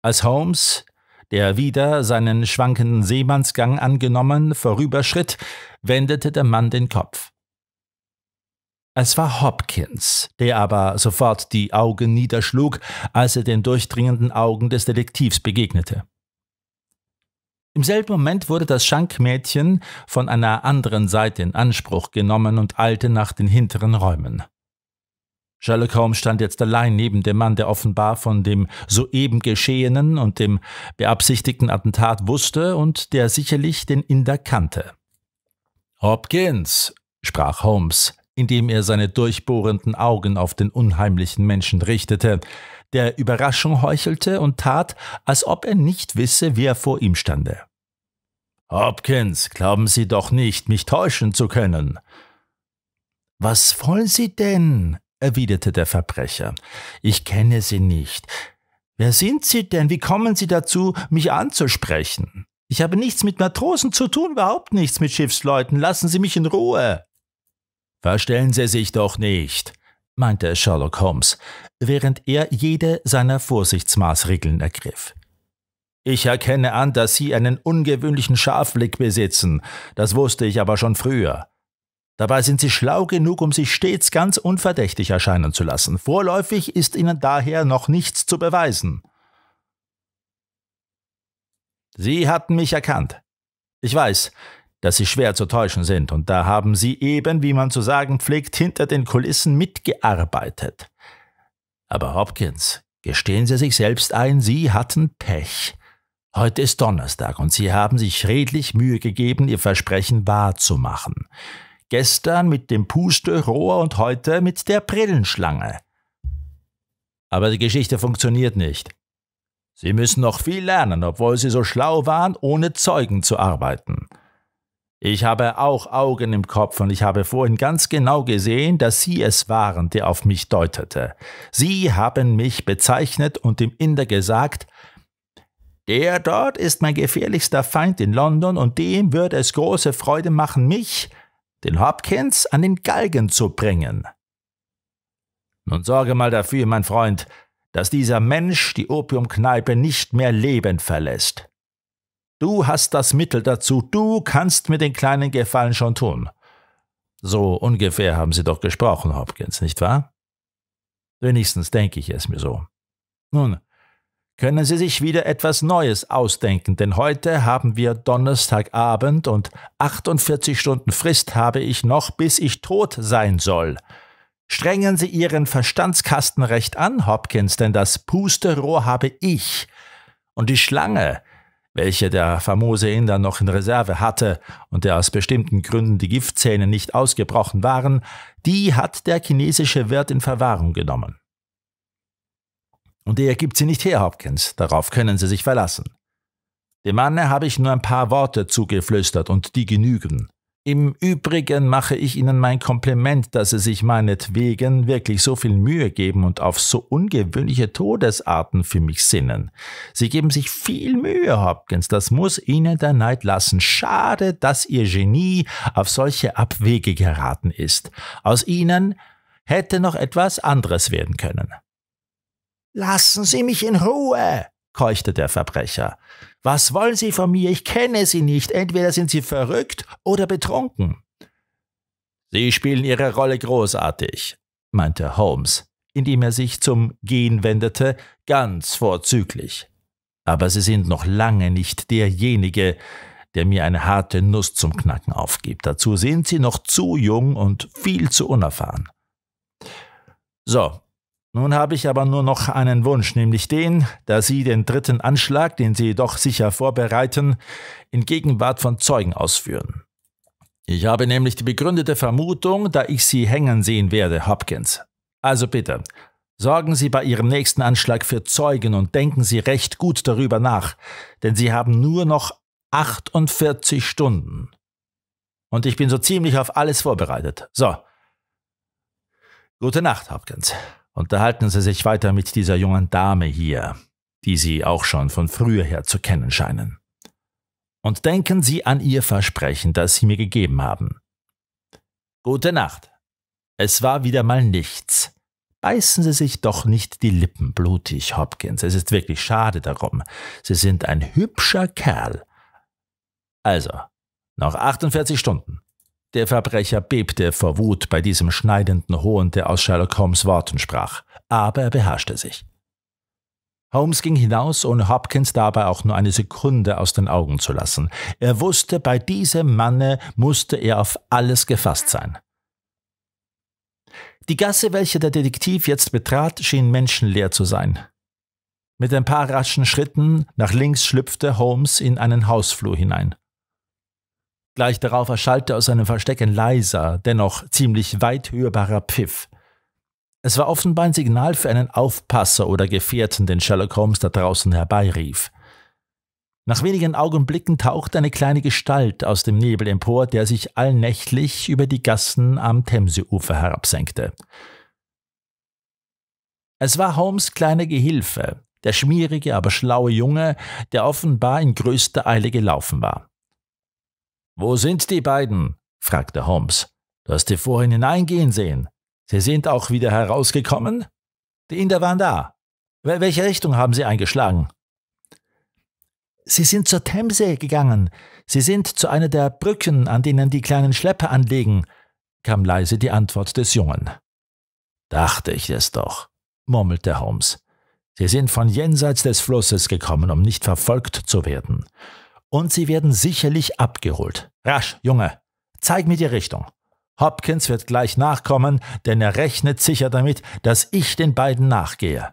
Als Holmes der wieder seinen schwankenden Seemannsgang angenommen vorüberschritt, wendete der Mann den Kopf. Es war Hopkins, der aber sofort die Augen niederschlug, als er den durchdringenden Augen des Detektivs begegnete. Im selben Moment wurde das Schankmädchen von einer anderen Seite in Anspruch genommen und eilte nach den hinteren Räumen. Sherlock Holmes stand jetzt allein neben dem Mann, der offenbar von dem soeben Geschehenen und dem beabsichtigten Attentat wusste und der sicherlich den Inder kannte. Hopkins, sprach Holmes, indem er seine durchbohrenden Augen auf den unheimlichen Menschen richtete, der Überraschung heuchelte und tat, als ob er nicht wisse, wer vor ihm stande. Hopkins, glauben Sie doch nicht, mich täuschen zu können. Was wollen Sie denn? erwiderte der Verbrecher. Ich kenne Sie nicht. Wer sind Sie denn? Wie kommen Sie dazu, mich anzusprechen? Ich habe nichts mit Matrosen zu tun, überhaupt nichts mit Schiffsleuten. Lassen Sie mich in Ruhe. Verstellen Sie sich doch nicht, meinte Sherlock Holmes, während er jede seiner Vorsichtsmaßregeln ergriff. Ich erkenne an, dass Sie einen ungewöhnlichen Scharfblick besitzen, das wusste ich aber schon früher. Dabei sind Sie schlau genug, um sich stets ganz unverdächtig erscheinen zu lassen. Vorläufig ist Ihnen daher noch nichts zu beweisen. Sie hatten mich erkannt. Ich weiß, dass sie schwer zu täuschen sind, und da haben sie eben, wie man zu sagen pflegt, hinter den Kulissen mitgearbeitet. Aber Hopkins, gestehen Sie sich selbst ein, Sie hatten Pech. Heute ist Donnerstag und Sie haben sich redlich Mühe gegeben, Ihr Versprechen wahrzumachen. Gestern mit dem Pusterohr und heute mit der Brillenschlange. Aber die Geschichte funktioniert nicht. Sie müssen noch viel lernen, obwohl Sie so schlau waren, ohne Zeugen zu arbeiten. Ich habe auch Augen im Kopf und ich habe vorhin ganz genau gesehen, dass Sie es waren, der auf mich deutete. Sie haben mich bezeichnet und dem Inder gesagt, der dort ist mein gefährlichster Feind in London und dem würde es große Freude machen, mich, den Hopkins, an den Galgen zu bringen. Nun sorge mal dafür, mein Freund, dass dieser Mensch die Opiumkneipe nicht mehr lebend verlässt. Du hast das Mittel dazu, du kannst mir den kleinen Gefallen schon tun. So ungefähr haben Sie doch gesprochen, Hopkins, nicht wahr? Wenigstens denke ich es mir so. Nun, können Sie sich wieder etwas Neues ausdenken, denn heute haben wir Donnerstagabend und 48 Stunden Frist habe ich noch, bis ich tot sein soll. Strengen Sie Ihren Verstandskasten recht an, Hopkins, denn das Pusterrohr habe ich. Und die Schlange, welche der famose Inder noch in Reserve hatte und der aus bestimmten Gründen die Giftzähne nicht ausgebrochen waren, die hat der chinesische Wirt in Verwahrung genommen. Und er gibt sie nicht her, Hopkins, darauf können Sie sich verlassen. Dem Manne habe ich nur ein paar Worte zugeflüstert und die genügen. Im Übrigen mache ich Ihnen mein Kompliment, dass Sie sich meinetwegen wirklich so viel Mühe geben und auf so ungewöhnliche Todesarten für mich sinnen. Sie geben sich viel Mühe, Hopkins, das muss Ihnen der Neid lassen. Schade, dass Ihr Genie auf solche Abwege geraten ist. Aus Ihnen hätte noch etwas anderes werden können. Lassen Sie mich in Ruhe, keuchte der Verbrecher. Was wollen Sie von mir? Ich kenne Sie nicht. Entweder sind Sie verrückt oder betrunken. Sie spielen Ihre Rolle großartig, meinte Holmes, indem er sich zum Gehen wendete, ganz vorzüglich. Aber Sie sind noch lange nicht derjenige, der mir eine harte Nuss zum Knacken aufgibt. Dazu sind Sie noch zu jung und viel zu unerfahren. So, nun habe ich aber nur noch einen Wunsch, nämlich den, dass Sie den dritten Anschlag, den Sie doch sicher vorbereiten, in Gegenwart von Zeugen ausführen. Ich habe nämlich die begründete Vermutung, da ich Sie hängen sehen werde, Hopkins. Also bitte, sorgen Sie bei Ihrem nächsten Anschlag für Zeugen und denken Sie recht gut darüber nach, denn Sie haben nur noch 48 Stunden. Und ich bin so ziemlich auf alles vorbereitet. So. Gute Nacht, Hopkins unterhalten Sie sich weiter mit dieser jungen Dame hier, die Sie auch schon von früher her zu kennen scheinen. Und denken Sie an Ihr Versprechen, das Sie mir gegeben haben. Gute Nacht. Es war wieder mal nichts. Beißen Sie sich doch nicht die Lippen blutig, Hopkins. Es ist wirklich schade darum. Sie sind ein hübscher Kerl. Also, noch 48 Stunden. Der Verbrecher bebte vor Wut bei diesem schneidenden Hohn, der aus Sherlock Holmes Worten sprach, aber er beherrschte sich. Holmes ging hinaus, ohne Hopkins dabei auch nur eine Sekunde aus den Augen zu lassen. Er wusste, bei diesem Manne musste er auf alles gefasst sein. Die Gasse, welche der Detektiv jetzt betrat, schien menschenleer zu sein. Mit ein paar raschen Schritten nach links schlüpfte Holmes in einen Hausflur hinein. Gleich darauf erschallte aus seinem Versteck ein leiser, dennoch ziemlich weit hörbarer Pfiff. Es war offenbar ein Signal für einen Aufpasser oder Gefährten, den Sherlock Holmes da draußen herbeirief. Nach wenigen Augenblicken tauchte eine kleine Gestalt aus dem Nebel empor, der sich allnächtlich über die Gassen am Themseufer herabsenkte. Es war Holmes kleiner Gehilfe, der schmierige, aber schlaue Junge, der offenbar in größter Eile gelaufen war. Wo sind die beiden? fragte Holmes. Du hast sie vorhin hineingehen sehen. Sie sind auch wieder herausgekommen? Die Inder waren da. welche Richtung haben sie eingeschlagen? Sie sind zur Themse gegangen. Sie sind zu einer der Brücken, an denen die kleinen Schlepper anlegen, kam leise die Antwort des Jungen. Dachte ich es doch, murmelte Holmes. Sie sind von jenseits des Flusses gekommen, um nicht verfolgt zu werden. Und sie werden sicherlich abgeholt. Rasch, Junge, zeig mir die Richtung. Hopkins wird gleich nachkommen, denn er rechnet sicher damit, dass ich den beiden nachgehe.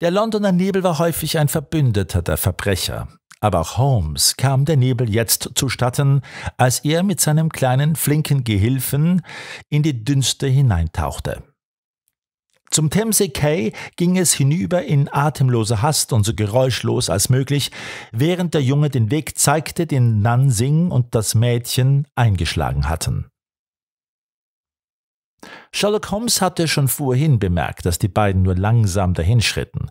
Der Londoner Nebel war häufig ein Verbündeter der Verbrecher. Aber auch Holmes kam der Nebel jetzt zustatten, als er mit seinem kleinen flinken Gehilfen in die Dünste hineintauchte. Zum Themse Cay ging es hinüber in atemloser Hast und so geräuschlos als möglich, während der Junge den Weg zeigte, den Nansing und das Mädchen eingeschlagen hatten. Sherlock Holmes hatte schon vorhin bemerkt, dass die beiden nur langsam dahinschritten.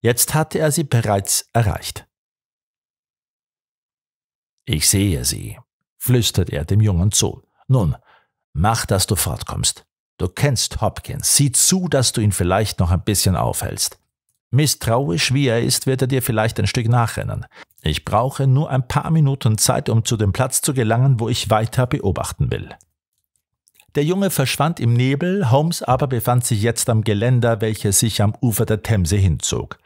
Jetzt hatte er sie bereits erreicht. Ich sehe sie, flüstert er dem Jungen zu. Nun, mach, dass du fortkommst. Du kennst Hopkins. Sieh zu, dass du ihn vielleicht noch ein bisschen aufhältst. Misstrauisch wie er ist, wird er dir vielleicht ein Stück nachrennen. Ich brauche nur ein paar Minuten Zeit, um zu dem Platz zu gelangen, wo ich weiter beobachten will. Der Junge verschwand im Nebel, Holmes aber befand sich jetzt am Geländer, welches sich am Ufer der Themse hinzog.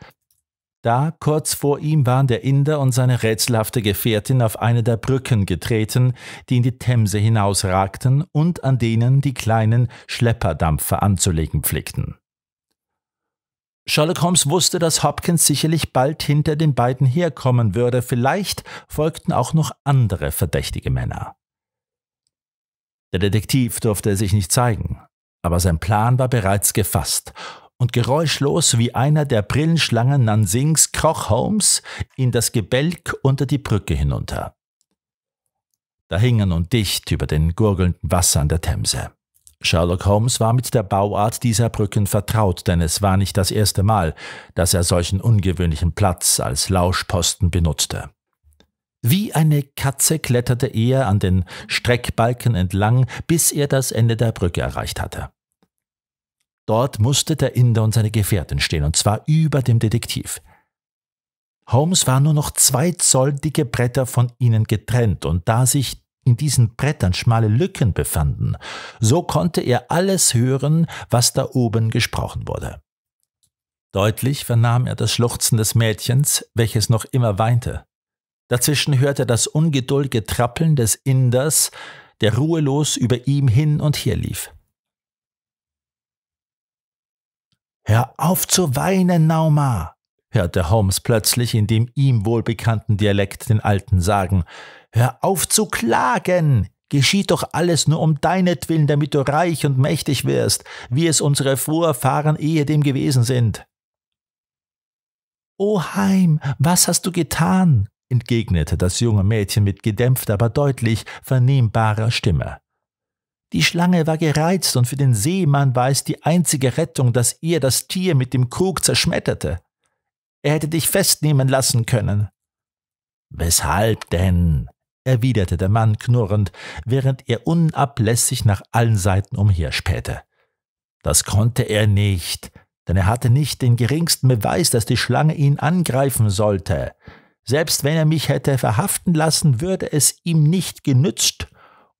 Da kurz vor ihm waren der Inder und seine rätselhafte Gefährtin auf eine der Brücken getreten, die in die Themse hinausragten und an denen die kleinen Schlepperdampfer anzulegen pflegten. Sherlock Holmes wusste, dass Hopkins sicherlich bald hinter den beiden herkommen würde, vielleicht folgten auch noch andere verdächtige Männer. Der Detektiv durfte sich nicht zeigen, aber sein Plan war bereits gefasst, und geräuschlos wie einer der Brillenschlangen Nansings kroch Holmes in das Gebälk unter die Brücke hinunter. Da hing er nun dicht über den gurgelnden Wassern der Themse. Sherlock Holmes war mit der Bauart dieser Brücken vertraut, denn es war nicht das erste Mal, dass er solchen ungewöhnlichen Platz als Lauschposten benutzte. Wie eine Katze kletterte er an den Streckbalken entlang, bis er das Ende der Brücke erreicht hatte. Dort musste der Inder und seine Gefährtin stehen, und zwar über dem Detektiv. Holmes war nur noch zwei Zoll dicke Bretter von ihnen getrennt, und da sich in diesen Brettern schmale Lücken befanden, so konnte er alles hören, was da oben gesprochen wurde. Deutlich vernahm er das Schluchzen des Mädchens, welches noch immer weinte. Dazwischen hörte er das ungeduldige Trappeln des Inders, der ruhelos über ihm hin und her lief. Hör auf zu weinen, Nauma! hörte Holmes plötzlich in dem ihm wohlbekannten Dialekt den Alten sagen. Hör auf zu klagen! Geschieht doch alles nur um deinetwillen, damit du reich und mächtig wirst, wie es unsere Vorfahren ehedem gewesen sind. O Heim, was hast du getan? entgegnete das junge Mädchen mit gedämpfter, aber deutlich vernehmbarer Stimme. Die Schlange war gereizt und für den Seemann war es die einzige Rettung, dass ihr das Tier mit dem Krug zerschmetterte. Er hätte dich festnehmen lassen können. Weshalb denn? erwiderte der Mann knurrend, während er unablässig nach allen Seiten umherspähte. Das konnte er nicht, denn er hatte nicht den geringsten Beweis, dass die Schlange ihn angreifen sollte. Selbst wenn er mich hätte verhaften lassen, würde es ihm nicht genützt,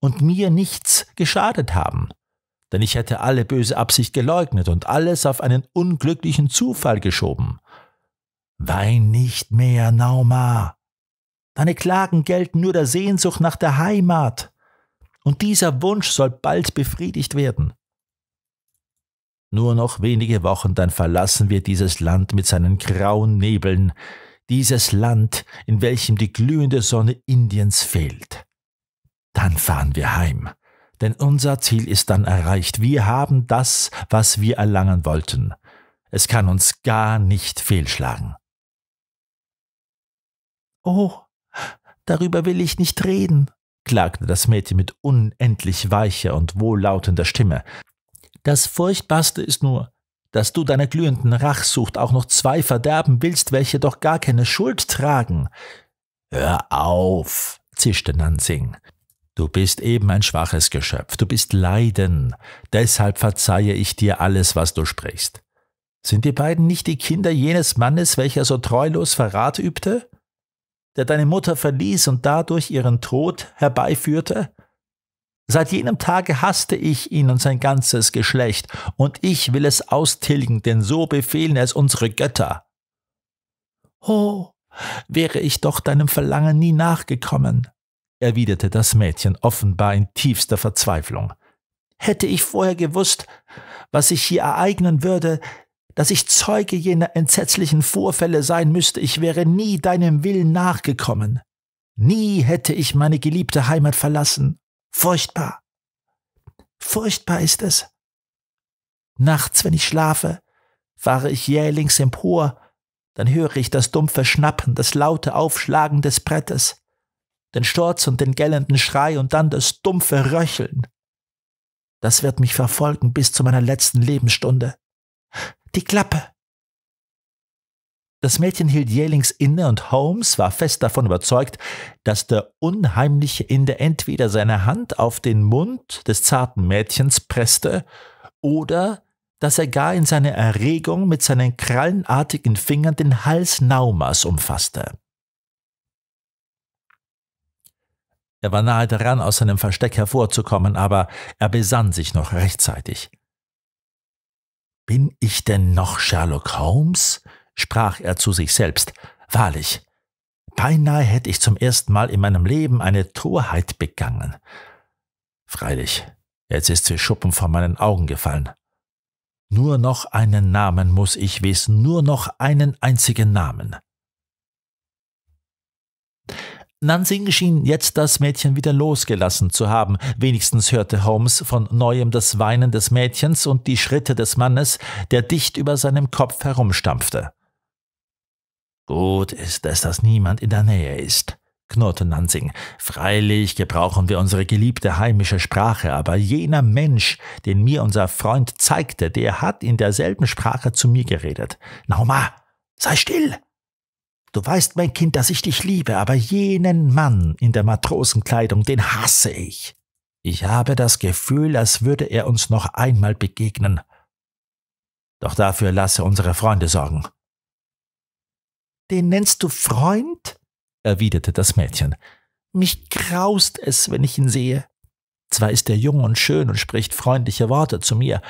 und mir nichts geschadet haben. Denn ich hätte alle böse Absicht geleugnet und alles auf einen unglücklichen Zufall geschoben. Wein nicht mehr, Nauma. Deine Klagen gelten nur der Sehnsucht nach der Heimat. Und dieser Wunsch soll bald befriedigt werden. Nur noch wenige Wochen, dann verlassen wir dieses Land mit seinen grauen Nebeln, dieses Land, in welchem die glühende Sonne Indiens fehlt dann fahren wir heim. Denn unser Ziel ist dann erreicht. Wir haben das, was wir erlangen wollten. Es kann uns gar nicht fehlschlagen. Oh, darüber will ich nicht reden, klagte das Mädchen mit unendlich weicher und wohllautender Stimme. Das Furchtbarste ist nur, dass du deiner glühenden Rachsucht auch noch zwei verderben willst, welche doch gar keine Schuld tragen. Hör auf, zischte Nansing. Du bist eben ein schwaches Geschöpf, du bist Leiden, deshalb verzeihe ich dir alles, was du sprichst. Sind die beiden nicht die Kinder jenes Mannes, welcher so treulos Verrat übte? Der deine Mutter verließ und dadurch ihren Tod herbeiführte? Seit jenem Tage hasste ich ihn und sein ganzes Geschlecht, und ich will es austilgen, denn so befehlen es unsere Götter. Oh, wäre ich doch deinem Verlangen nie nachgekommen, erwiderte das Mädchen offenbar in tiefster Verzweiflung. Hätte ich vorher gewusst, was sich hier ereignen würde, dass ich Zeuge jener entsetzlichen Vorfälle sein müsste, ich wäre nie deinem Willen nachgekommen. Nie hätte ich meine geliebte Heimat verlassen. Furchtbar. Furchtbar ist es. Nachts, wenn ich schlafe, fahre ich jählings empor, dann höre ich das dumpfe Schnappen, das laute Aufschlagen des Brettes den Sturz und den gellenden Schrei und dann das dumpfe Röcheln. Das wird mich verfolgen bis zu meiner letzten Lebensstunde. Die Klappe! Das Mädchen hielt jählings inne und Holmes war fest davon überzeugt, dass der unheimliche Inde entweder seine Hand auf den Mund des zarten Mädchens presste oder dass er gar in seiner Erregung mit seinen krallenartigen Fingern den Hals Naumas umfasste. Er war nahe daran, aus seinem Versteck hervorzukommen, aber er besann sich noch rechtzeitig. Bin ich denn noch Sherlock Holmes? sprach er zu sich selbst. Wahrlich. Beinahe hätte ich zum ersten Mal in meinem Leben eine Torheit begangen. Freilich, jetzt ist sie Schuppen vor meinen Augen gefallen. Nur noch einen Namen muss ich wissen, nur noch einen einzigen Namen. Nansing schien jetzt das Mädchen wieder losgelassen zu haben. Wenigstens hörte Holmes von neuem das Weinen des Mädchens und die Schritte des Mannes, der dicht über seinem Kopf herumstampfte. Gut ist es, dass niemand in der Nähe ist, knurrte Nansing. Freilich gebrauchen wir unsere geliebte heimische Sprache, aber jener Mensch, den mir unser Freund zeigte, der hat in derselben Sprache zu mir geredet. Nauma, sei still! Du weißt, mein Kind, dass ich dich liebe, aber jenen Mann in der Matrosenkleidung, den hasse ich. Ich habe das Gefühl, als würde er uns noch einmal begegnen. Doch dafür lasse unsere Freunde sorgen. Den nennst du Freund? erwiderte das Mädchen. Mich graust es, wenn ich ihn sehe. Zwar ist er jung und schön und spricht freundliche Worte zu mir,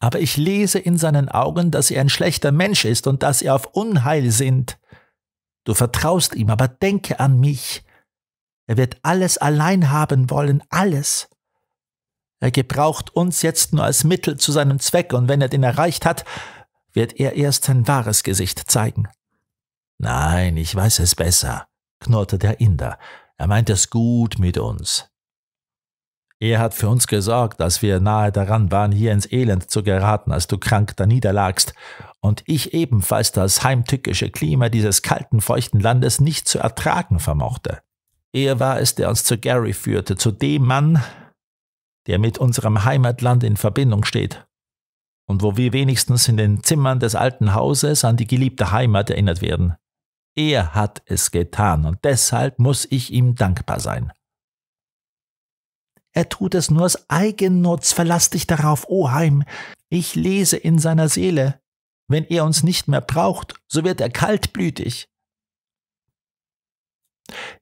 aber ich lese in seinen Augen, dass er ein schlechter Mensch ist und dass er auf Unheil sinnt. Du vertraust ihm, aber denke an mich. Er wird alles allein haben wollen, alles. Er gebraucht uns jetzt nur als Mittel zu seinem Zweck, und wenn er den erreicht hat, wird er erst sein wahres Gesicht zeigen. Nein, ich weiß es besser, knurrte der Inder. Er meint es gut mit uns. Er hat für uns gesorgt, dass wir nahe daran waren, hier ins Elend zu geraten, als du krank da niederlagst, und ich ebenfalls das heimtückische Klima dieses kalten, feuchten Landes nicht zu ertragen vermochte. Er war es, der uns zu Gary führte, zu dem Mann, der mit unserem Heimatland in Verbindung steht und wo wir wenigstens in den Zimmern des alten Hauses an die geliebte Heimat erinnert werden. Er hat es getan und deshalb muss ich ihm dankbar sein. Er tut es nur aus Eigennutz, verlass dich darauf, Oheim. Ich lese in seiner Seele. Wenn er uns nicht mehr braucht, so wird er kaltblütig.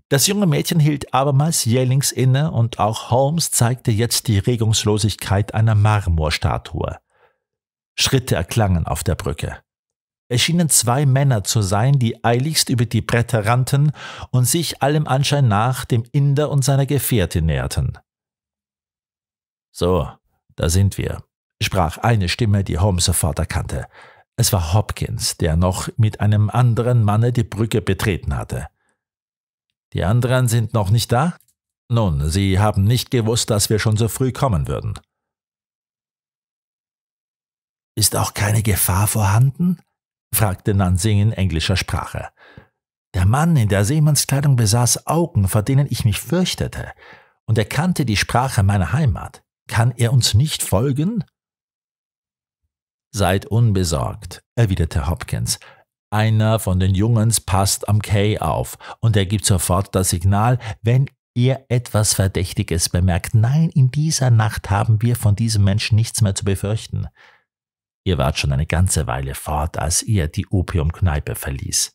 Das junge Mädchen hielt abermals jählings inne und auch Holmes zeigte jetzt die Regungslosigkeit einer Marmorstatue. Schritte erklangen auf der Brücke. Es schienen zwei Männer zu sein, die eiligst über die Bretter rannten und sich allem Anschein nach dem Inder und seiner Gefährte näherten. So, da sind wir, sprach eine Stimme, die Holmes sofort erkannte. Es war Hopkins, der noch mit einem anderen Manne die Brücke betreten hatte. Die anderen sind noch nicht da? Nun, sie haben nicht gewusst, dass wir schon so früh kommen würden. Ist auch keine Gefahr vorhanden? fragte Nansing in englischer Sprache. Der Mann in der Seemannskleidung besaß Augen, vor denen ich mich fürchtete, und er kannte die Sprache meiner Heimat. Kann er uns nicht folgen? Seid unbesorgt, erwiderte Hopkins. Einer von den Jungens passt am Quai auf und er gibt sofort das Signal, wenn er etwas Verdächtiges bemerkt. Nein, in dieser Nacht haben wir von diesem Menschen nichts mehr zu befürchten. Ihr wart schon eine ganze Weile fort, als ihr die Opiumkneipe verließ.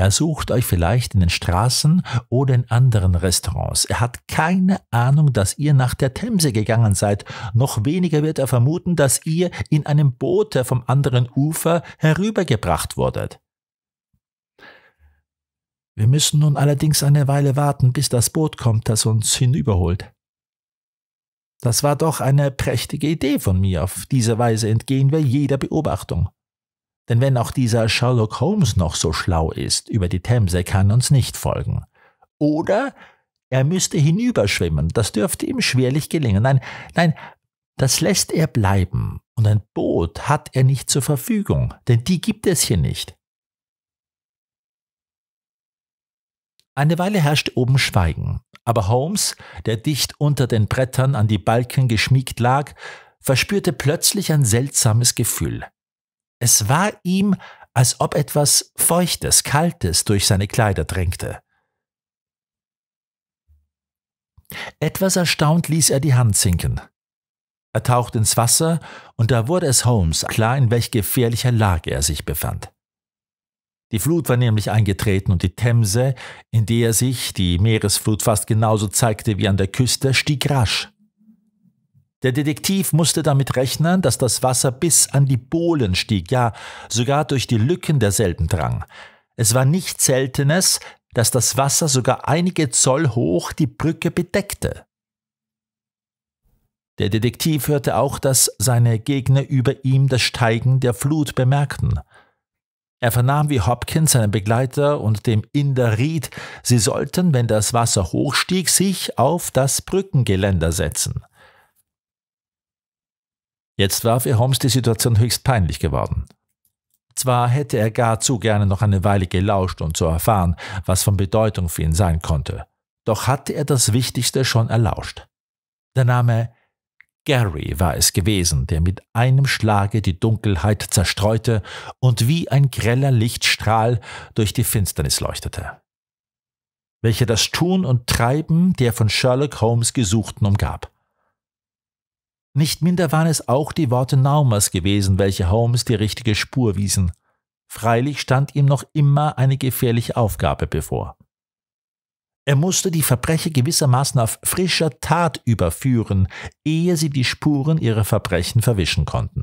Er sucht euch vielleicht in den Straßen oder in anderen Restaurants. Er hat keine Ahnung, dass ihr nach der Themse gegangen seid. Noch weniger wird er vermuten, dass ihr in einem Boote vom anderen Ufer herübergebracht wurdet. Wir müssen nun allerdings eine Weile warten, bis das Boot kommt, das uns hinüberholt. Das war doch eine prächtige Idee von mir. Auf diese Weise entgehen wir jeder Beobachtung. Denn wenn auch dieser Sherlock Holmes noch so schlau ist, über die Themse kann uns nicht folgen. Oder er müsste hinüberschwimmen, das dürfte ihm schwerlich gelingen. Nein, nein, das lässt er bleiben. Und ein Boot hat er nicht zur Verfügung, denn die gibt es hier nicht. Eine Weile herrscht oben Schweigen, aber Holmes, der dicht unter den Brettern an die Balken geschmiegt lag, verspürte plötzlich ein seltsames Gefühl. Es war ihm, als ob etwas Feuchtes, Kaltes durch seine Kleider drängte. Etwas erstaunt ließ er die Hand sinken. Er tauchte ins Wasser, und da wurde es Holmes klar, in welch gefährlicher Lage er sich befand. Die Flut war nämlich eingetreten und die Themse, in der sich die Meeresflut fast genauso zeigte wie an der Küste, stieg rasch. Der Detektiv musste damit rechnen, dass das Wasser bis an die Bohlen stieg, ja sogar durch die Lücken derselben drang. Es war nicht Seltenes, dass das Wasser sogar einige Zoll hoch die Brücke bedeckte. Der Detektiv hörte auch, dass seine Gegner über ihm das Steigen der Flut bemerkten. Er vernahm, wie Hopkins, seinem Begleiter und dem Inder riet, sie sollten, wenn das Wasser hochstieg, sich auf das Brückengeländer setzen. Jetzt war für Holmes die Situation höchst peinlich geworden. Zwar hätte er gar zu gerne noch eine Weile gelauscht, und zu erfahren, was von Bedeutung für ihn sein konnte, doch hatte er das Wichtigste schon erlauscht. Der Name Gary war es gewesen, der mit einem Schlage die Dunkelheit zerstreute und wie ein greller Lichtstrahl durch die Finsternis leuchtete, welcher das Tun und Treiben der von Sherlock Holmes gesuchten umgab. Nicht minder waren es auch die Worte Naumers gewesen, welche Holmes die richtige Spur wiesen. Freilich stand ihm noch immer eine gefährliche Aufgabe bevor. Er musste die Verbrecher gewissermaßen auf frischer Tat überführen, ehe sie die Spuren ihrer Verbrechen verwischen konnten.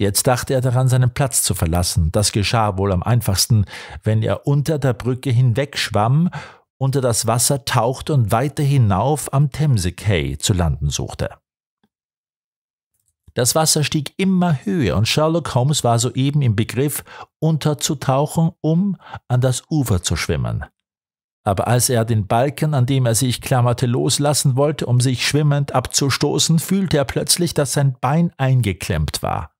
Jetzt dachte er daran, seinen Platz zu verlassen. Das geschah wohl am einfachsten, wenn er unter der Brücke hinwegschwamm unter das Wasser tauchte und weiter hinauf am Themse Cay zu landen suchte. Das Wasser stieg immer höher und Sherlock Holmes war soeben im Begriff, unterzutauchen, um an das Ufer zu schwimmen. Aber als er den Balken, an dem er sich klammerte, loslassen wollte, um sich schwimmend abzustoßen, fühlte er plötzlich, dass sein Bein eingeklemmt war.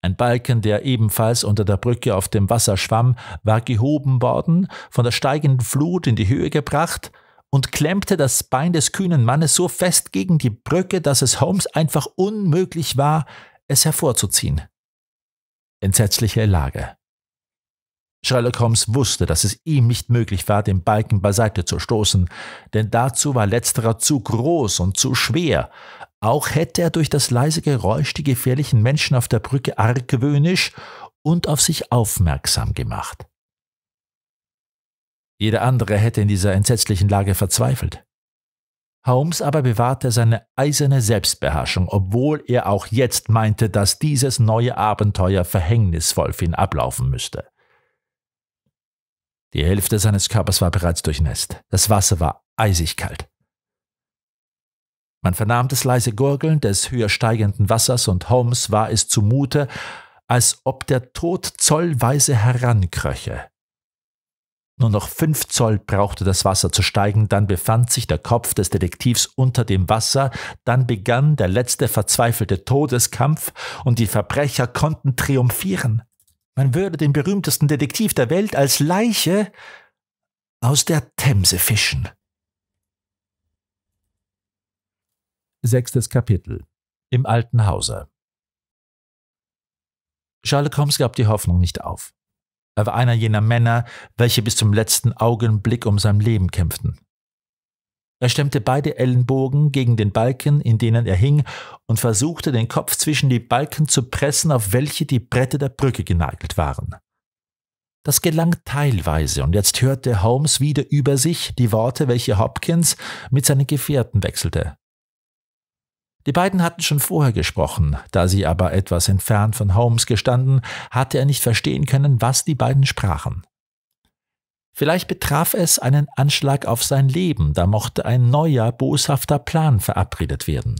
Ein Balken, der ebenfalls unter der Brücke auf dem Wasser schwamm, war gehoben worden, von der steigenden Flut in die Höhe gebracht und klemmte das Bein des kühnen Mannes so fest gegen die Brücke, dass es Holmes einfach unmöglich war, es hervorzuziehen. Entsetzliche Lage. Sherlock Holmes wusste, dass es ihm nicht möglich war, den Balken beiseite zu stoßen, denn dazu war letzterer zu groß und zu schwer, auch hätte er durch das leise Geräusch die gefährlichen Menschen auf der Brücke argwöhnisch und auf sich aufmerksam gemacht. Jeder andere hätte in dieser entsetzlichen Lage verzweifelt. Holmes aber bewahrte seine eiserne Selbstbeherrschung, obwohl er auch jetzt meinte, dass dieses neue Abenteuer verhängnisvoll für ihn ablaufen müsste. Die Hälfte seines Körpers war bereits durchnässt. Das Wasser war eisig kalt. Man vernahm das leise Gurgeln des höher steigenden Wassers und Holmes war es zumute, als ob der Tod zollweise herankröche. Nur noch fünf Zoll brauchte das Wasser zu steigen, dann befand sich der Kopf des Detektivs unter dem Wasser, dann begann der letzte verzweifelte Todeskampf und die Verbrecher konnten triumphieren. Man würde den berühmtesten Detektiv der Welt als Leiche aus der Themse fischen. Sechstes Kapitel Im alten Hause Sherlock Holmes gab die Hoffnung nicht auf. Er war einer jener Männer, welche bis zum letzten Augenblick um sein Leben kämpften. Er stemmte beide Ellenbogen gegen den Balken, in denen er hing, und versuchte, den Kopf zwischen die Balken zu pressen, auf welche die Bretter der Brücke genagelt waren. Das gelang teilweise, und jetzt hörte Holmes wieder über sich die Worte, welche Hopkins mit seinen Gefährten wechselte. Die beiden hatten schon vorher gesprochen, da sie aber etwas entfernt von Holmes gestanden, hatte er nicht verstehen können, was die beiden sprachen. Vielleicht betraf es einen Anschlag auf sein Leben, da mochte ein neuer, boshafter Plan verabredet werden.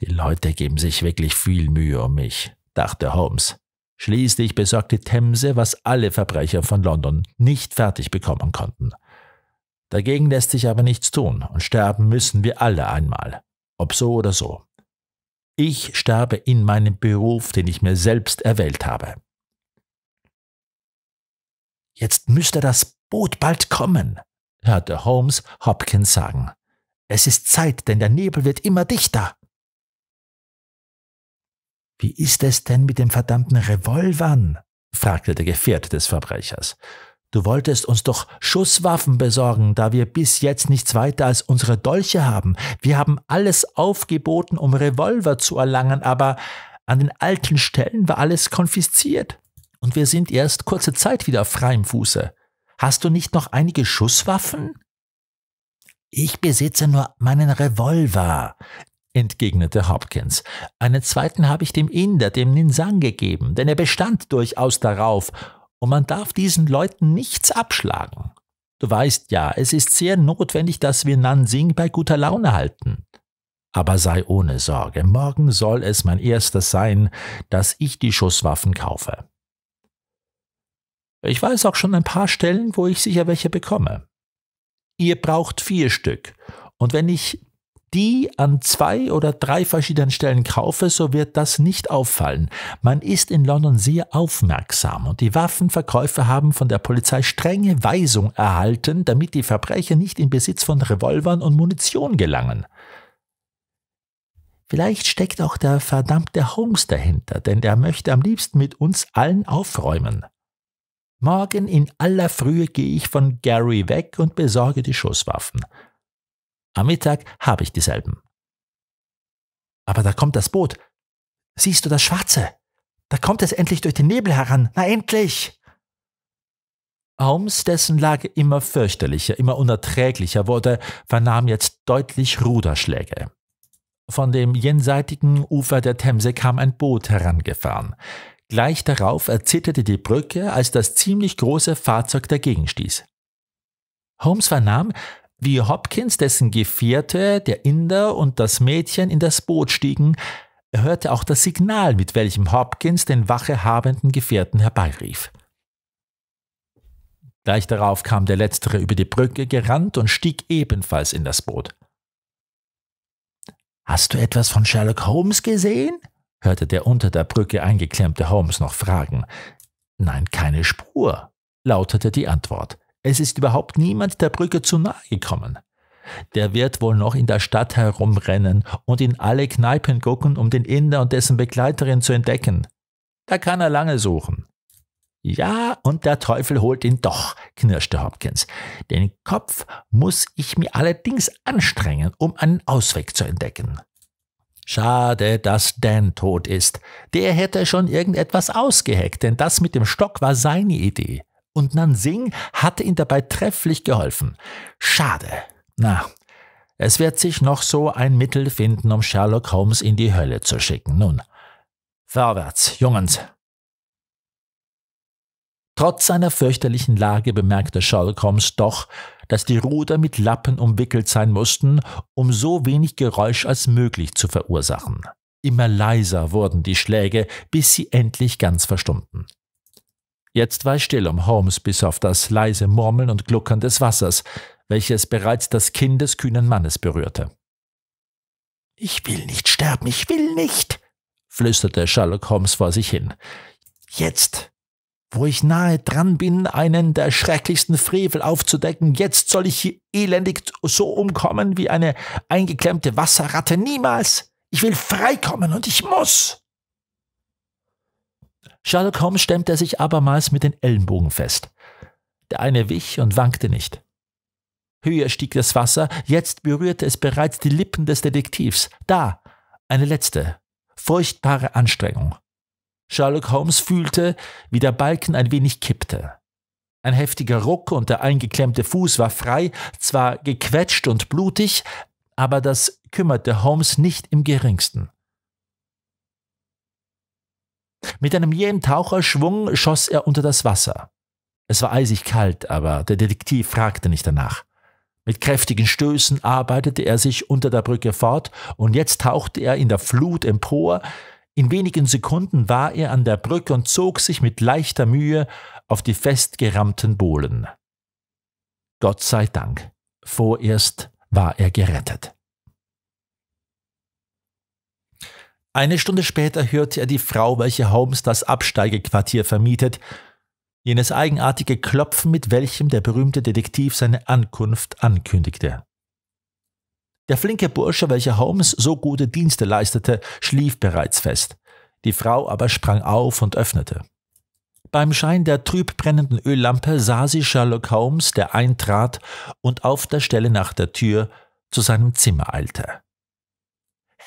Die Leute geben sich wirklich viel Mühe um mich, dachte Holmes. Schließlich besorgte Themse, was alle Verbrecher von London nicht fertig bekommen konnten. Dagegen lässt sich aber nichts tun, und sterben müssen wir alle einmal. Ob so oder so. Ich sterbe in meinem Beruf, den ich mir selbst erwählt habe. Jetzt müsste das Boot bald kommen, hörte Holmes Hopkins sagen. Es ist Zeit, denn der Nebel wird immer dichter. Wie ist es denn mit den verdammten Revolvern? fragte der Gefährte des Verbrechers. Du wolltest uns doch Schusswaffen besorgen, da wir bis jetzt nichts weiter als unsere Dolche haben. Wir haben alles aufgeboten, um Revolver zu erlangen, aber an den alten Stellen war alles konfisziert. Und wir sind erst kurze Zeit wieder auf freiem Fuße. Hast du nicht noch einige Schusswaffen? Ich besitze nur meinen Revolver, entgegnete Hopkins. Einen zweiten habe ich dem Inder, dem Ninsan, gegeben, denn er bestand durchaus darauf und man darf diesen Leuten nichts abschlagen. Du weißt ja, es ist sehr notwendig, dass wir Nansing bei guter Laune halten. Aber sei ohne Sorge, morgen soll es mein erstes sein, dass ich die Schusswaffen kaufe. Ich weiß auch schon ein paar Stellen, wo ich sicher welche bekomme. Ihr braucht vier Stück, und wenn ich die an zwei oder drei verschiedenen Stellen kaufe, so wird das nicht auffallen. Man ist in London sehr aufmerksam und die Waffenverkäufer haben von der Polizei strenge Weisung erhalten, damit die Verbrecher nicht in Besitz von Revolvern und Munition gelangen. Vielleicht steckt auch der verdammte Holmes dahinter, denn er möchte am liebsten mit uns allen aufräumen. Morgen in aller Frühe gehe ich von Gary weg und besorge die Schusswaffen. Am Mittag habe ich dieselben. Aber da kommt das Boot. Siehst du das Schwarze? Da kommt es endlich durch den Nebel heran. Na endlich! Holmes, dessen Lage immer fürchterlicher, immer unerträglicher wurde, vernahm jetzt deutlich Ruderschläge. Von dem jenseitigen Ufer der Themse kam ein Boot herangefahren. Gleich darauf erzitterte die Brücke, als das ziemlich große Fahrzeug dagegen stieß. Holmes vernahm, wie Hopkins, dessen Gefährte, der Inder und das Mädchen in das Boot stiegen, er hörte auch das Signal, mit welchem Hopkins den wachehabenden Gefährten herbeirief. Gleich darauf kam der Letztere über die Brücke gerannt und stieg ebenfalls in das Boot. Hast du etwas von Sherlock Holmes gesehen? hörte der unter der Brücke eingeklemmte Holmes noch fragen. Nein, keine Spur, lautete die Antwort. Es ist überhaupt niemand der Brücke zu nahe gekommen. Der wird wohl noch in der Stadt herumrennen und in alle Kneipen gucken, um den Inder und dessen Begleiterin zu entdecken. Da kann er lange suchen. Ja, und der Teufel holt ihn doch, knirschte Hopkins. Den Kopf muss ich mir allerdings anstrengen, um einen Ausweg zu entdecken. Schade, dass Dan tot ist. Der hätte schon irgendetwas ausgeheckt, denn das mit dem Stock war seine Idee und Nansing hatte ihm dabei trefflich geholfen. Schade. Na, es wird sich noch so ein Mittel finden, um Sherlock Holmes in die Hölle zu schicken. Nun, vorwärts, Jungens. Trotz seiner fürchterlichen Lage bemerkte Sherlock Holmes doch, dass die Ruder mit Lappen umwickelt sein mussten, um so wenig Geräusch als möglich zu verursachen. Immer leiser wurden die Schläge, bis sie endlich ganz verstummten. Jetzt war es still um Holmes bis auf das leise Murmeln und Gluckern des Wassers, welches bereits das Kinn des kühnen Mannes berührte. Ich will nicht sterben, ich will nicht, flüsterte Sherlock Holmes vor sich hin. Jetzt, wo ich nahe dran bin, einen der schrecklichsten Frevel aufzudecken, jetzt soll ich hier elendig so umkommen wie eine eingeklemmte Wasserratte. Niemals! Ich will freikommen und ich muss! Sherlock Holmes stemmte sich abermals mit den Ellenbogen fest. Der eine wich und wankte nicht. Höher stieg das Wasser, jetzt berührte es bereits die Lippen des Detektivs. Da, eine letzte, furchtbare Anstrengung. Sherlock Holmes fühlte, wie der Balken ein wenig kippte. Ein heftiger Ruck und der eingeklemmte Fuß war frei, zwar gequetscht und blutig, aber das kümmerte Holmes nicht im geringsten. Mit einem jähen Taucherschwung schoss er unter das Wasser. Es war eisig kalt, aber der Detektiv fragte nicht danach. Mit kräftigen Stößen arbeitete er sich unter der Brücke fort, und jetzt tauchte er in der Flut empor. In wenigen Sekunden war er an der Brücke und zog sich mit leichter Mühe auf die festgerammten Bohlen. Gott sei Dank, vorerst war er gerettet. Eine Stunde später hörte er die Frau, welche Holmes das Absteigequartier vermietet, jenes eigenartige Klopfen, mit welchem der berühmte Detektiv seine Ankunft ankündigte. Der flinke Bursche, welcher Holmes so gute Dienste leistete, schlief bereits fest. Die Frau aber sprang auf und öffnete. Beim Schein der trüb brennenden Öllampe sah sie Sherlock Holmes, der eintrat und auf der Stelle nach der Tür zu seinem Zimmer eilte.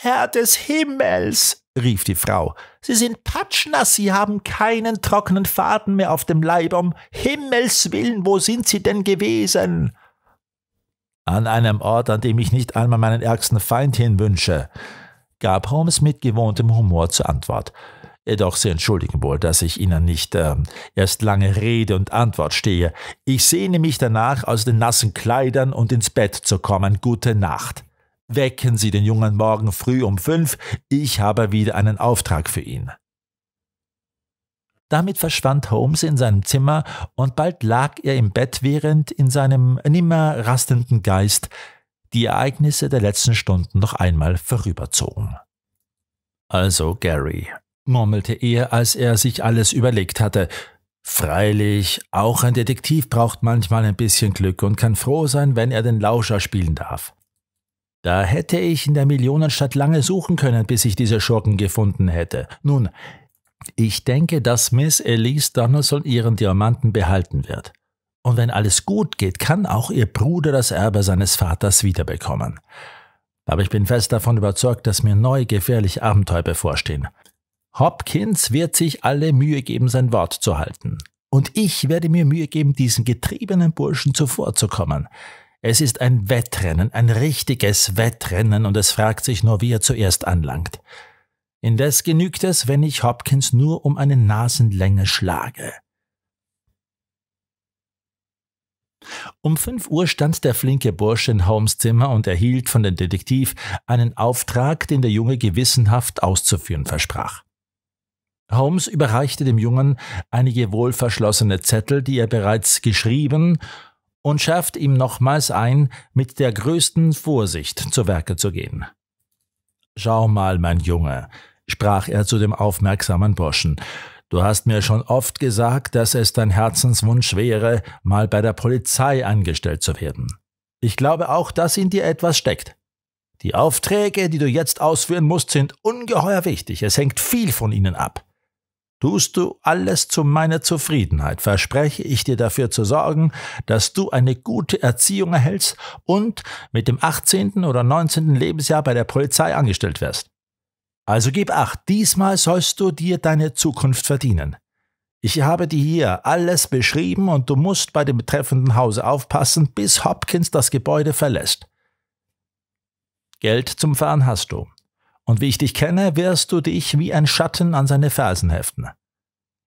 Herr des Himmels, rief die Frau, Sie sind patschnass, Sie haben keinen trockenen Faden mehr auf dem Leib, um Himmels willen, wo sind Sie denn gewesen? An einem Ort, an dem ich nicht einmal meinen ärgsten Feind hinwünsche, gab Holmes mit gewohntem Humor zur Antwort. Jedoch Sie entschuldigen wohl, dass ich Ihnen nicht äh, erst lange Rede und Antwort stehe. Ich sehne mich danach, aus den nassen Kleidern und ins Bett zu kommen. Gute Nacht. Wecken Sie den Jungen morgen früh um fünf, ich habe wieder einen Auftrag für ihn. Damit verschwand Holmes in seinem Zimmer und bald lag er im Bett, während in seinem nimmer rastenden Geist die Ereignisse der letzten Stunden noch einmal vorüberzogen. Also Gary, murmelte er, als er sich alles überlegt hatte. Freilich, auch ein Detektiv braucht manchmal ein bisschen Glück und kann froh sein, wenn er den Lauscher spielen darf. Da hätte ich in der Millionenstadt lange suchen können, bis ich diese Schurken gefunden hätte. Nun, ich denke, dass Miss Elise Donaldson ihren Diamanten behalten wird. Und wenn alles gut geht, kann auch ihr Bruder das Erbe seines Vaters wiederbekommen. Aber ich bin fest davon überzeugt, dass mir neue gefährliche Abenteuer bevorstehen. Hopkins wird sich alle Mühe geben, sein Wort zu halten. Und ich werde mir Mühe geben, diesen getriebenen Burschen zuvorzukommen. Es ist ein Wettrennen, ein richtiges Wettrennen, und es fragt sich nur, wie er zuerst anlangt. Indes genügt es, wenn ich Hopkins nur um eine Nasenlänge schlage. Um fünf Uhr stand der flinke Bursche in Holmes Zimmer und erhielt von dem Detektiv einen Auftrag, den der Junge gewissenhaft auszuführen versprach. Holmes überreichte dem Jungen einige wohlverschlossene Zettel, die er bereits geschrieben und schärft ihm nochmals ein, mit der größten Vorsicht zu Werke zu gehen. Schau mal, mein Junge, sprach er zu dem aufmerksamen Burschen, du hast mir schon oft gesagt, dass es dein Herzenswunsch wäre, mal bei der Polizei angestellt zu werden. Ich glaube auch, dass in dir etwas steckt. Die Aufträge, die du jetzt ausführen musst, sind ungeheuer wichtig, es hängt viel von ihnen ab. Tust du alles zu meiner Zufriedenheit, verspreche ich dir dafür zu sorgen, dass du eine gute Erziehung erhältst und mit dem 18. oder 19. Lebensjahr bei der Polizei angestellt wirst. Also gib acht, diesmal sollst du dir deine Zukunft verdienen. Ich habe dir hier alles beschrieben und du musst bei dem betreffenden Hause aufpassen, bis Hopkins das Gebäude verlässt. Geld zum Fahren hast du und wie ich dich kenne, wirst du dich wie ein Schatten an seine Fersen heften.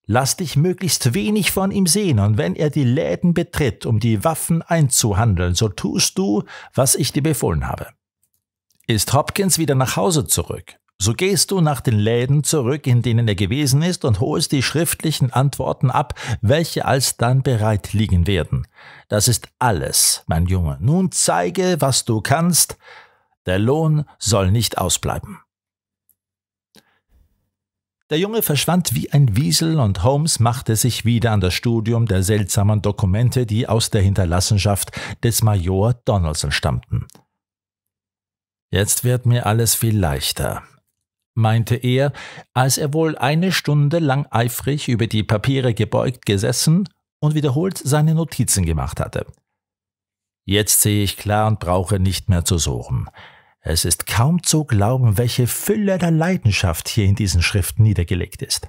Lass dich möglichst wenig von ihm sehen, und wenn er die Läden betritt, um die Waffen einzuhandeln, so tust du, was ich dir befohlen habe. Ist Hopkins wieder nach Hause zurück, so gehst du nach den Läden zurück, in denen er gewesen ist, und holst die schriftlichen Antworten ab, welche alsdann bereit liegen werden. Das ist alles, mein Junge. Nun zeige, was du kannst, der Lohn soll nicht ausbleiben. Der Junge verschwand wie ein Wiesel und Holmes machte sich wieder an das Studium der seltsamen Dokumente, die aus der Hinterlassenschaft des Major Donaldson stammten. Jetzt wird mir alles viel leichter, meinte er, als er wohl eine Stunde lang eifrig über die Papiere gebeugt gesessen und wiederholt seine Notizen gemacht hatte. Jetzt sehe ich klar und brauche nicht mehr zu suchen. Es ist kaum zu glauben, welche Fülle der Leidenschaft hier in diesen Schriften niedergelegt ist.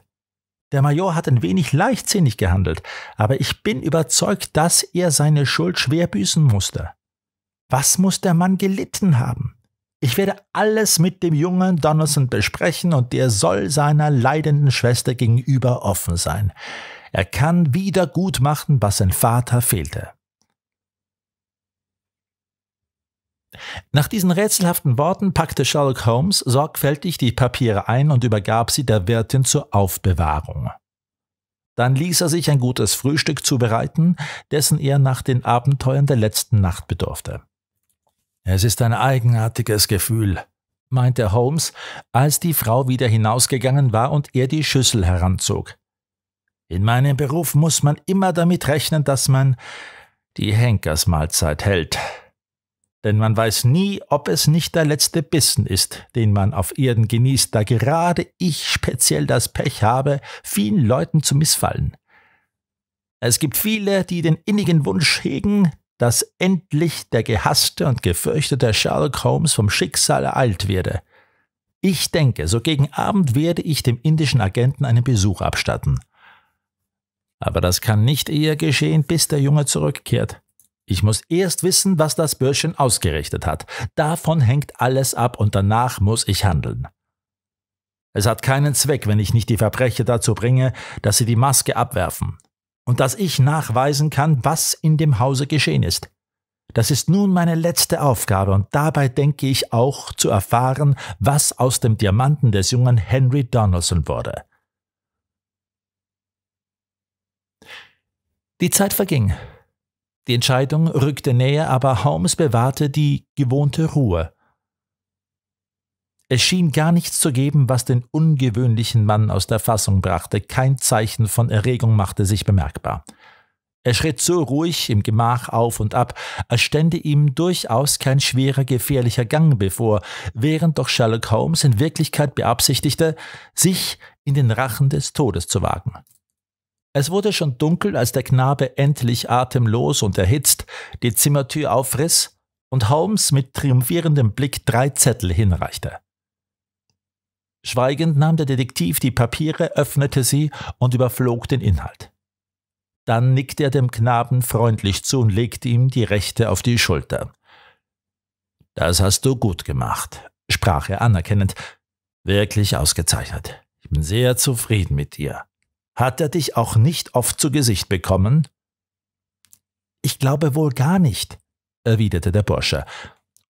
Der Major hat ein wenig leichtsinnig gehandelt, aber ich bin überzeugt, dass er seine Schuld schwer büßen musste. Was muss der Mann gelitten haben? Ich werde alles mit dem jungen Donaldson besprechen und der soll seiner leidenden Schwester gegenüber offen sein. Er kann wieder gut machen, was sein Vater fehlte. Nach diesen rätselhaften Worten packte Sherlock Holmes sorgfältig die Papiere ein und übergab sie der Wirtin zur Aufbewahrung. Dann ließ er sich ein gutes Frühstück zubereiten, dessen er nach den Abenteuern der letzten Nacht bedurfte. Es ist ein eigenartiges Gefühl, meinte Holmes, als die Frau wieder hinausgegangen war und er die Schüssel heranzog. In meinem Beruf muss man immer damit rechnen, dass man die Henkersmahlzeit hält. Denn man weiß nie, ob es nicht der letzte Bissen ist, den man auf Erden genießt, da gerade ich speziell das Pech habe, vielen Leuten zu missfallen. Es gibt viele, die den innigen Wunsch hegen, dass endlich der gehasste und gefürchtete Sherlock Holmes vom Schicksal ereilt werde. Ich denke, so gegen Abend werde ich dem indischen Agenten einen Besuch abstatten. Aber das kann nicht eher geschehen, bis der Junge zurückkehrt. Ich muss erst wissen, was das Bürschchen ausgerichtet hat. Davon hängt alles ab und danach muss ich handeln. Es hat keinen Zweck, wenn ich nicht die Verbrecher dazu bringe, dass sie die Maske abwerfen und dass ich nachweisen kann, was in dem Hause geschehen ist. Das ist nun meine letzte Aufgabe und dabei denke ich auch zu erfahren, was aus dem Diamanten des jungen Henry Donaldson wurde. Die Zeit verging. Die Entscheidung rückte näher, aber Holmes bewahrte die gewohnte Ruhe. Es schien gar nichts zu geben, was den ungewöhnlichen Mann aus der Fassung brachte, kein Zeichen von Erregung machte sich bemerkbar. Er schritt so ruhig im Gemach auf und ab, als stände ihm durchaus kein schwerer, gefährlicher Gang bevor, während doch Sherlock Holmes in Wirklichkeit beabsichtigte, sich in den Rachen des Todes zu wagen. Es wurde schon dunkel, als der Knabe endlich atemlos und erhitzt die Zimmertür aufriss und Holmes mit triumphierendem Blick drei Zettel hinreichte. Schweigend nahm der Detektiv die Papiere, öffnete sie und überflog den Inhalt. Dann nickte er dem Knaben freundlich zu und legte ihm die rechte auf die Schulter. Das hast du gut gemacht, sprach er anerkennend. Wirklich ausgezeichnet. Ich bin sehr zufrieden mit dir. Hat er dich auch nicht oft zu Gesicht bekommen? Ich glaube wohl gar nicht, erwiderte der Bursche.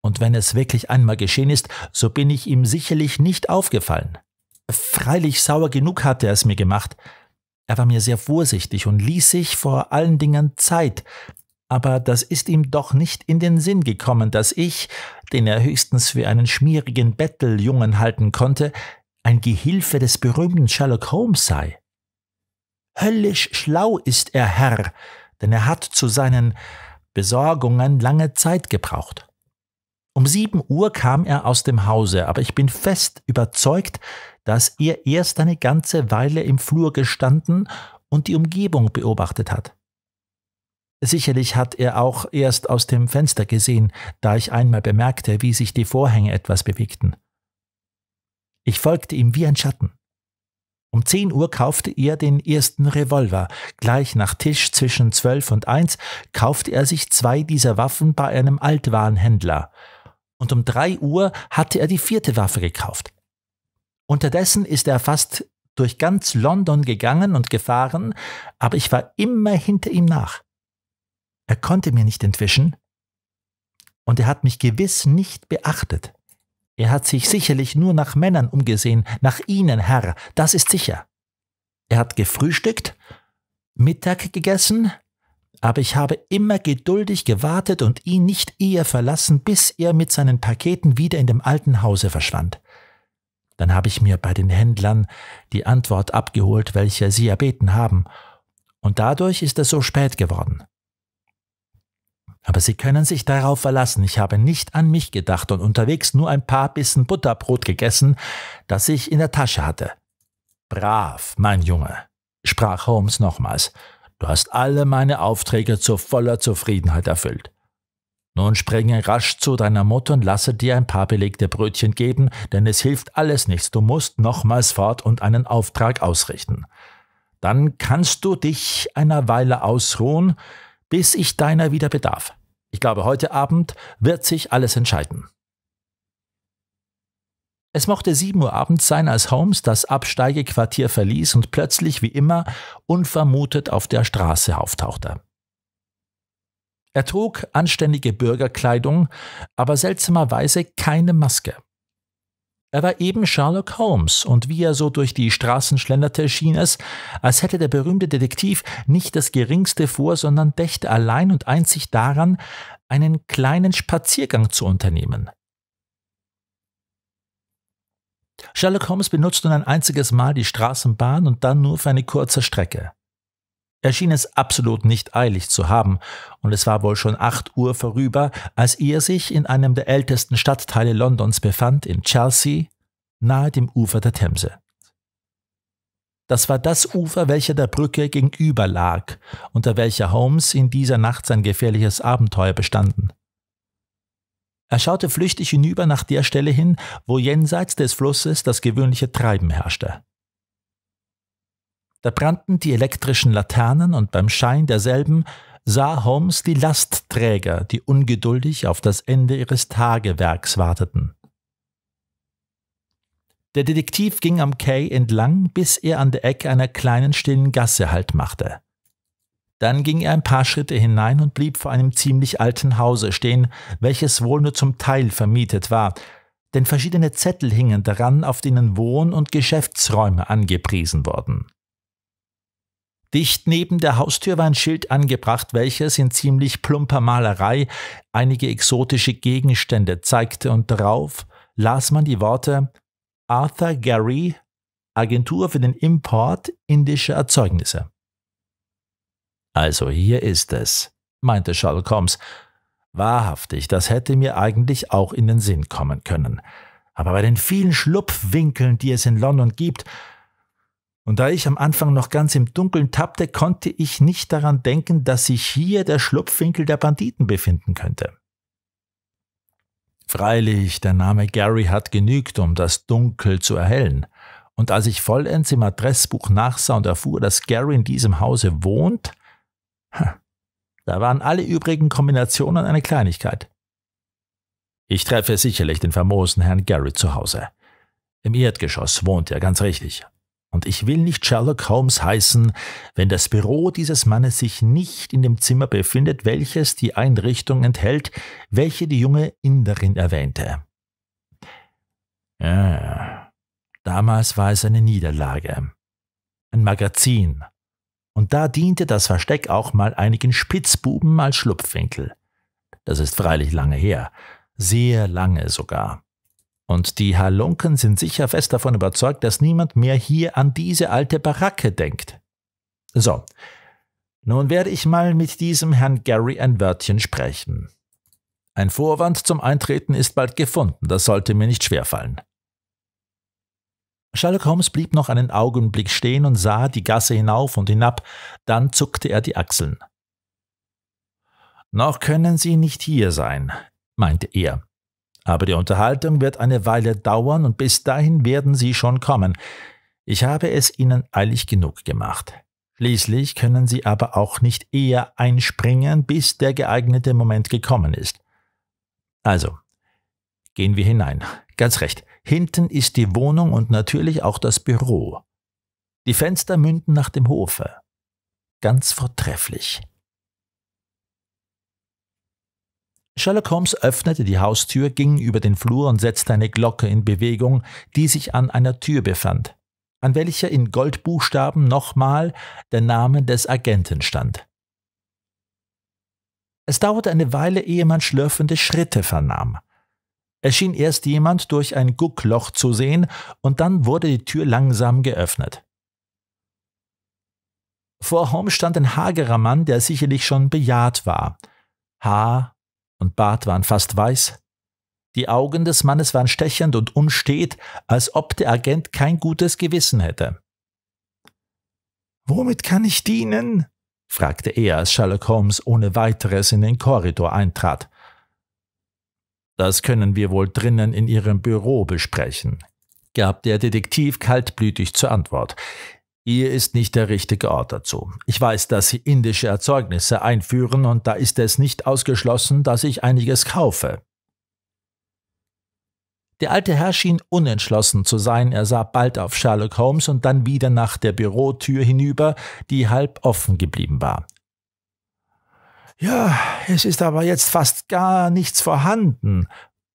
Und wenn es wirklich einmal geschehen ist, so bin ich ihm sicherlich nicht aufgefallen. Freilich sauer genug hatte er es mir gemacht. Er war mir sehr vorsichtig und ließ sich vor allen Dingen Zeit. Aber das ist ihm doch nicht in den Sinn gekommen, dass ich, den er höchstens für einen schmierigen Betteljungen halten konnte, ein Gehilfe des berühmten Sherlock Holmes sei. Höllisch schlau ist er Herr, denn er hat zu seinen Besorgungen lange Zeit gebraucht. Um sieben Uhr kam er aus dem Hause, aber ich bin fest überzeugt, dass er erst eine ganze Weile im Flur gestanden und die Umgebung beobachtet hat. Sicherlich hat er auch erst aus dem Fenster gesehen, da ich einmal bemerkte, wie sich die Vorhänge etwas bewegten. Ich folgte ihm wie ein Schatten. Um 10 Uhr kaufte er den ersten Revolver. Gleich nach Tisch zwischen 12 und 1 kaufte er sich zwei dieser Waffen bei einem Altwarenhändler. Und um 3 Uhr hatte er die vierte Waffe gekauft. Unterdessen ist er fast durch ganz London gegangen und gefahren, aber ich war immer hinter ihm nach. Er konnte mir nicht entwischen und er hat mich gewiss nicht beachtet. Er hat sich sicherlich nur nach Männern umgesehen, nach Ihnen, Herr, das ist sicher. Er hat gefrühstückt, Mittag gegessen, aber ich habe immer geduldig gewartet und ihn nicht eher verlassen, bis er mit seinen Paketen wieder in dem alten Hause verschwand. Dann habe ich mir bei den Händlern die Antwort abgeholt, welche sie erbeten haben, und dadurch ist es so spät geworden. Aber Sie können sich darauf verlassen, ich habe nicht an mich gedacht und unterwegs nur ein paar Bissen Butterbrot gegessen, das ich in der Tasche hatte. Brav, mein Junge, sprach Holmes nochmals, du hast alle meine Aufträge zu voller Zufriedenheit erfüllt. Nun springe rasch zu deiner Mutter und lasse dir ein paar belegte Brötchen geben, denn es hilft alles nichts, du musst nochmals fort und einen Auftrag ausrichten. Dann kannst du dich einer Weile ausruhen, bis ich deiner wieder bedarf. Ich glaube, heute Abend wird sich alles entscheiden. Es mochte 7 Uhr abends sein, als Holmes das Absteigequartier verließ und plötzlich wie immer unvermutet auf der Straße auftauchte. Er trug anständige Bürgerkleidung, aber seltsamerweise keine Maske. Er war eben Sherlock Holmes, und wie er so durch die Straßen schlenderte, schien es, als hätte der berühmte Detektiv nicht das geringste vor, sondern dächte allein und einzig daran, einen kleinen Spaziergang zu unternehmen. Sherlock Holmes benutzt nun ein einziges Mal die Straßenbahn und dann nur für eine kurze Strecke. Er schien es absolut nicht eilig zu haben, und es war wohl schon acht Uhr vorüber, als er sich in einem der ältesten Stadtteile Londons befand, in Chelsea, nahe dem Ufer der Themse. Das war das Ufer, welcher der Brücke gegenüber lag, unter welcher Holmes in dieser Nacht sein gefährliches Abenteuer bestanden. Er schaute flüchtig hinüber nach der Stelle hin, wo jenseits des Flusses das gewöhnliche Treiben herrschte. Da brannten die elektrischen Laternen und beim Schein derselben sah Holmes die Lastträger, die ungeduldig auf das Ende ihres Tagewerks warteten. Der Detektiv ging am Quai entlang, bis er an der Ecke einer kleinen stillen Gasse Halt machte. Dann ging er ein paar Schritte hinein und blieb vor einem ziemlich alten Hause stehen, welches wohl nur zum Teil vermietet war, denn verschiedene Zettel hingen daran, auf denen Wohn- und Geschäftsräume angepriesen wurden. Dicht neben der Haustür war ein Schild angebracht, welches in ziemlich plumper Malerei einige exotische Gegenstände zeigte und darauf las man die Worte Arthur Gary, Agentur für den Import indischer Erzeugnisse. Also hier ist es, meinte Sherlock Holmes. Wahrhaftig, das hätte mir eigentlich auch in den Sinn kommen können. Aber bei den vielen Schlupfwinkeln, die es in London gibt, und da ich am Anfang noch ganz im Dunkeln tappte, konnte ich nicht daran denken, dass sich hier der Schlupfwinkel der Banditen befinden könnte. Freilich, der Name Gary hat genügt, um das Dunkel zu erhellen. Und als ich vollends im Adressbuch nachsah und erfuhr, dass Gary in diesem Hause wohnt, da waren alle übrigen Kombinationen eine Kleinigkeit. Ich treffe sicherlich den famosen Herrn Gary zu Hause. Im Erdgeschoss wohnt er, ganz richtig. Und ich will nicht Sherlock Holmes heißen, wenn das Büro dieses Mannes sich nicht in dem Zimmer befindet, welches die Einrichtung enthält, welche die junge Inderin erwähnte. Ja, damals war es eine Niederlage. Ein Magazin. Und da diente das Versteck auch mal einigen Spitzbuben als Schlupfwinkel. Das ist freilich lange her. Sehr lange sogar. Und die Halunken sind sicher fest davon überzeugt, dass niemand mehr hier an diese alte Baracke denkt. So, nun werde ich mal mit diesem Herrn Gary ein Wörtchen sprechen. Ein Vorwand zum Eintreten ist bald gefunden, das sollte mir nicht schwerfallen. Sherlock Holmes blieb noch einen Augenblick stehen und sah die Gasse hinauf und hinab, dann zuckte er die Achseln. Noch können Sie nicht hier sein, meinte er. Aber die Unterhaltung wird eine Weile dauern und bis dahin werden Sie schon kommen. Ich habe es Ihnen eilig genug gemacht. Schließlich können Sie aber auch nicht eher einspringen, bis der geeignete Moment gekommen ist. Also, gehen wir hinein. Ganz recht. Hinten ist die Wohnung und natürlich auch das Büro. Die Fenster münden nach dem Hofe. Ganz vortrefflich. Sherlock Holmes öffnete die Haustür, ging über den Flur und setzte eine Glocke in Bewegung, die sich an einer Tür befand, an welcher in Goldbuchstaben nochmal der Name des Agenten stand. Es dauerte eine Weile, ehe man schlürfende Schritte vernahm. Es schien erst jemand durch ein Guckloch zu sehen, und dann wurde die Tür langsam geöffnet. Vor Holmes stand ein hagerer Mann, der sicherlich schon bejaht war. Haar, und Bart waren fast weiß. Die Augen des Mannes waren stechend und unstet, als ob der Agent kein gutes Gewissen hätte. Womit kann ich dienen? fragte er, als Sherlock Holmes ohne weiteres in den Korridor eintrat. Das können wir wohl drinnen in Ihrem Büro besprechen, gab der Detektiv kaltblütig zur Antwort. Ihr ist nicht der richtige Ort dazu. Ich weiß, dass Sie indische Erzeugnisse einführen und da ist es nicht ausgeschlossen, dass ich einiges kaufe. Der alte Herr schien unentschlossen zu sein, er sah bald auf Sherlock Holmes und dann wieder nach der Bürotür hinüber, die halb offen geblieben war. Ja, es ist aber jetzt fast gar nichts vorhanden,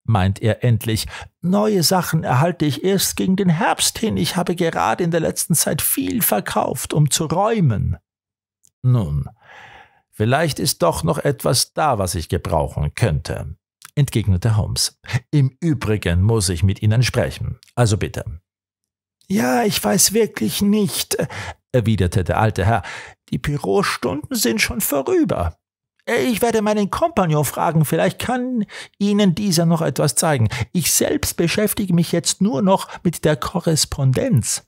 meint er endlich. Neue Sachen erhalte ich erst gegen den Herbst hin. Ich habe gerade in der letzten Zeit viel verkauft, um zu räumen. Nun, vielleicht ist doch noch etwas da, was ich gebrauchen könnte, entgegnete Holmes. Im Übrigen muss ich mit Ihnen sprechen. Also bitte. Ja, ich weiß wirklich nicht, erwiderte der alte Herr. Die Bürostunden sind schon vorüber. Ich werde meinen Kompagnon fragen, vielleicht kann Ihnen dieser noch etwas zeigen. Ich selbst beschäftige mich jetzt nur noch mit der Korrespondenz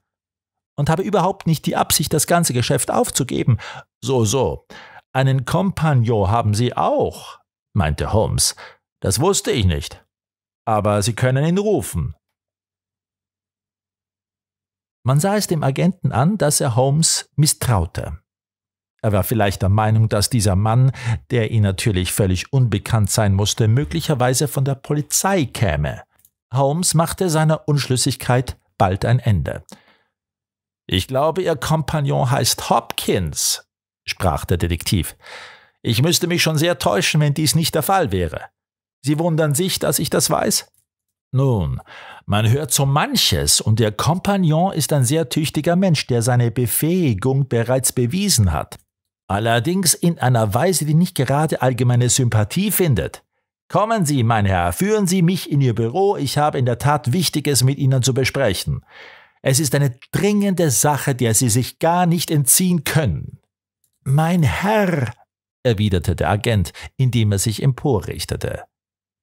und habe überhaupt nicht die Absicht, das ganze Geschäft aufzugeben. So, so. Einen Kompagnon haben Sie auch, meinte Holmes. Das wusste ich nicht. Aber Sie können ihn rufen. Man sah es dem Agenten an, dass er Holmes misstraute. Er war vielleicht der Meinung, dass dieser Mann, der ihm natürlich völlig unbekannt sein musste, möglicherweise von der Polizei käme. Holmes machte seiner Unschlüssigkeit bald ein Ende. Ich glaube, Ihr Kompagnon heißt Hopkins, sprach der Detektiv. Ich müsste mich schon sehr täuschen, wenn dies nicht der Fall wäre. Sie wundern sich, dass ich das weiß? Nun, man hört so manches, und Ihr Kompagnon ist ein sehr tüchtiger Mensch, der seine Befähigung bereits bewiesen hat. Allerdings in einer Weise, die nicht gerade allgemeine Sympathie findet. Kommen Sie, mein Herr, führen Sie mich in Ihr Büro, ich habe in der Tat Wichtiges mit Ihnen zu besprechen. Es ist eine dringende Sache, der Sie sich gar nicht entziehen können. Mein Herr, erwiderte der Agent, indem er sich emporrichtete.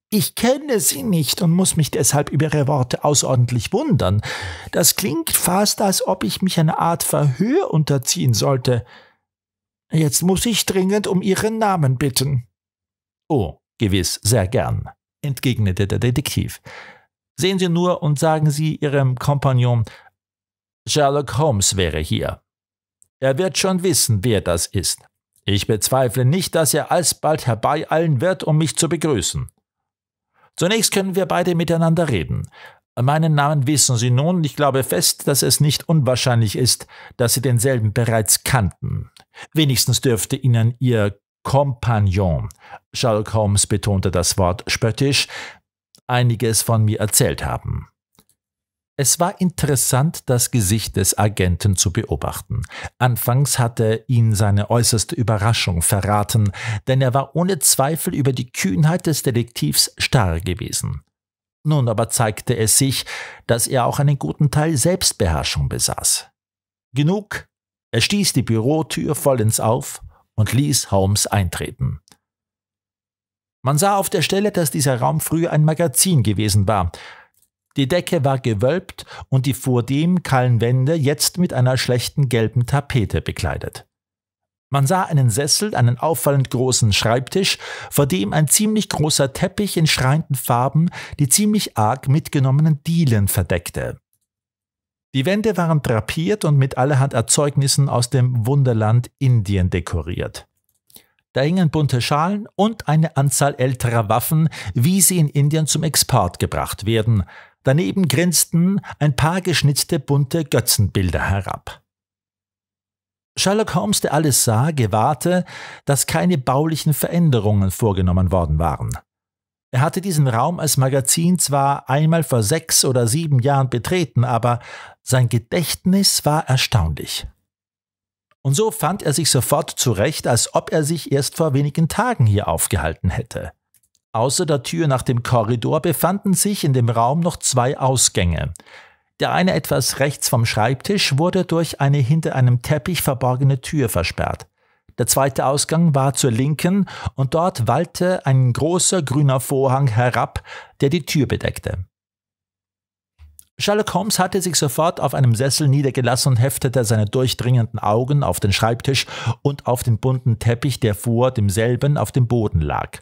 Ich kenne Sie nicht und muss mich deshalb über Ihre Worte außerordentlich wundern. Das klingt fast, als ob ich mich einer Art Verhör unterziehen sollte. Jetzt muss ich dringend um Ihren Namen bitten. Oh, gewiss, sehr gern, entgegnete der Detektiv. Sehen Sie nur und sagen Sie Ihrem Kompagnon, Sherlock Holmes wäre hier. Er wird schon wissen, wer das ist. Ich bezweifle nicht, dass er alsbald herbeieilen wird, um mich zu begrüßen. Zunächst können wir beide miteinander reden. Meinen Namen wissen Sie nun, und ich glaube fest, dass es nicht unwahrscheinlich ist, dass Sie denselben bereits kannten. Wenigstens dürfte ihnen ihr Kompagnon, Sherlock Holmes betonte das Wort spöttisch, einiges von mir erzählt haben. Es war interessant, das Gesicht des Agenten zu beobachten. Anfangs hatte ihn seine äußerste Überraschung verraten, denn er war ohne Zweifel über die Kühnheit des Detektivs starr gewesen. Nun aber zeigte es sich, dass er auch einen guten Teil Selbstbeherrschung besaß. Genug er stieß die Bürotür vollends auf und ließ Holmes eintreten. Man sah auf der Stelle, dass dieser Raum früher ein Magazin gewesen war. Die Decke war gewölbt und die vordem kahlen Wände jetzt mit einer schlechten gelben Tapete bekleidet. Man sah einen Sessel, einen auffallend großen Schreibtisch, vor dem ein ziemlich großer Teppich in schreienden Farben die ziemlich arg mitgenommenen Dielen verdeckte. Die Wände waren drapiert und mit allerhand Erzeugnissen aus dem Wunderland Indien dekoriert. Da hingen bunte Schalen und eine Anzahl älterer Waffen, wie sie in Indien zum Export gebracht werden. Daneben grinsten ein paar geschnitzte bunte Götzenbilder herab. Sherlock Holmes, der alles sah, gewahrte, dass keine baulichen Veränderungen vorgenommen worden waren. Er hatte diesen Raum als Magazin zwar einmal vor sechs oder sieben Jahren betreten, aber sein Gedächtnis war erstaunlich. Und so fand er sich sofort zurecht, als ob er sich erst vor wenigen Tagen hier aufgehalten hätte. Außer der Tür nach dem Korridor befanden sich in dem Raum noch zwei Ausgänge. Der eine etwas rechts vom Schreibtisch wurde durch eine hinter einem Teppich verborgene Tür versperrt. Der zweite Ausgang war zur Linken und dort wallte ein großer grüner Vorhang herab, der die Tür bedeckte. Sherlock Holmes hatte sich sofort auf einem Sessel niedergelassen und heftete seine durchdringenden Augen auf den Schreibtisch und auf den bunten Teppich, der vor demselben auf dem Boden lag.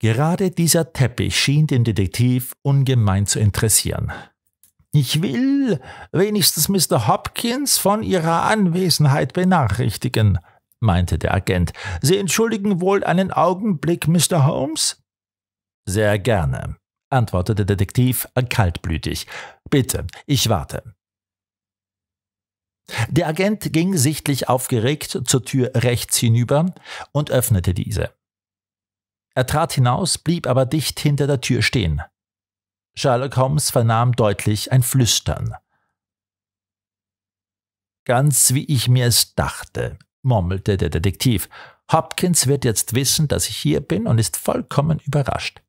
Gerade dieser Teppich schien den Detektiv ungemein zu interessieren. Ich will wenigstens Mr. Hopkins von Ihrer Anwesenheit benachrichtigen, meinte der Agent. Sie entschuldigen wohl einen Augenblick, Mr. Holmes? Sehr gerne, antwortete der Detektiv kaltblütig. Bitte, ich warte. Der Agent ging sichtlich aufgeregt zur Tür rechts hinüber und öffnete diese. Er trat hinaus, blieb aber dicht hinter der Tür stehen. Sherlock Holmes vernahm deutlich ein Flüstern. Ganz wie ich mir es dachte, murmelte der Detektiv. Hopkins wird jetzt wissen, dass ich hier bin und ist vollkommen überrascht.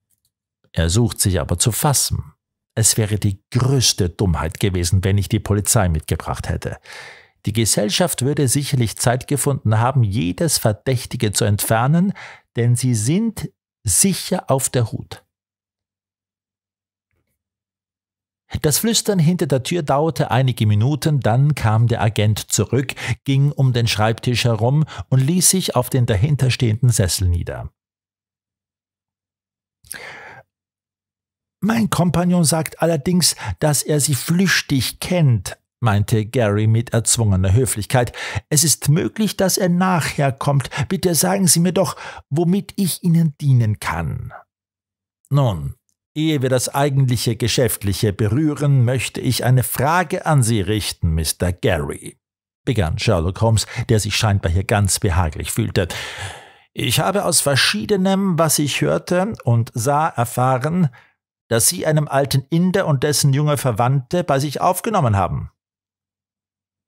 Er sucht sich aber zu fassen. Es wäre die größte Dummheit gewesen, wenn ich die Polizei mitgebracht hätte. Die Gesellschaft würde sicherlich Zeit gefunden haben, jedes Verdächtige zu entfernen, denn sie sind sicher auf der Hut. Das Flüstern hinter der Tür dauerte einige Minuten, dann kam der Agent zurück, ging um den Schreibtisch herum und ließ sich auf den dahinterstehenden Sessel nieder. Mein Kompagnon sagt allerdings, dass er sie flüchtig kennt, meinte Gary mit erzwungener Höflichkeit. Es ist möglich, dass er nachher kommt. Bitte sagen Sie mir doch, womit ich Ihnen dienen kann. Nun, Ehe wir das eigentliche Geschäftliche berühren, möchte ich eine Frage an Sie richten, Mr. Gary, begann Sherlock Holmes, der sich scheinbar hier ganz behaglich fühlte. Ich habe aus verschiedenem, was ich hörte und sah, erfahren, dass Sie einem alten Inder und dessen junge Verwandte bei sich aufgenommen haben.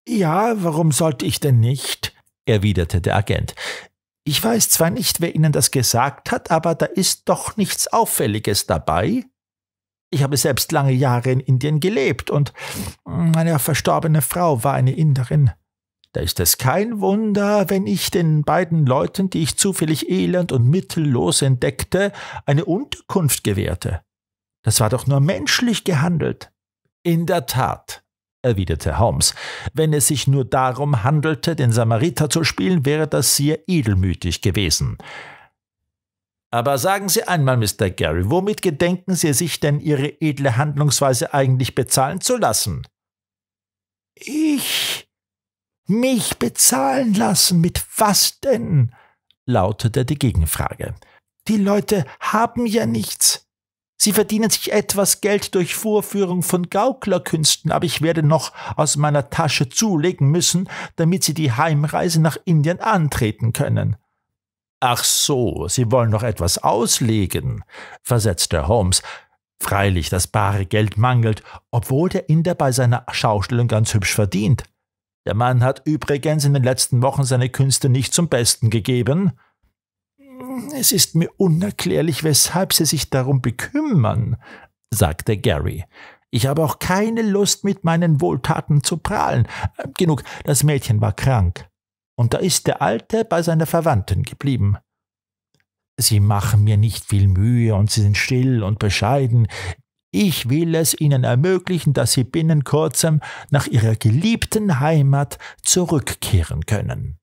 Ja, warum sollte ich denn nicht? erwiderte der Agent. Ich weiß zwar nicht, wer Ihnen das gesagt hat, aber da ist doch nichts Auffälliges dabei. Ich habe selbst lange Jahre in Indien gelebt und meine verstorbene Frau war eine Inderin. Da ist es kein Wunder, wenn ich den beiden Leuten, die ich zufällig elend und mittellos entdeckte, eine Unterkunft gewährte. Das war doch nur menschlich gehandelt. In der Tat, erwiderte Holmes. Wenn es sich nur darum handelte, den Samariter zu spielen, wäre das sehr edelmütig gewesen. Aber sagen Sie einmal, Mr. Gary, womit gedenken Sie sich denn Ihre edle Handlungsweise eigentlich bezahlen zu lassen? Ich mich bezahlen lassen, mit was denn? lautete die Gegenfrage. Die Leute haben ja nichts. Sie verdienen sich etwas Geld durch Vorführung von Gauklerkünsten, aber ich werde noch aus meiner Tasche zulegen müssen, damit Sie die Heimreise nach Indien antreten können. Ach so, Sie wollen noch etwas auslegen, versetzte Holmes. Freilich, das bare Geld mangelt, obwohl der Inder bei seiner Schaustellung ganz hübsch verdient. Der Mann hat übrigens in den letzten Wochen seine Künste nicht zum Besten gegeben. Es ist mir unerklärlich, weshalb Sie sich darum bekümmern, sagte Gary. Ich habe auch keine Lust, mit meinen Wohltaten zu prahlen. Äh, genug, das Mädchen war krank. Und da ist der Alte bei seiner Verwandten geblieben. Sie machen mir nicht viel Mühe und sie sind still und bescheiden. Ich will es ihnen ermöglichen, dass sie binnen kurzem nach ihrer geliebten Heimat zurückkehren können.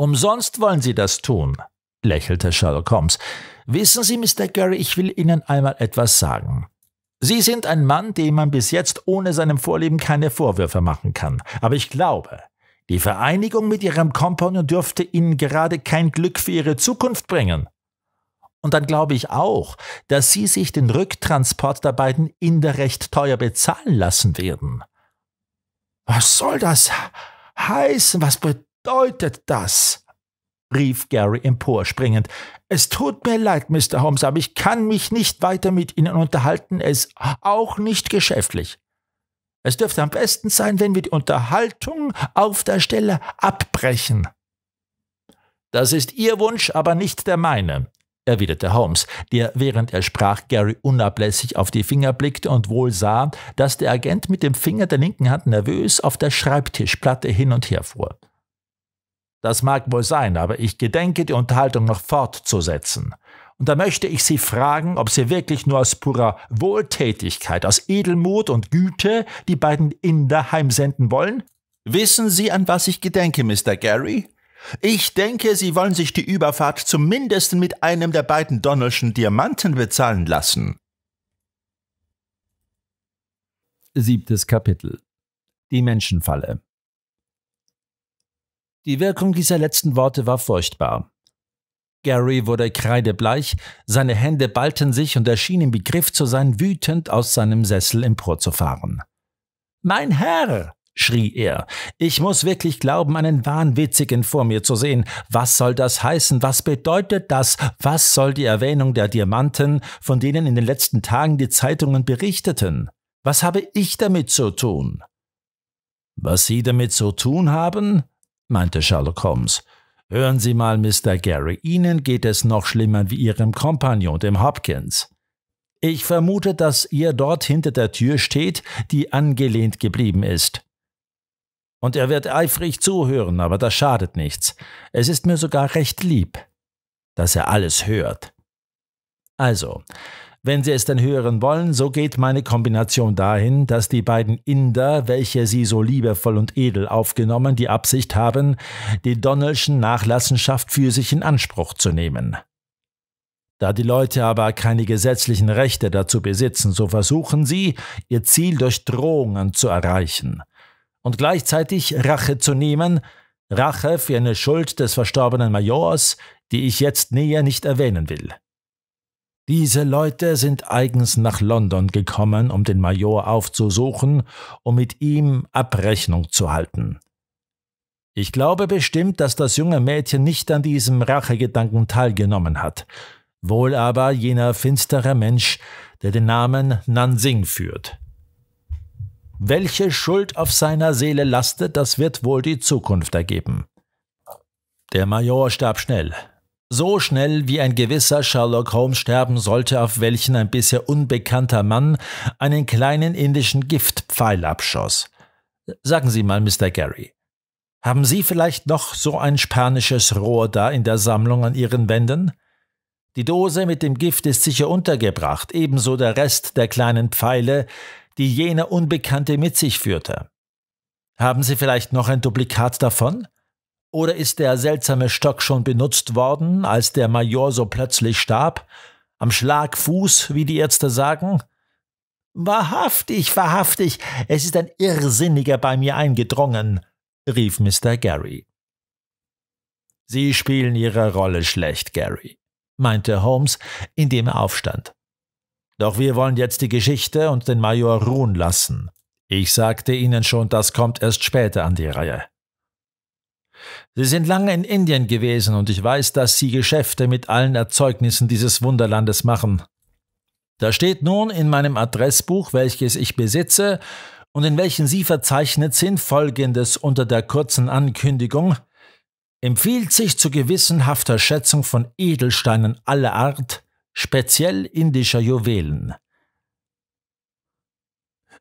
Umsonst wollen Sie das tun, lächelte Sherlock Holmes. Wissen Sie, Mr. Gurry, ich will Ihnen einmal etwas sagen. Sie sind ein Mann, dem man bis jetzt ohne seinem Vorleben keine Vorwürfe machen kann. Aber ich glaube, die Vereinigung mit Ihrem Kompagnon dürfte Ihnen gerade kein Glück für Ihre Zukunft bringen. Und dann glaube ich auch, dass Sie sich den Rücktransport der beiden Inder recht teuer bezahlen lassen werden. Was soll das heißen? Was bedeutet bedeutet das? rief Gary emporspringend. Es tut mir leid, Mr. Holmes, aber ich kann mich nicht weiter mit Ihnen unterhalten, es auch nicht geschäftlich. Es dürfte am besten sein, wenn wir die Unterhaltung auf der Stelle abbrechen. Das ist Ihr Wunsch, aber nicht der meine, erwiderte Holmes, der, während er sprach, Gary unablässig auf die Finger blickte und wohl sah, dass der Agent mit dem Finger der linken Hand nervös auf der Schreibtischplatte hin und her fuhr. Das mag wohl sein, aber ich gedenke, die Unterhaltung noch fortzusetzen. Und da möchte ich Sie fragen, ob Sie wirklich nur aus purer Wohltätigkeit, aus Edelmut und Güte die beiden Inder heimsenden wollen? Wissen Sie, an was ich gedenke, Mr. Gary? Ich denke, Sie wollen sich die Überfahrt zumindest mit einem der beiden Donnerschen Diamanten bezahlen lassen. Siebtes Kapitel Die Menschenfalle die Wirkung dieser letzten Worte war furchtbar. Gary wurde kreidebleich, seine Hände ballten sich und er schien im Begriff zu sein, wütend aus seinem Sessel emporzufahren. Mein Herr! schrie er. Ich muss wirklich glauben, einen Wahnwitzigen vor mir zu sehen. Was soll das heißen? Was bedeutet das? Was soll die Erwähnung der Diamanten, von denen in den letzten Tagen die Zeitungen berichteten? Was habe ich damit zu tun? Was Sie damit zu tun haben? meinte Sherlock Holmes. Hören Sie mal, Mr. Gary, Ihnen geht es noch schlimmer wie Ihrem Kompagnon, dem Hopkins. Ich vermute, dass ihr dort hinter der Tür steht, die angelehnt geblieben ist. Und er wird eifrig zuhören, aber das schadet nichts. Es ist mir sogar recht lieb, dass er alles hört. Also, wenn sie es denn hören wollen, so geht meine Kombination dahin, dass die beiden Inder, welche sie so liebevoll und edel aufgenommen, die Absicht haben, die Donnelschen Nachlassenschaft für sich in Anspruch zu nehmen. Da die Leute aber keine gesetzlichen Rechte dazu besitzen, so versuchen sie, ihr Ziel durch Drohungen zu erreichen und gleichzeitig Rache zu nehmen, Rache für eine Schuld des verstorbenen Majors, die ich jetzt näher nicht erwähnen will. Diese Leute sind eigens nach London gekommen, um den Major aufzusuchen, um mit ihm Abrechnung zu halten. Ich glaube bestimmt, dass das junge Mädchen nicht an diesem Rachegedanken teilgenommen hat, wohl aber jener finstere Mensch, der den Namen Nansing führt. Welche Schuld auf seiner Seele lastet, das wird wohl die Zukunft ergeben. Der Major starb schnell, so schnell wie ein gewisser Sherlock Holmes sterben sollte, auf welchen ein bisher unbekannter Mann einen kleinen indischen Giftpfeil abschoss. Sagen Sie mal, Mr. Gary, haben Sie vielleicht noch so ein spanisches Rohr da in der Sammlung an Ihren Wänden? Die Dose mit dem Gift ist sicher untergebracht, ebenso der Rest der kleinen Pfeile, die jener Unbekannte mit sich führte. Haben Sie vielleicht noch ein Duplikat davon? Oder ist der seltsame Stock schon benutzt worden, als der Major so plötzlich starb? Am Schlagfuß, wie die Ärzte sagen? Wahrhaftig, wahrhaftig, es ist ein Irrsinniger bei mir eingedrungen, rief Mr. Gary. Sie spielen Ihre Rolle schlecht, Gary, meinte Holmes, indem er aufstand. Doch wir wollen jetzt die Geschichte und den Major ruhen lassen. Ich sagte Ihnen schon, das kommt erst später an die Reihe. Sie sind lange in Indien gewesen und ich weiß, dass Sie Geschäfte mit allen Erzeugnissen dieses Wunderlandes machen. Da steht nun in meinem Adressbuch, welches ich besitze und in welchen Sie verzeichnet sind, folgendes unter der kurzen Ankündigung empfiehlt sich zu gewissenhafter Schätzung von Edelsteinen aller Art, speziell indischer Juwelen.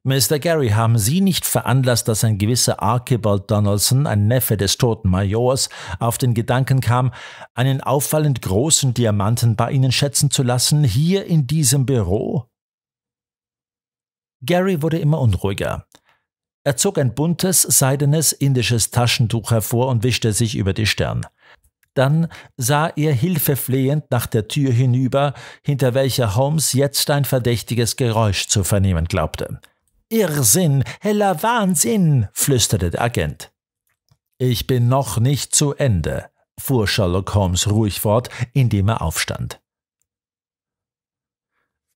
Mr. Gary, haben Sie nicht veranlasst, dass ein gewisser Archibald Donaldson, ein Neffe des toten Majors, auf den Gedanken kam, einen auffallend großen Diamanten bei Ihnen schätzen zu lassen, hier in diesem Büro? Gary wurde immer unruhiger. Er zog ein buntes, seidenes indisches Taschentuch hervor und wischte sich über die Stirn. Dann sah er hilfeflehend nach der Tür hinüber, hinter welcher Holmes jetzt ein verdächtiges Geräusch zu vernehmen glaubte. Irrsinn, heller Wahnsinn, flüsterte der Agent. Ich bin noch nicht zu Ende, fuhr Sherlock Holmes ruhig fort, indem er aufstand.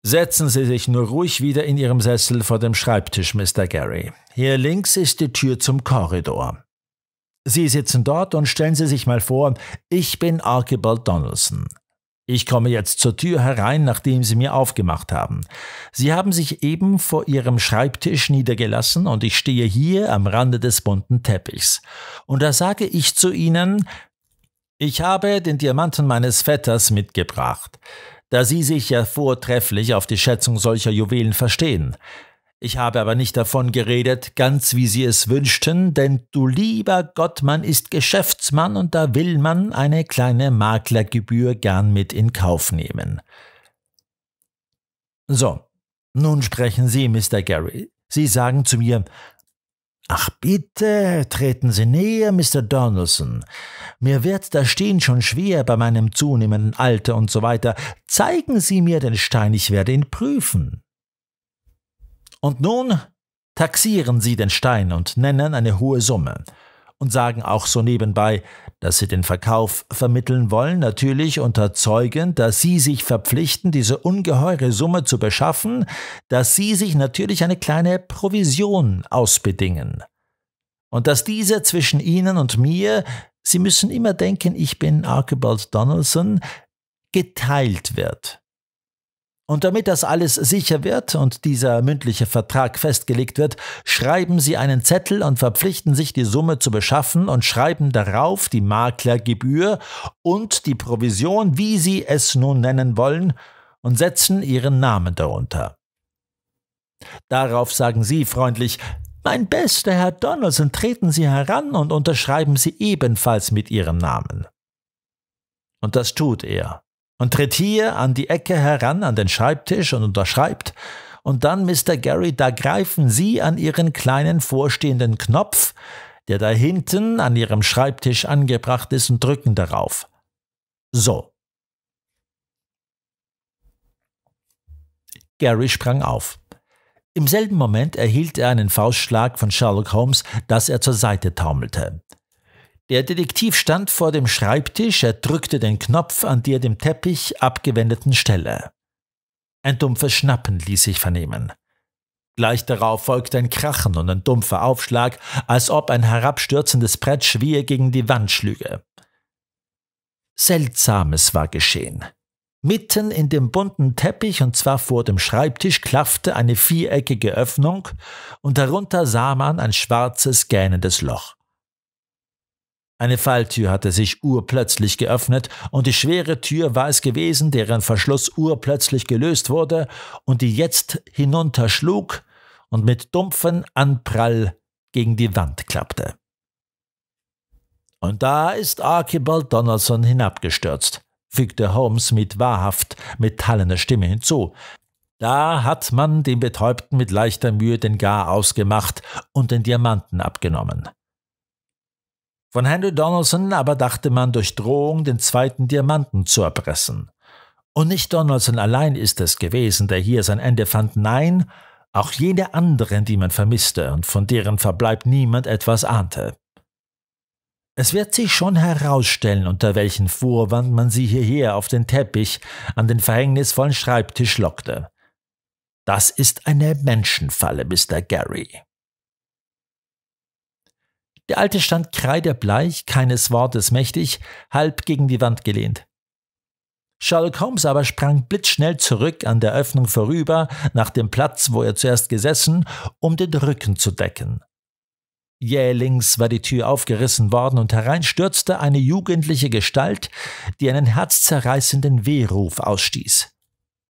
Setzen Sie sich nur ruhig wieder in Ihrem Sessel vor dem Schreibtisch, Mr. Gary. Hier links ist die Tür zum Korridor. Sie sitzen dort und stellen Sie sich mal vor, ich bin Archibald Donaldson, ich komme jetzt zur Tür herein, nachdem Sie mir aufgemacht haben. Sie haben sich eben vor Ihrem Schreibtisch niedergelassen und ich stehe hier am Rande des bunten Teppichs. Und da sage ich zu Ihnen, ich habe den Diamanten meines Vetters mitgebracht, da Sie sich ja vortrefflich auf die Schätzung solcher Juwelen verstehen. Ich habe aber nicht davon geredet, ganz wie sie es wünschten, denn du lieber Gott, man ist Geschäftsmann und da will man eine kleine Maklergebühr gern mit in Kauf nehmen. So, nun sprechen Sie, Mr. Gary. Sie sagen zu mir, Ach bitte, treten Sie näher, Mr. Donaldson. Mir wird das Stehen schon schwer bei meinem zunehmenden Alter und so weiter. Zeigen Sie mir den Stein, ich werde ihn prüfen. Und nun taxieren sie den Stein und nennen eine hohe Summe und sagen auch so nebenbei, dass sie den Verkauf vermitteln wollen, natürlich unterzeugend, dass sie sich verpflichten, diese ungeheure Summe zu beschaffen, dass sie sich natürlich eine kleine Provision ausbedingen. Und dass diese zwischen ihnen und mir, sie müssen immer denken, ich bin Archibald Donaldson, geteilt wird. Und damit das alles sicher wird und dieser mündliche Vertrag festgelegt wird, schreiben Sie einen Zettel und verpflichten sich, die Summe zu beschaffen und schreiben darauf die Maklergebühr und die Provision, wie Sie es nun nennen wollen, und setzen Ihren Namen darunter. Darauf sagen Sie freundlich, mein bester Herr Donaldson, treten Sie heran und unterschreiben Sie ebenfalls mit Ihrem Namen. Und das tut er und tritt hier an die Ecke heran an den Schreibtisch und unterschreibt, und dann, Mr. Gary, da greifen Sie an Ihren kleinen vorstehenden Knopf, der da hinten an Ihrem Schreibtisch angebracht ist, und drücken darauf. So. Gary sprang auf. Im selben Moment erhielt er einen Faustschlag von Sherlock Holmes, dass er zur Seite taumelte. Der Detektiv stand vor dem Schreibtisch, er drückte den Knopf an der dem Teppich abgewendeten Stelle. Ein dumpfes Schnappen ließ sich vernehmen. Gleich darauf folgte ein Krachen und ein dumpfer Aufschlag, als ob ein herabstürzendes Brett schwer gegen die Wand schlüge. Seltsames war geschehen. Mitten in dem bunten Teppich, und zwar vor dem Schreibtisch, klaffte eine viereckige Öffnung, und darunter sah man ein schwarzes, gähnendes Loch. Eine Falltür hatte sich urplötzlich geöffnet, und die schwere Tür war es gewesen, deren Verschluss urplötzlich gelöst wurde und die jetzt hinunterschlug und mit dumpfen Anprall gegen die Wand klappte. Und da ist Archibald Donaldson hinabgestürzt, fügte Holmes mit wahrhaft metallener Stimme hinzu. Da hat man dem Betäubten mit leichter Mühe den Gar ausgemacht und den Diamanten abgenommen. Von Henry Donaldson aber dachte man durch Drohung den zweiten Diamanten zu erpressen. Und nicht Donaldson allein ist es gewesen, der hier sein Ende fand, nein, auch jene anderen, die man vermisste und von deren Verbleib niemand etwas ahnte. Es wird sich schon herausstellen, unter welchen Vorwand man sie hierher auf den Teppich an den verhängnisvollen Schreibtisch lockte. Das ist eine Menschenfalle, Mr. Gary. Der Alte stand kreidebleich, keines Wortes mächtig, halb gegen die Wand gelehnt. Sherlock Holmes aber sprang blitzschnell zurück an der Öffnung vorüber, nach dem Platz, wo er zuerst gesessen, um den Rücken zu decken. Jählings war die Tür aufgerissen worden und herein stürzte eine jugendliche Gestalt, die einen herzzerreißenden Wehruf ausstieß.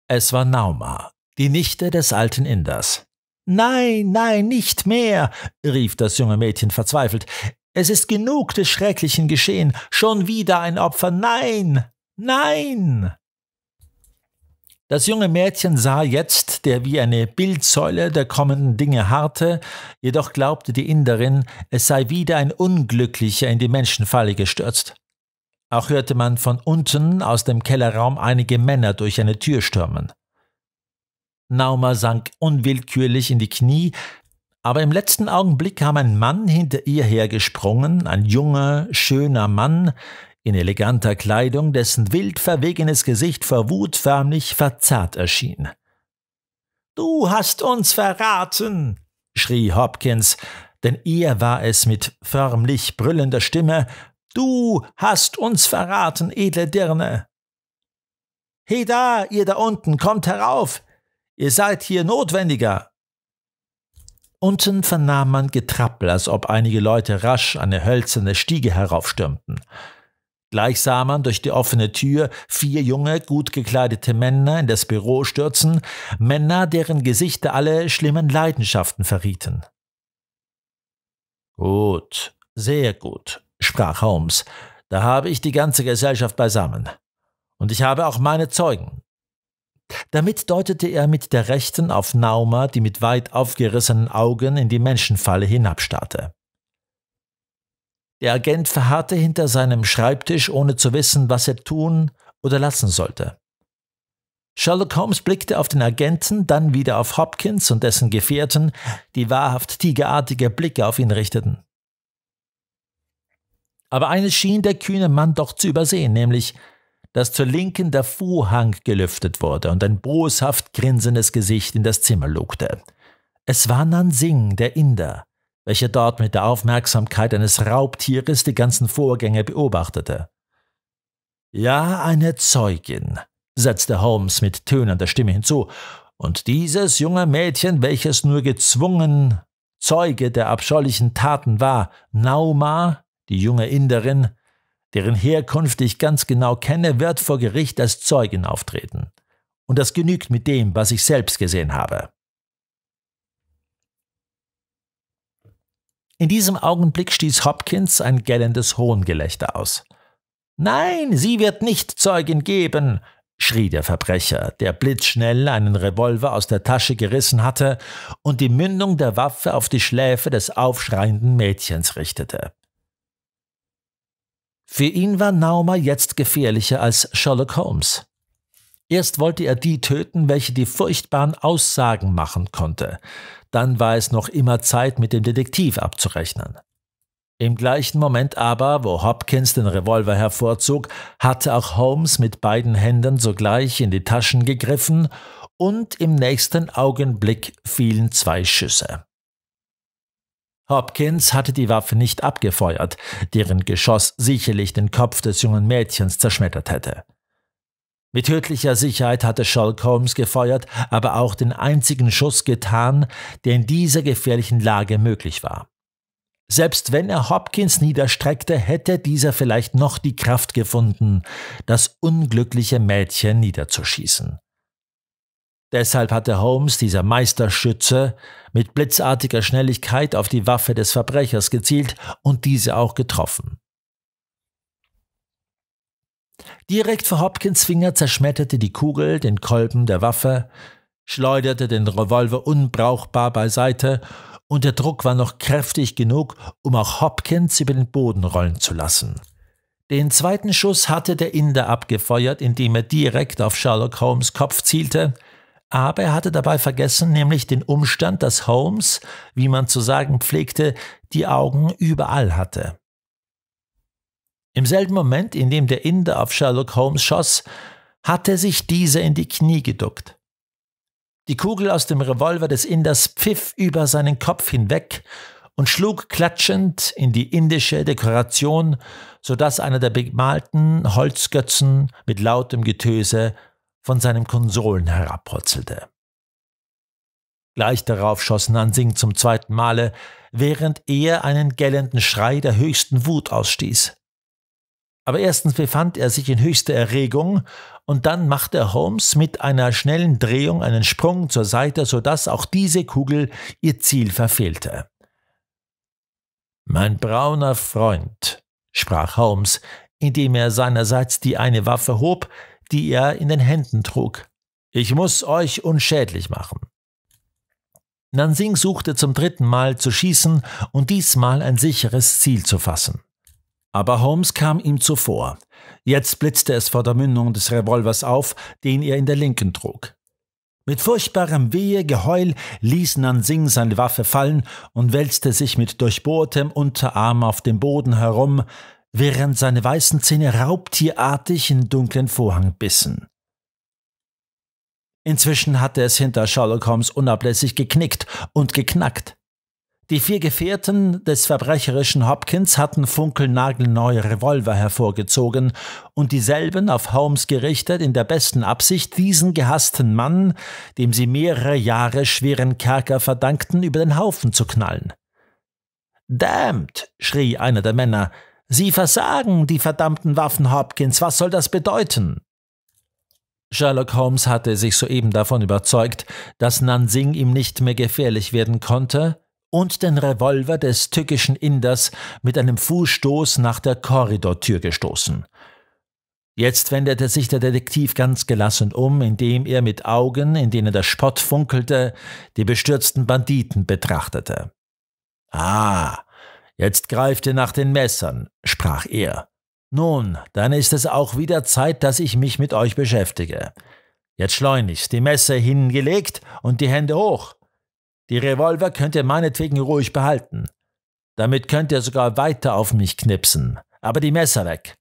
Es war Nauma, die Nichte des alten Inders. Nein, nein, nicht mehr, rief das junge Mädchen verzweifelt. Es ist genug des Schrecklichen geschehen. Schon wieder ein Opfer. Nein, nein. Das junge Mädchen sah jetzt, der wie eine Bildsäule der kommenden Dinge harrte, jedoch glaubte die Inderin, es sei wieder ein Unglücklicher in die Menschenfalle gestürzt. Auch hörte man von unten aus dem Kellerraum einige Männer durch eine Tür stürmen. Nauma sank unwillkürlich in die Knie, aber im letzten Augenblick kam ein Mann hinter ihr hergesprungen, ein junger, schöner Mann, in eleganter Kleidung, dessen wild verwegenes Gesicht vor Wut förmlich verzerrt erschien. Du hast uns verraten, schrie Hopkins, denn ihr war es mit förmlich brüllender Stimme Du hast uns verraten, edle Dirne. Heda, ihr da unten, kommt herauf, Ihr seid hier notwendiger. Unten vernahm man Getrappel, als ob einige Leute rasch eine hölzerne Stiege heraufstürmten. Gleich sah man durch die offene Tür vier junge, gut gekleidete Männer in das Büro stürzen, Männer, deren Gesichter alle schlimmen Leidenschaften verrieten. Gut, sehr gut, sprach Holmes. Da habe ich die ganze Gesellschaft beisammen. Und ich habe auch meine Zeugen. Damit deutete er mit der Rechten auf Nauma, die mit weit aufgerissenen Augen in die Menschenfalle hinabstarrte. Der Agent verharrte hinter seinem Schreibtisch, ohne zu wissen, was er tun oder lassen sollte. Sherlock Holmes blickte auf den Agenten, dann wieder auf Hopkins und dessen Gefährten, die wahrhaft tigerartige Blicke auf ihn richteten. Aber eines schien der kühne Mann doch zu übersehen, nämlich, dass zur Linken der Vorhang gelüftet wurde und ein boshaft grinsendes Gesicht in das Zimmer lugte. Es war Nansing, der Inder, welcher dort mit der Aufmerksamkeit eines Raubtieres die ganzen Vorgänge beobachtete. Ja, eine Zeugin, setzte Holmes mit tönender Stimme hinzu, und dieses junge Mädchen, welches nur gezwungen Zeuge der abscheulichen Taten war, Nauma, die junge Inderin, deren Herkunft ich ganz genau kenne, wird vor Gericht als Zeugin auftreten. Und das genügt mit dem, was ich selbst gesehen habe. In diesem Augenblick stieß Hopkins ein gellendes Hohngelächter aus. Nein, sie wird nicht Zeugin geben, schrie der Verbrecher, der blitzschnell einen Revolver aus der Tasche gerissen hatte und die Mündung der Waffe auf die Schläfe des aufschreienden Mädchens richtete. Für ihn war Nauma jetzt gefährlicher als Sherlock Holmes. Erst wollte er die töten, welche die furchtbaren Aussagen machen konnte. Dann war es noch immer Zeit, mit dem Detektiv abzurechnen. Im gleichen Moment aber, wo Hopkins den Revolver hervorzog, hatte auch Holmes mit beiden Händen sogleich in die Taschen gegriffen und im nächsten Augenblick fielen zwei Schüsse. Hopkins hatte die Waffe nicht abgefeuert, deren Geschoss sicherlich den Kopf des jungen Mädchens zerschmettert hätte. Mit tödlicher Sicherheit hatte Sherlock Holmes gefeuert, aber auch den einzigen Schuss getan, der in dieser gefährlichen Lage möglich war. Selbst wenn er Hopkins niederstreckte, hätte dieser vielleicht noch die Kraft gefunden, das unglückliche Mädchen niederzuschießen. Deshalb hatte Holmes, dieser Meisterschütze, mit blitzartiger Schnelligkeit auf die Waffe des Verbrechers gezielt und diese auch getroffen. Direkt vor Hopkins Finger zerschmetterte die Kugel den Kolben der Waffe, schleuderte den Revolver unbrauchbar beiseite und der Druck war noch kräftig genug, um auch Hopkins über den Boden rollen zu lassen. Den zweiten Schuss hatte der Inder abgefeuert, indem er direkt auf Sherlock Holmes Kopf zielte, aber er hatte dabei vergessen, nämlich den Umstand, dass Holmes, wie man zu sagen pflegte, die Augen überall hatte. Im selben Moment, in dem der Inder auf Sherlock Holmes schoss, hatte sich dieser in die Knie geduckt. Die Kugel aus dem Revolver des Inders pfiff über seinen Kopf hinweg und schlug klatschend in die indische Dekoration, sodass einer der bemalten Holzgötzen mit lautem Getöse von seinen Konsolen herabprotzelte. Gleich darauf schoss Nansing zum zweiten Male, während er einen gellenden Schrei der höchsten Wut ausstieß. Aber erstens befand er sich in höchster Erregung und dann machte Holmes mit einer schnellen Drehung einen Sprung zur Seite, sodass auch diese Kugel ihr Ziel verfehlte. Mein brauner Freund, sprach Holmes, indem er seinerseits die eine Waffe hob, die er in den Händen trug. Ich muss euch unschädlich machen. Nansing suchte zum dritten Mal zu schießen und diesmal ein sicheres Ziel zu fassen. Aber Holmes kam ihm zuvor. Jetzt blitzte es vor der Mündung des Revolvers auf, den er in der linken trug. Mit furchtbarem Wehegeheul ließ Nansing seine Waffe fallen und wälzte sich mit durchbohrtem Unterarm auf dem Boden herum, während seine weißen Zähne raubtierartig in dunklen Vorhang bissen. Inzwischen hatte es hinter Sherlock Holmes unablässig geknickt und geknackt. Die vier Gefährten des verbrecherischen Hopkins hatten funkelnagelneue Revolver hervorgezogen und dieselben auf Holmes gerichtet in der besten Absicht, diesen gehassten Mann, dem sie mehrere Jahre schweren Kerker verdankten, über den Haufen zu knallen. Damned! schrie einer der Männer, Sie versagen, die verdammten Waffen, Hopkins, was soll das bedeuten? Sherlock Holmes hatte sich soeben davon überzeugt, dass Nansing ihm nicht mehr gefährlich werden konnte und den Revolver des tückischen Inders mit einem Fußstoß nach der Korridortür gestoßen. Jetzt wendete sich der Detektiv ganz gelassen um, indem er mit Augen, in denen der Spott funkelte, die bestürzten Banditen betrachtete. Ah, Jetzt greift ihr nach den Messern, sprach er. Nun, dann ist es auch wieder Zeit, dass ich mich mit euch beschäftige. Jetzt schleunigst, die Messer hingelegt und die Hände hoch. Die Revolver könnt ihr meinetwegen ruhig behalten. Damit könnt ihr sogar weiter auf mich knipsen, aber die Messer weg.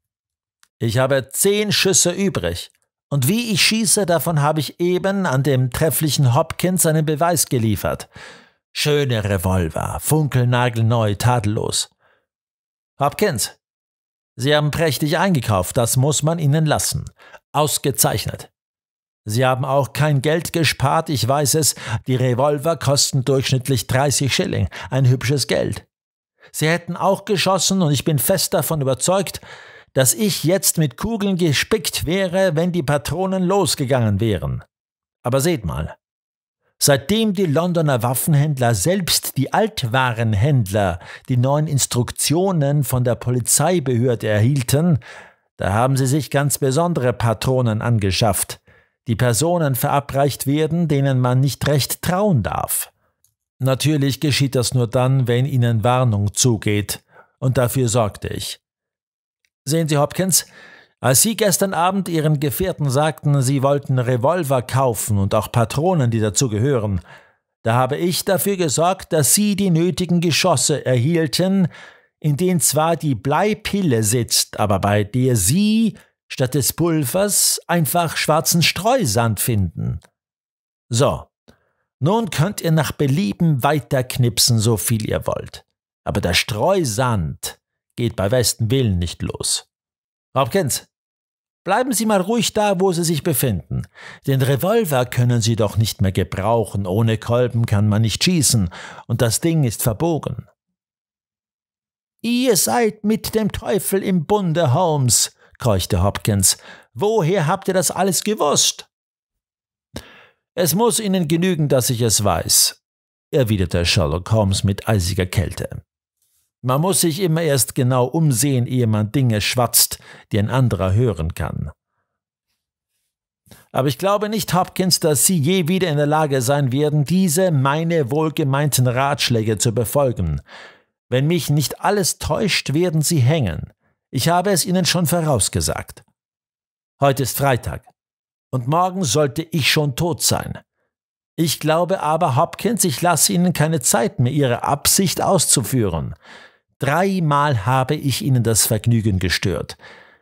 Ich habe zehn Schüsse übrig, und wie ich schieße, davon habe ich eben an dem trefflichen Hopkins einen Beweis geliefert. Schöne Revolver, funkelnagelneu, tadellos. Hopkins, Sie haben prächtig eingekauft, das muss man Ihnen lassen. Ausgezeichnet. Sie haben auch kein Geld gespart, ich weiß es, die Revolver kosten durchschnittlich 30 Schilling, ein hübsches Geld. Sie hätten auch geschossen und ich bin fest davon überzeugt, dass ich jetzt mit Kugeln gespickt wäre, wenn die Patronen losgegangen wären. Aber seht mal, Seitdem die Londoner Waffenhändler selbst die Altwarenhändler die neuen Instruktionen von der Polizeibehörde erhielten, da haben sie sich ganz besondere Patronen angeschafft, die Personen verabreicht werden, denen man nicht recht trauen darf. Natürlich geschieht das nur dann, wenn ihnen Warnung zugeht, und dafür sorgte ich. Sehen Sie, Hopkins, als Sie gestern Abend Ihren Gefährten sagten, Sie wollten Revolver kaufen und auch Patronen, die dazu gehören, da habe ich dafür gesorgt, dass Sie die nötigen Geschosse erhielten, in denen zwar die Bleipille sitzt, aber bei der Sie statt des Pulvers einfach schwarzen Streusand finden. So, nun könnt ihr nach Belieben weiterknipsen, so viel ihr wollt. Aber der Streusand geht bei besten Willen nicht los. Hopkins, bleiben Sie mal ruhig da, wo Sie sich befinden. Den Revolver können Sie doch nicht mehr gebrauchen, ohne Kolben kann man nicht schießen, und das Ding ist verbogen. Ihr seid mit dem Teufel im Bunde, Holmes, keuchte Hopkins. Woher habt ihr das alles gewusst? Es muss Ihnen genügen, dass ich es weiß, erwiderte Sherlock Holmes mit eisiger Kälte. Man muss sich immer erst genau umsehen, ehe man Dinge schwatzt, die ein anderer hören kann. Aber ich glaube nicht, Hopkins, dass Sie je wieder in der Lage sein werden, diese meine wohlgemeinten Ratschläge zu befolgen. Wenn mich nicht alles täuscht, werden Sie hängen. Ich habe es Ihnen schon vorausgesagt. Heute ist Freitag. Und morgen sollte ich schon tot sein. Ich glaube aber, Hopkins, ich lasse Ihnen keine Zeit mehr, Ihre Absicht auszuführen. Dreimal habe ich ihnen das Vergnügen gestört.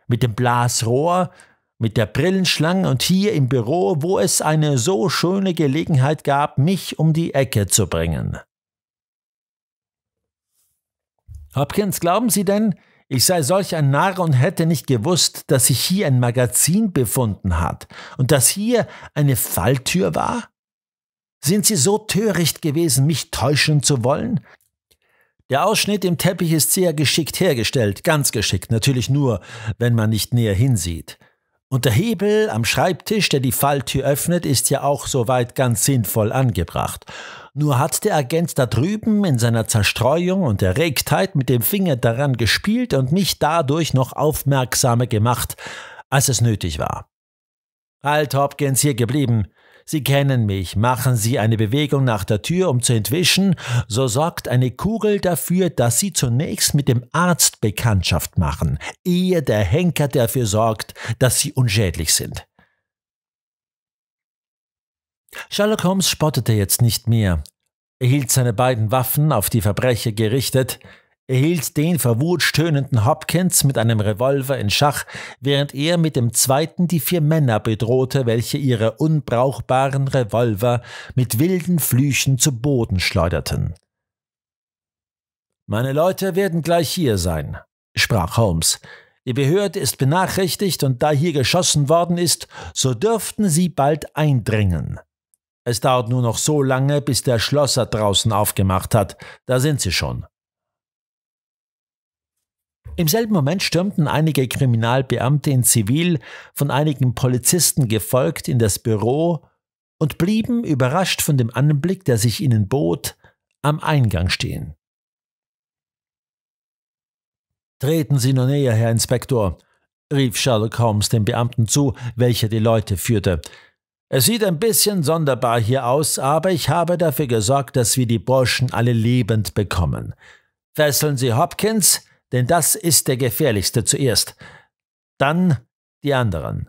Mit dem Blasrohr, mit der Brillenschlange und hier im Büro, wo es eine so schöne Gelegenheit gab, mich um die Ecke zu bringen. Hopkins, glauben Sie denn, ich sei solch ein Narr und hätte nicht gewusst, dass sich hier ein Magazin befunden hat und dass hier eine Falltür war? Sind Sie so töricht gewesen, mich täuschen zu wollen? Der Ausschnitt im Teppich ist sehr geschickt hergestellt, ganz geschickt, natürlich nur, wenn man nicht näher hinsieht. Und der Hebel am Schreibtisch, der die Falltür öffnet, ist ja auch soweit ganz sinnvoll angebracht. Nur hat der Agent da drüben in seiner Zerstreuung und Erregtheit mit dem Finger daran gespielt und mich dadurch noch aufmerksamer gemacht, als es nötig war. Alt Hopkins hier geblieben, Sie kennen mich. Machen Sie eine Bewegung nach der Tür, um zu entwischen, so sorgt eine Kugel dafür, dass Sie zunächst mit dem Arzt Bekanntschaft machen, ehe der Henker dafür sorgt, dass Sie unschädlich sind. Sherlock Holmes spottete jetzt nicht mehr. Er hielt seine beiden Waffen auf die Verbrecher gerichtet, er hielt den verwut stöhnenden Hopkins mit einem Revolver in Schach, während er mit dem zweiten die vier Männer bedrohte, welche ihre unbrauchbaren Revolver mit wilden Flüchen zu Boden schleuderten. Meine Leute werden gleich hier sein, sprach Holmes. Die Behörde ist benachrichtigt und da hier geschossen worden ist, so dürften sie bald eindringen. Es dauert nur noch so lange, bis der Schlosser draußen aufgemacht hat, da sind sie schon. Im selben Moment stürmten einige Kriminalbeamte in Zivil, von einigen Polizisten gefolgt, in das Büro und blieben, überrascht von dem Anblick, der sich ihnen bot, am Eingang stehen. Treten Sie nur näher, Herr Inspektor, rief Sherlock Holmes dem Beamten zu, welcher die Leute führte. Es sieht ein bisschen sonderbar hier aus, aber ich habe dafür gesorgt, dass wir die Burschen alle lebend bekommen. Fesseln Sie Hopkins, denn das ist der gefährlichste zuerst, dann die anderen.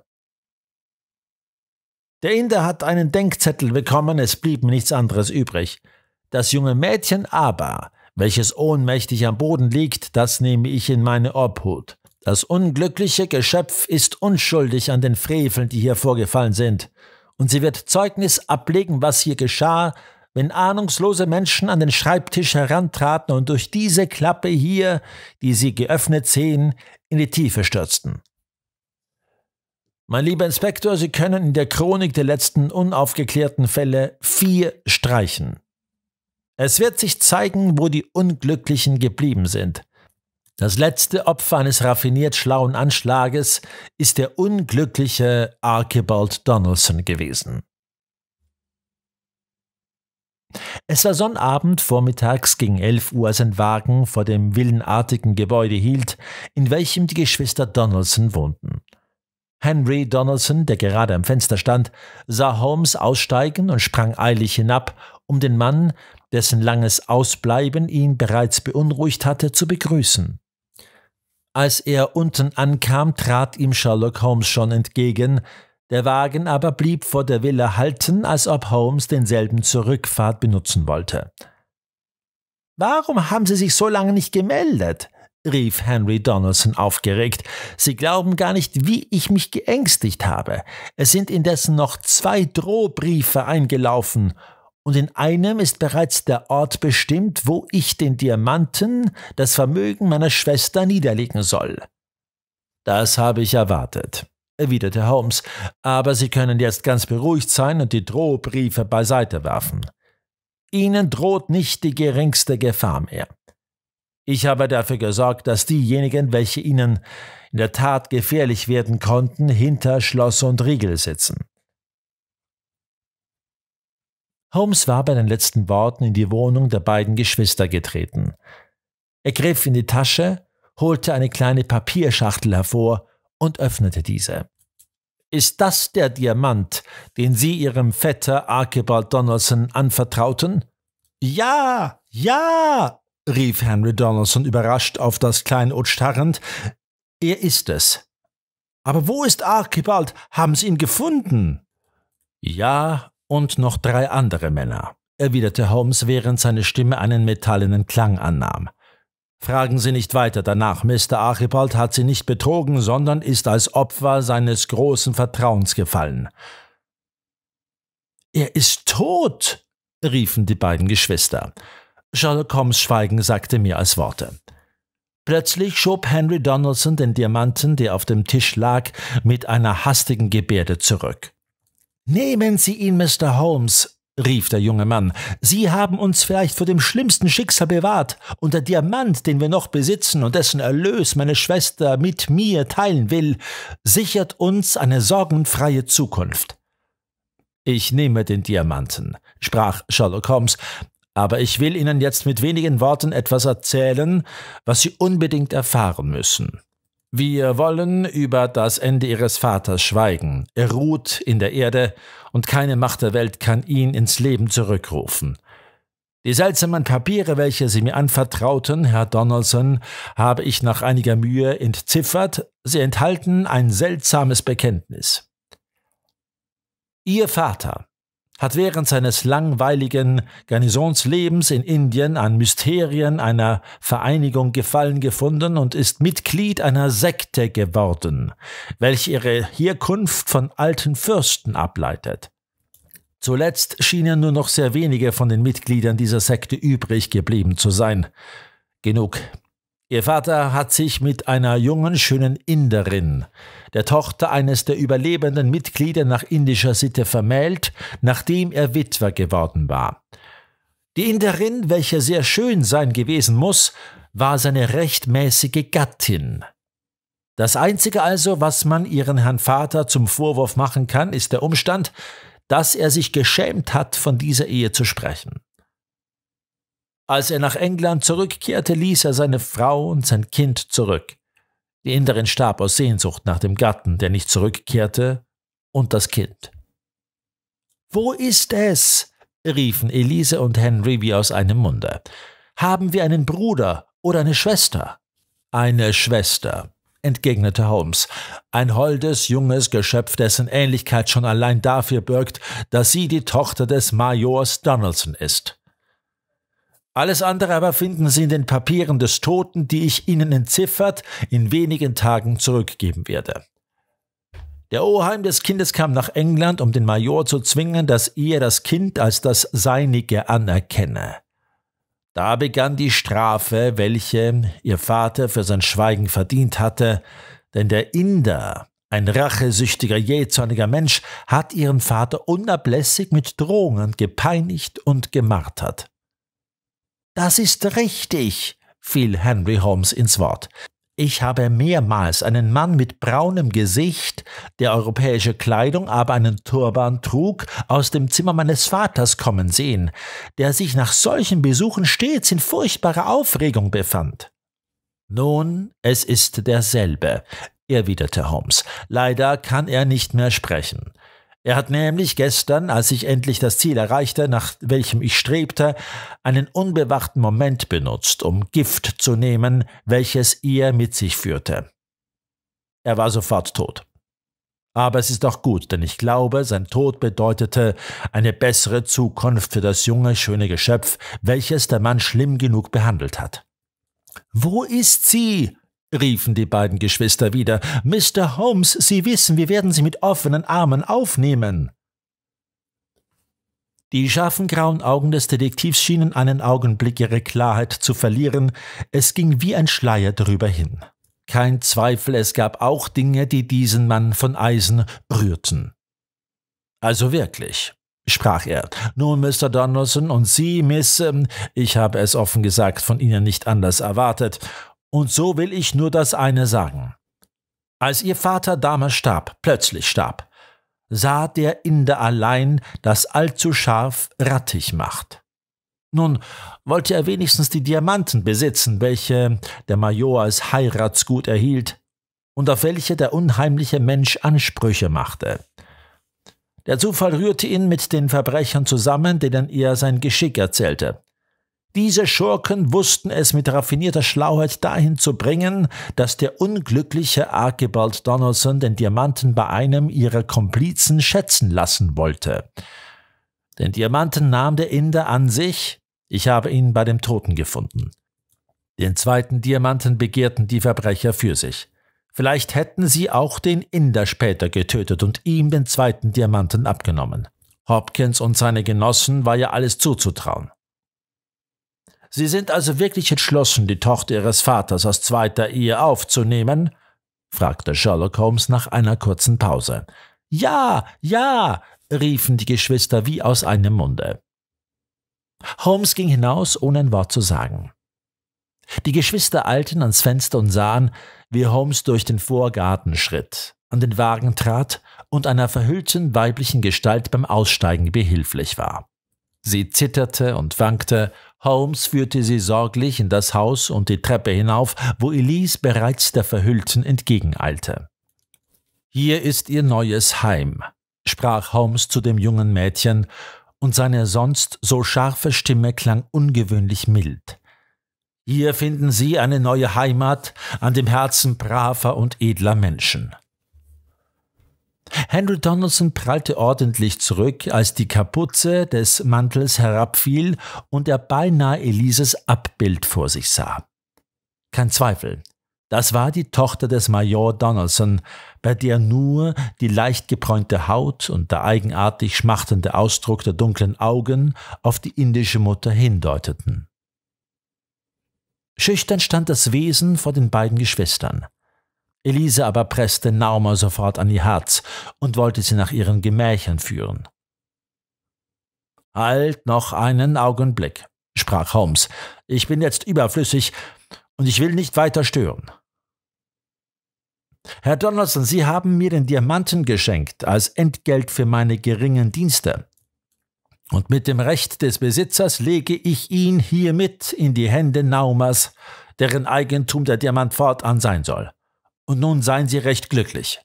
Der Inder hat einen Denkzettel bekommen, es blieb nichts anderes übrig. Das junge Mädchen aber, welches ohnmächtig am Boden liegt, das nehme ich in meine Obhut. Das unglückliche Geschöpf ist unschuldig an den Freveln, die hier vorgefallen sind, und sie wird Zeugnis ablegen, was hier geschah, wenn ahnungslose Menschen an den Schreibtisch herantraten und durch diese Klappe hier, die sie geöffnet sehen, in die Tiefe stürzten. Mein lieber Inspektor, Sie können in der Chronik der letzten unaufgeklärten Fälle vier streichen. Es wird sich zeigen, wo die Unglücklichen geblieben sind. Das letzte Opfer eines raffiniert schlauen Anschlages ist der unglückliche Archibald Donaldson gewesen. Es war Sonnabend, vormittags gegen 11 Uhr, als ein Wagen vor dem villenartigen Gebäude hielt, in welchem die Geschwister Donaldson wohnten. Henry Donaldson, der gerade am Fenster stand, sah Holmes aussteigen und sprang eilig hinab, um den Mann, dessen langes Ausbleiben ihn bereits beunruhigt hatte, zu begrüßen. Als er unten ankam, trat ihm Sherlock Holmes schon entgegen, der Wagen aber blieb vor der Villa halten, als ob Holmes denselben zur Rückfahrt benutzen wollte. Warum haben Sie sich so lange nicht gemeldet? rief Henry Donaldson aufgeregt. Sie glauben gar nicht, wie ich mich geängstigt habe. Es sind indessen noch zwei Drohbriefe eingelaufen, und in einem ist bereits der Ort bestimmt, wo ich den Diamanten, das Vermögen meiner Schwester niederlegen soll. Das habe ich erwartet erwiderte Holmes, aber Sie können jetzt ganz beruhigt sein und die Drohbriefe beiseite werfen. Ihnen droht nicht die geringste Gefahr mehr. Ich habe dafür gesorgt, dass diejenigen, welche Ihnen in der Tat gefährlich werden konnten, hinter Schloss und Riegel sitzen. Holmes war bei den letzten Worten in die Wohnung der beiden Geschwister getreten. Er griff in die Tasche, holte eine kleine Papierschachtel hervor und öffnete diese. Ist das der Diamant, den Sie Ihrem Vetter Archibald Donaldson anvertrauten? Ja, ja, rief Henry Donaldson überrascht auf das Kleinod starrend. Er ist es. Aber wo ist Archibald? Haben Sie ihn gefunden? Ja, und noch drei andere Männer, erwiderte Holmes, während seine Stimme einen metallenen Klang annahm. Fragen Sie nicht weiter danach. Mr. Archibald hat Sie nicht betrogen, sondern ist als Opfer seines großen Vertrauens gefallen. Er ist tot, riefen die beiden Geschwister. Sherlock Holmes Schweigen sagte mir als Worte. Plötzlich schob Henry Donaldson den Diamanten, der auf dem Tisch lag, mit einer hastigen Gebärde zurück. Nehmen Sie ihn, Mr. Holmes, rief der junge Mann, Sie haben uns vielleicht vor dem schlimmsten Schicksal bewahrt, und der Diamant, den wir noch besitzen und dessen Erlös meine Schwester mit mir teilen will, sichert uns eine sorgenfreie Zukunft. Ich nehme den Diamanten, sprach Sherlock Holmes, aber ich will Ihnen jetzt mit wenigen Worten etwas erzählen, was Sie unbedingt erfahren müssen. Wir wollen über das Ende Ihres Vaters schweigen. Er ruht in der Erde und keine Macht der Welt kann ihn ins Leben zurückrufen. Die seltsamen Papiere, welche Sie mir anvertrauten, Herr Donaldson, habe ich nach einiger Mühe entziffert. Sie enthalten ein seltsames Bekenntnis. Ihr Vater, hat während seines langweiligen Garnisonslebens in Indien an Mysterien einer Vereinigung Gefallen gefunden und ist Mitglied einer Sekte geworden, welche ihre Herkunft von alten Fürsten ableitet. Zuletzt schienen nur noch sehr wenige von den Mitgliedern dieser Sekte übrig geblieben zu sein. Genug Ihr Vater hat sich mit einer jungen, schönen Inderin, der Tochter eines der überlebenden Mitglieder nach indischer Sitte vermählt, nachdem er Witwer geworden war. Die Inderin, welche sehr schön sein gewesen muss, war seine rechtmäßige Gattin. Das Einzige also, was man ihren Herrn Vater zum Vorwurf machen kann, ist der Umstand, dass er sich geschämt hat, von dieser Ehe zu sprechen. Als er nach England zurückkehrte, ließ er seine Frau und sein Kind zurück. Die Inderin starb aus Sehnsucht nach dem Gatten, der nicht zurückkehrte, und das Kind. Wo ist es? riefen Elise und Henry wie aus einem Munde. Haben wir einen Bruder oder eine Schwester? Eine Schwester, entgegnete Holmes. Ein holdes, junges Geschöpf, dessen Ähnlichkeit schon allein dafür birgt, dass sie die Tochter des Majors Donaldson ist. Alles andere aber finden Sie in den Papieren des Toten, die ich Ihnen entziffert in wenigen Tagen zurückgeben werde. Der Oheim des Kindes kam nach England, um den Major zu zwingen, dass er das Kind als das Seinige anerkenne. Da begann die Strafe, welche ihr Vater für sein Schweigen verdient hatte, denn der Inder, ein rachesüchtiger, jähzorniger Mensch, hat ihren Vater unablässig mit Drohungen gepeinigt und gemartert. Das ist richtig, fiel Henry Holmes ins Wort. Ich habe mehrmals einen Mann mit braunem Gesicht, der europäische Kleidung, aber einen Turban trug, aus dem Zimmer meines Vaters kommen sehen, der sich nach solchen Besuchen stets in furchtbarer Aufregung befand. Nun, es ist derselbe, erwiderte Holmes. Leider kann er nicht mehr sprechen. Er hat nämlich gestern, als ich endlich das Ziel erreichte, nach welchem ich strebte, einen unbewachten Moment benutzt, um Gift zu nehmen, welches er mit sich führte. Er war sofort tot. Aber es ist auch gut, denn ich glaube, sein Tod bedeutete eine bessere Zukunft für das junge, schöne Geschöpf, welches der Mann schlimm genug behandelt hat. Wo ist sie? riefen die beiden Geschwister wieder. Mr. Holmes, Sie wissen, wir werden Sie mit offenen Armen aufnehmen. Die scharfen grauen Augen des Detektivs schienen einen Augenblick ihre Klarheit zu verlieren, es ging wie ein Schleier drüber hin. Kein Zweifel, es gab auch Dinge, die diesen Mann von Eisen rührten. Also wirklich, sprach er. Nun, Mr. Donaldson und Sie, Miss, ähm, ich habe es offen gesagt von Ihnen nicht anders erwartet, und so will ich nur das eine sagen. Als ihr Vater damals starb, plötzlich starb, sah der Inder allein, das allzu scharf rattig macht. Nun wollte er wenigstens die Diamanten besitzen, welche der Major als Heiratsgut erhielt und auf welche der unheimliche Mensch Ansprüche machte. Der Zufall rührte ihn mit den Verbrechern zusammen, denen er sein Geschick erzählte. Diese Schurken wussten es mit raffinierter Schlauheit dahin zu bringen, dass der unglückliche Archibald Donaldson den Diamanten bei einem ihrer Komplizen schätzen lassen wollte. Den Diamanten nahm der Inder an sich, ich habe ihn bei dem Toten gefunden. Den zweiten Diamanten begehrten die Verbrecher für sich. Vielleicht hätten sie auch den Inder später getötet und ihm den zweiten Diamanten abgenommen. Hopkins und seine Genossen war ja alles zuzutrauen. Sie sind also wirklich entschlossen, die Tochter Ihres Vaters aus zweiter Ehe aufzunehmen? fragte Sherlock Holmes nach einer kurzen Pause. Ja, ja, riefen die Geschwister wie aus einem Munde. Holmes ging hinaus, ohne ein Wort zu sagen. Die Geschwister eilten ans Fenster und sahen, wie Holmes durch den Vorgarten schritt, an den Wagen trat und einer verhüllten weiblichen Gestalt beim Aussteigen behilflich war. Sie zitterte und wankte, Holmes führte sie sorglich in das Haus und die Treppe hinauf, wo Elise bereits der Verhüllten entgegeneilte. Hier ist ihr neues Heim, sprach Holmes zu dem jungen Mädchen, und seine sonst so scharfe Stimme klang ungewöhnlich mild. Hier finden Sie eine neue Heimat an dem Herzen braver und edler Menschen. Henry Donaldson prallte ordentlich zurück, als die Kapuze des Mantels herabfiel und er beinahe Elises Abbild vor sich sah. Kein Zweifel, das war die Tochter des Major Donaldson, bei der nur die leicht gebräunte Haut und der eigenartig schmachtende Ausdruck der dunklen Augen auf die indische Mutter hindeuteten. Schüchtern stand das Wesen vor den beiden Geschwistern. Elise aber presste Naumer sofort an ihr Herz und wollte sie nach ihren Gemächern führen. Halt noch einen Augenblick, sprach Holmes. Ich bin jetzt überflüssig und ich will nicht weiter stören. Herr Donaldson, Sie haben mir den Diamanten geschenkt als Entgelt für meine geringen Dienste. Und mit dem Recht des Besitzers lege ich ihn hiermit in die Hände Naumers, deren Eigentum der Diamant fortan sein soll und nun seien sie recht glücklich.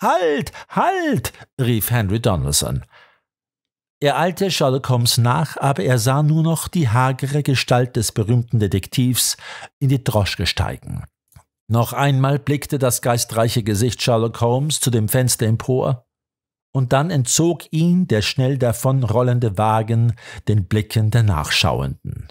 Halt, halt, rief Henry Donaldson. Er eilte Sherlock Holmes nach, aber er sah nur noch die hagere Gestalt des berühmten Detektivs in die Droschke steigen. Noch einmal blickte das geistreiche Gesicht Sherlock Holmes zu dem Fenster empor, und dann entzog ihn der schnell davonrollende Wagen den Blicken der Nachschauenden.